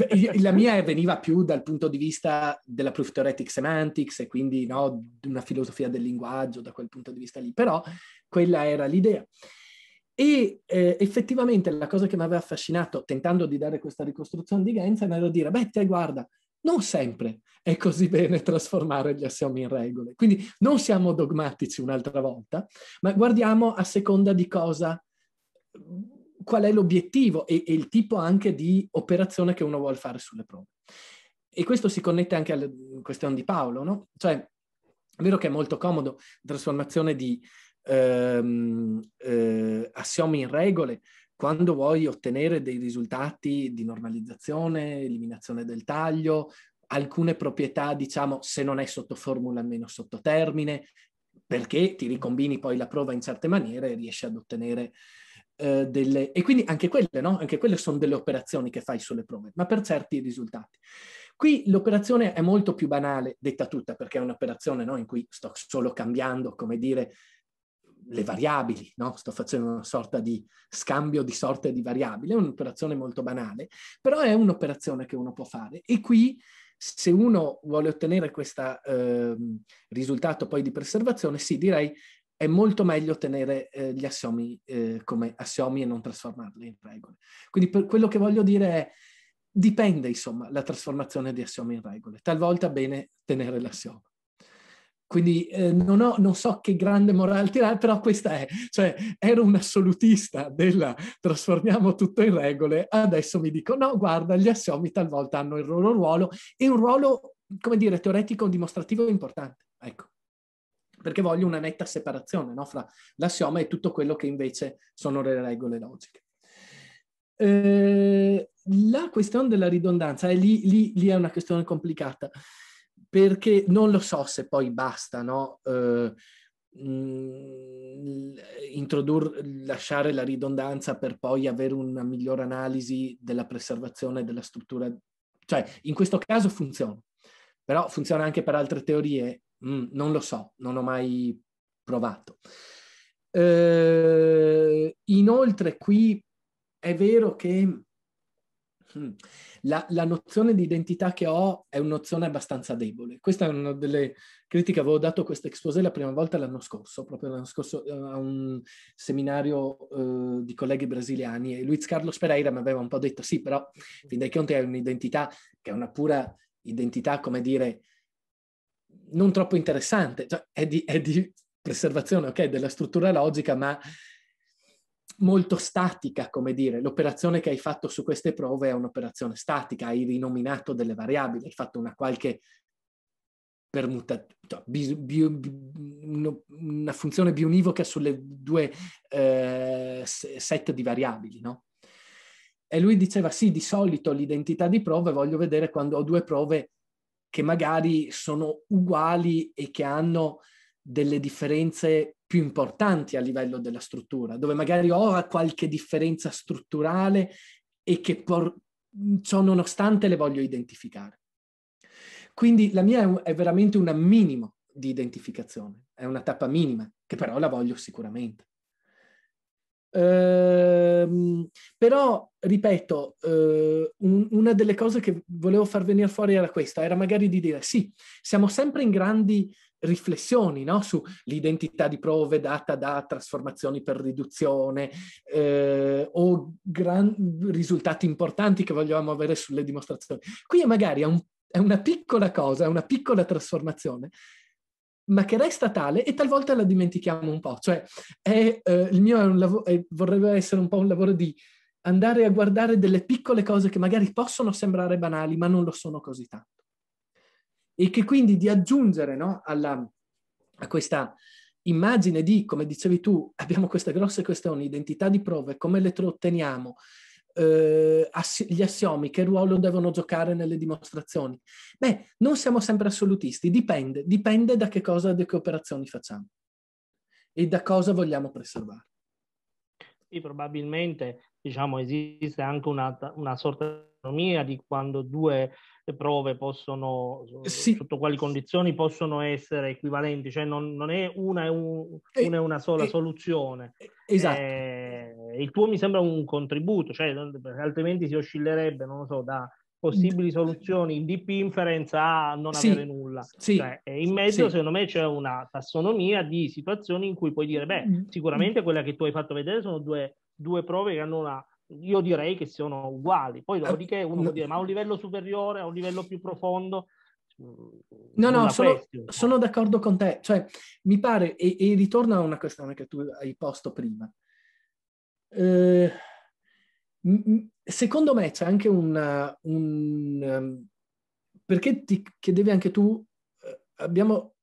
Ecco, la mia veniva più dal punto di vista della proof theoretic semantics e quindi no, una filosofia del linguaggio da quel punto di vista lì, però quella era l'idea. E eh, effettivamente la cosa che mi aveva affascinato, tentando di dare questa ricostruzione di Gensen, era dire, beh, te guarda, non sempre è così bene trasformare gli assiomi in regole. Quindi non siamo dogmatici un'altra volta, ma guardiamo a seconda di cosa, qual è l'obiettivo e, e il tipo anche di operazione che uno vuole fare sulle prove. E questo si connette anche alla questione di Paolo, no? Cioè, è vero che è molto comodo trasformazione di ehm, eh, assiomi in regole, quando vuoi ottenere dei risultati di normalizzazione, eliminazione del taglio, alcune proprietà, diciamo, se non è sotto formula almeno sotto termine, perché ti ricombini poi la prova in certe maniere e riesci ad ottenere eh, delle... E quindi anche quelle, no? Anche quelle sono delle operazioni che fai sulle prove, ma per certi risultati. Qui l'operazione è molto più banale, detta tutta, perché è un'operazione no? in cui sto solo cambiando, come dire, le variabili, no? sto facendo una sorta di scambio di sorte di variabile, è un'operazione molto banale, però è un'operazione che uno può fare e qui se uno vuole ottenere questo eh, risultato poi di preservazione, sì, direi è molto meglio tenere eh, gli assiomi eh, come assiomi e non trasformarli in regole. Quindi quello che voglio dire è, dipende insomma la trasformazione di assiomi in regole, talvolta è bene tenere l'assioma. Quindi eh, non, ho, non, so che grande morale tirare, però questa è, cioè ero un assolutista della trasformiamo tutto in regole, adesso mi dico no, guarda, gli assiomi talvolta hanno il loro ruolo e un ruolo, come dire, teoretico, dimostrativo importante, ecco. Perché voglio una netta separazione no? fra l'assioma e tutto quello che invece sono le regole logiche. Eh, la questione della ridondanza, è lì, lì, lì è una questione complicata perché non lo so se poi basta, no? Eh, mm, introdurre, lasciare la ridondanza per poi avere una migliore analisi della preservazione della struttura. Cioè, in questo caso funziona, però funziona anche per altre teorie? Mm, non lo so, non ho mai provato. Eh, inoltre qui è vero che Mm. La, la, nozione di identità che ho è una nozione abbastanza debole. Questa è una delle critiche che avevo dato a questa exposé la prima volta l'anno scorso, proprio l'anno scorso eh, a un seminario uh, di colleghi brasiliani e Luiz Carlos Pereira mi aveva un po' detto sì, però fin dai conti è un'identità che è una pura identità, come dire, non troppo interessante, cioè, è, di, è di preservazione, ok, della struttura logica, ma molto statica, come dire, l'operazione che hai fatto su queste prove è un'operazione statica, hai rinominato delle variabili, hai fatto una qualche permutazione, cioè, una funzione bionivoca sulle due eh, set di variabili, no? E lui diceva, sì, di solito l'identità di prove voglio vedere quando ho due prove che magari sono uguali e che hanno delle differenze più importanti a livello della struttura, dove magari ho qualche differenza strutturale e che por- ciò nonostante le voglio identificare. Quindi la mia è veramente una minimo di identificazione, è una tappa minima, che però la voglio sicuramente. Ehm, però, ripeto, eh, un, una delle cose che volevo far venire fuori era questa, era magari di dire sì, siamo sempre in grandi riflessioni no? sull'identità di prove data da trasformazioni per riduzione eh, o gran, risultati importanti che vogliamo avere sulle dimostrazioni. Qui magari è, un, è una piccola cosa, è una piccola trasformazione, ma che resta tale e talvolta la dimentichiamo un po'. Cioè, è, eh, il mio è un lavoro, vorrebbe essere un po' un lavoro di andare a guardare delle piccole cose che magari possono sembrare banali, ma non lo sono così tanto e che quindi di aggiungere no, alla, a questa immagine di, come dicevi tu, abbiamo questa grossa questione, identità di prove, come le otteniamo, eh, assi- gli assiomi, che ruolo devono giocare nelle dimostrazioni. Beh, non siamo sempre assolutisti, dipende, dipende da che cosa le cooperazioni facciamo e da cosa vogliamo preservare. Sì, probabilmente diciamo, esiste anche una, una sorta di economia di quando due prove possono, sì. sotto quali condizioni possono essere equivalenti, cioè non, non è una, un, una, e una sola e, soluzione. Esatto. Eh, il tuo mi sembra un contributo, cioè, altrimenti si oscillerebbe, non lo so, da possibili soluzioni in DP inferenza a non sì, avere nulla. Sì, cioè, in mezzo, sì. secondo me, c'è una tassonomia di situazioni in cui puoi dire, beh, sicuramente quella che tu hai fatto vedere sono due, due prove che hanno una io direi che siano uguali. Poi eh, dopodiché uno può dire, ma a un livello superiore, a un livello più profondo, mm, No, no, sono, sono, d'accordo con te. Cioè, mi pare, e, e ritorno a una questione che tu hai posto prima. Eh, secondo me c'è anche una, un... Um, perché ti chiedevi anche tu, eh, abbiamo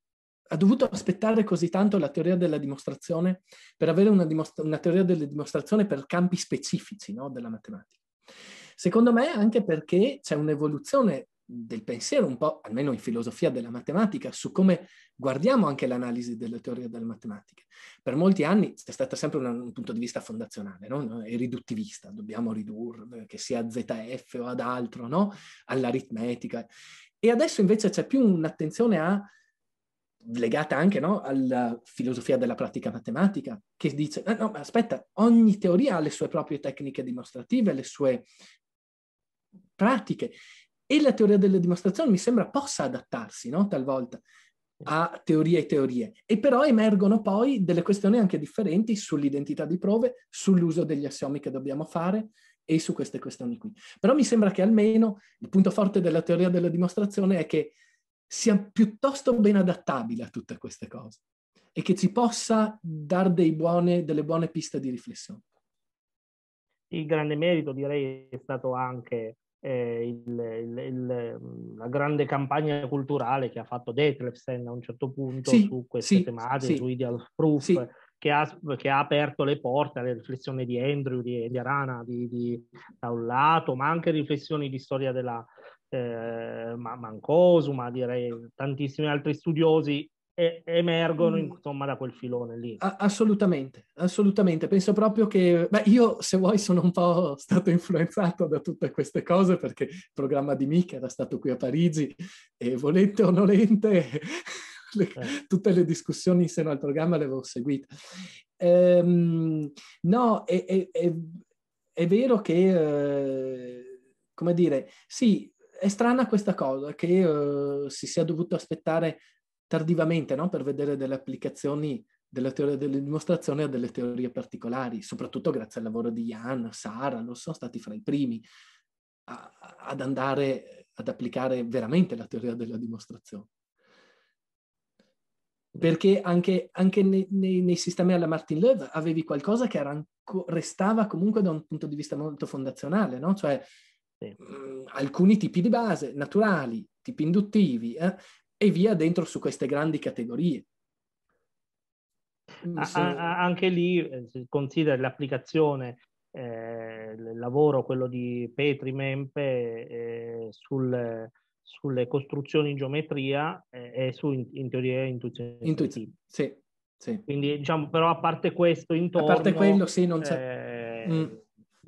ha dovuto aspettare così tanto la teoria della dimostrazione per avere una, dimostra- una teoria della dimostrazione per campi specifici no, della matematica. Secondo me anche perché c'è un'evoluzione del pensiero, un po' almeno in filosofia della matematica, su come guardiamo anche l'analisi della teoria della matematica. Per molti anni c'è stato sempre un, un punto di vista fondazionale, no? è riduttivista, dobbiamo ridurre, che sia a ZF o ad altro, no? all'aritmetica. E adesso invece c'è più un'attenzione a legata anche no, alla filosofia della pratica matematica, che dice, ah, no, aspetta, ogni teoria ha le sue proprie tecniche dimostrative, le sue pratiche, e la teoria delle dimostrazioni mi sembra possa adattarsi, no, talvolta, a teorie e teorie. E però emergono poi delle questioni anche differenti sull'identità di prove, sull'uso degli assiomi che dobbiamo fare, e su queste questioni qui. Però mi sembra che almeno il punto forte della teoria della dimostrazione è che sia piuttosto ben adattabile a tutte queste cose e che ci possa dare delle buone piste di riflessione. Il grande merito direi è stato anche eh, il, il, il, la grande campagna culturale che ha fatto Detlefsen a un certo punto sì, su queste sì, tematiche, sì, su Ideal Proof, che, ha, che ha aperto le porte alle riflessioni di Andrew, di, di Arana, di, di, da un lato, ma anche riflessioni di storia della, eh, ma direi tantissimi altri studiosi e, emergono mm. insomma da quel filone lì. Assolutamente, assolutamente. Penso proprio che, beh, io se vuoi sono un po' stato influenzato da tutte queste cose perché il programma di Mica era stato qui a Parigi e volete o nolente le, eh. tutte le discussioni in seno al programma le avevo seguite. Ehm, no, è, è, è, è, vero che... Eh, come dire, sì, è strana questa cosa che uh, si sia dovuto aspettare tardivamente no? per vedere delle applicazioni della teoria delle dimostrazioni a delle teorie particolari, soprattutto grazie al lavoro di Jan, Sara, non sono stati fra i primi a, ad andare ad applicare veramente la teoria della dimostrazione. Perché anche, anche nei, nei, nei, sistemi alla Martin Löw avevi qualcosa che era, restava comunque da un punto di vista molto fondazionale, no? Cioè, mh, mm, alcuni tipi di base, naturali, tipi induttivi, eh, e via dentro su queste grandi categorie. Mm, se... anche lì eh, considera l'applicazione, eh, il lavoro, quello di Petri Mempe eh, eh, sul, sulle costruzioni in geometria eh, e su in, in teoria intuizione. Intuizione, sì, sì. Quindi diciamo, però a parte questo intorno... A parte quello, sì, non c'è... Eh, mm.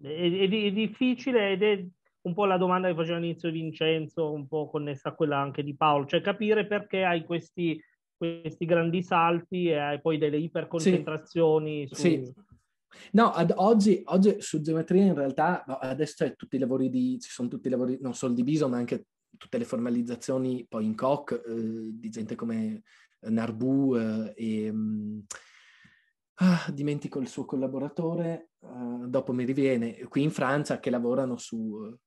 È, è, difficile ed è un po' la domanda che faceva all'inizio Vincenzo, un po' connessa a quella anche di Paolo, cioè capire perché hai questi, questi grandi salti e hai poi delle iperconcentrazioni. Sì. Su... sì. No, ad oggi, oggi, su geometria in realtà adesso tutti di, ci sono tutti i lavori non solo di Bison ma anche tutte le formalizzazioni poi in COC eh, di gente come Narbu eh, e... Mm, ah, dimentico il suo collaboratore, uh, dopo mi riviene, qui in Francia che lavorano su, eh,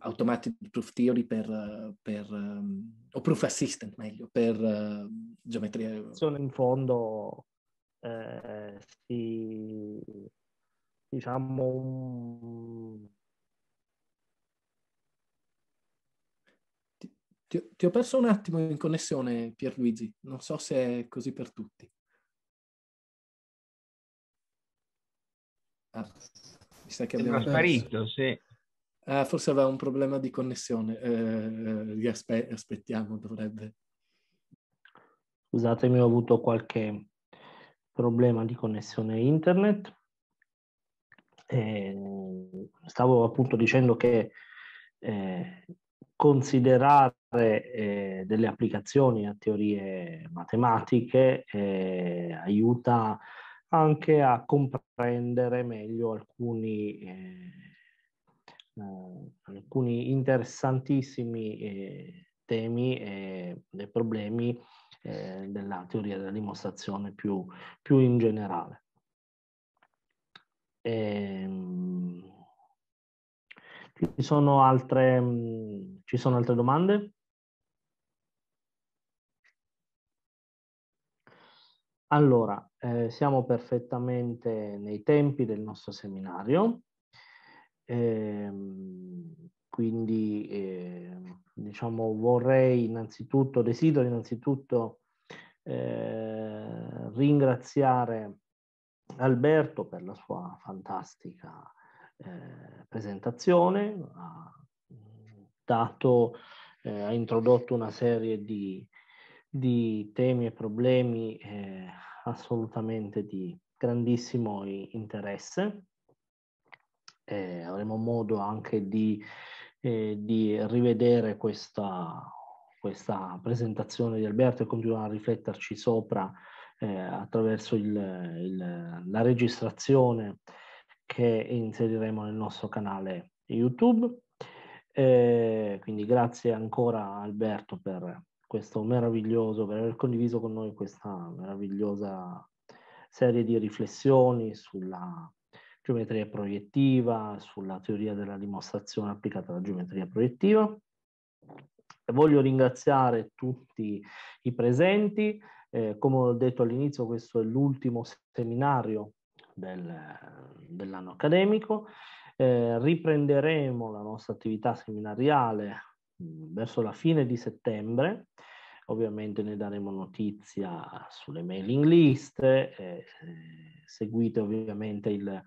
automatic proof theory per, eh, per um, o proof assistant meglio, per uh, geometria. Sono in fondo eh, si, diciamo un... ti, ti, ho perso un attimo in connessione Pierluigi, non so se è così per tutti. Ah, mi sa che abbiamo sparito, sì. Ah, forse aveva un problema di connessione. Eh, riaspe- eh, aspettiamo, dovrebbe. Scusatemi, ho avuto qualche problema di connessione internet. Eh, stavo appunto dicendo che eh, considerare eh, delle applicazioni a teorie matematiche eh, aiuta anche a comprendere meglio alcuni eh, alcuni interessantissimi eh, temi e, e problemi eh, della teoria della dimostrazione più, più in generale. Ehm, ci, sono altre, mh, mm, ci sono altre domande? Allora, eh, siamo perfettamente nei tempi del nostro seminario. Eh, quindi eh, diciamo vorrei innanzitutto, desidero innanzitutto eh, ringraziare Alberto per la sua fantastica eh, presentazione, ha dato, eh, ha introdotto una serie di, di temi e problemi eh, assolutamente di grandissimo interesse eh, avremo modo anche di, eh, di rivedere questa, questa, presentazione di Alberto e continuare a rifletterci sopra eh, attraverso il, il, la registrazione che inseriremo nel nostro canale YouTube. Eh, quindi grazie ancora Alberto per questo meraviglioso, per aver condiviso con noi questa meravigliosa serie di riflessioni sulla geometria proiettiva, sulla teoria della dimostrazione applicata alla geometria proiettiva. Voglio ringraziare tutti i presenti. Eh, come ho detto all'inizio, questo è l'ultimo seminario del, dell'anno accademico. Eh, riprenderemo la nostra attività seminariale verso la fine di settembre. Ovviamente ne daremo notizia sulle mailing list. Eh, eh seguite ovviamente il,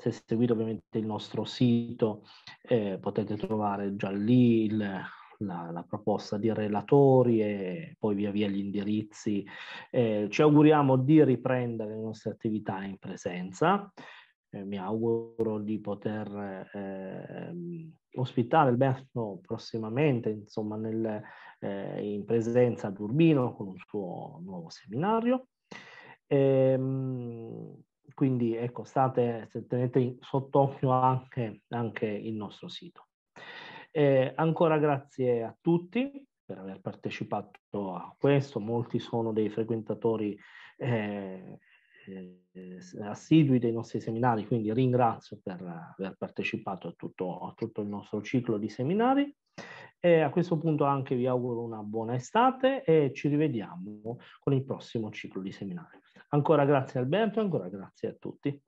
se seguite ovviamente il nostro sito eh, potete trovare già lì il, la, la, proposta di relatori e poi via via gli indirizzi. Eh, ci auguriamo di riprendere le nostre attività in presenza. Eh, mi auguro di poter eh, ospitare il Berto prossimamente, insomma, nel, eh, in presenza ad Urbino con un suo nuovo seminario. Ehm, quindi ecco, state, tenete sott'occhio anche, anche il nostro sito. E eh, ancora grazie a tutti per aver partecipato a questo, molti sono dei frequentatori eh, eh, assidui dei nostri seminari, quindi ringrazio per aver partecipato a tutto, a tutto il nostro ciclo di seminari e a questo punto anche vi auguro una buona estate e ci rivediamo con il prossimo ciclo di seminario. Ancora grazie Alberto, ancora grazie a tutti.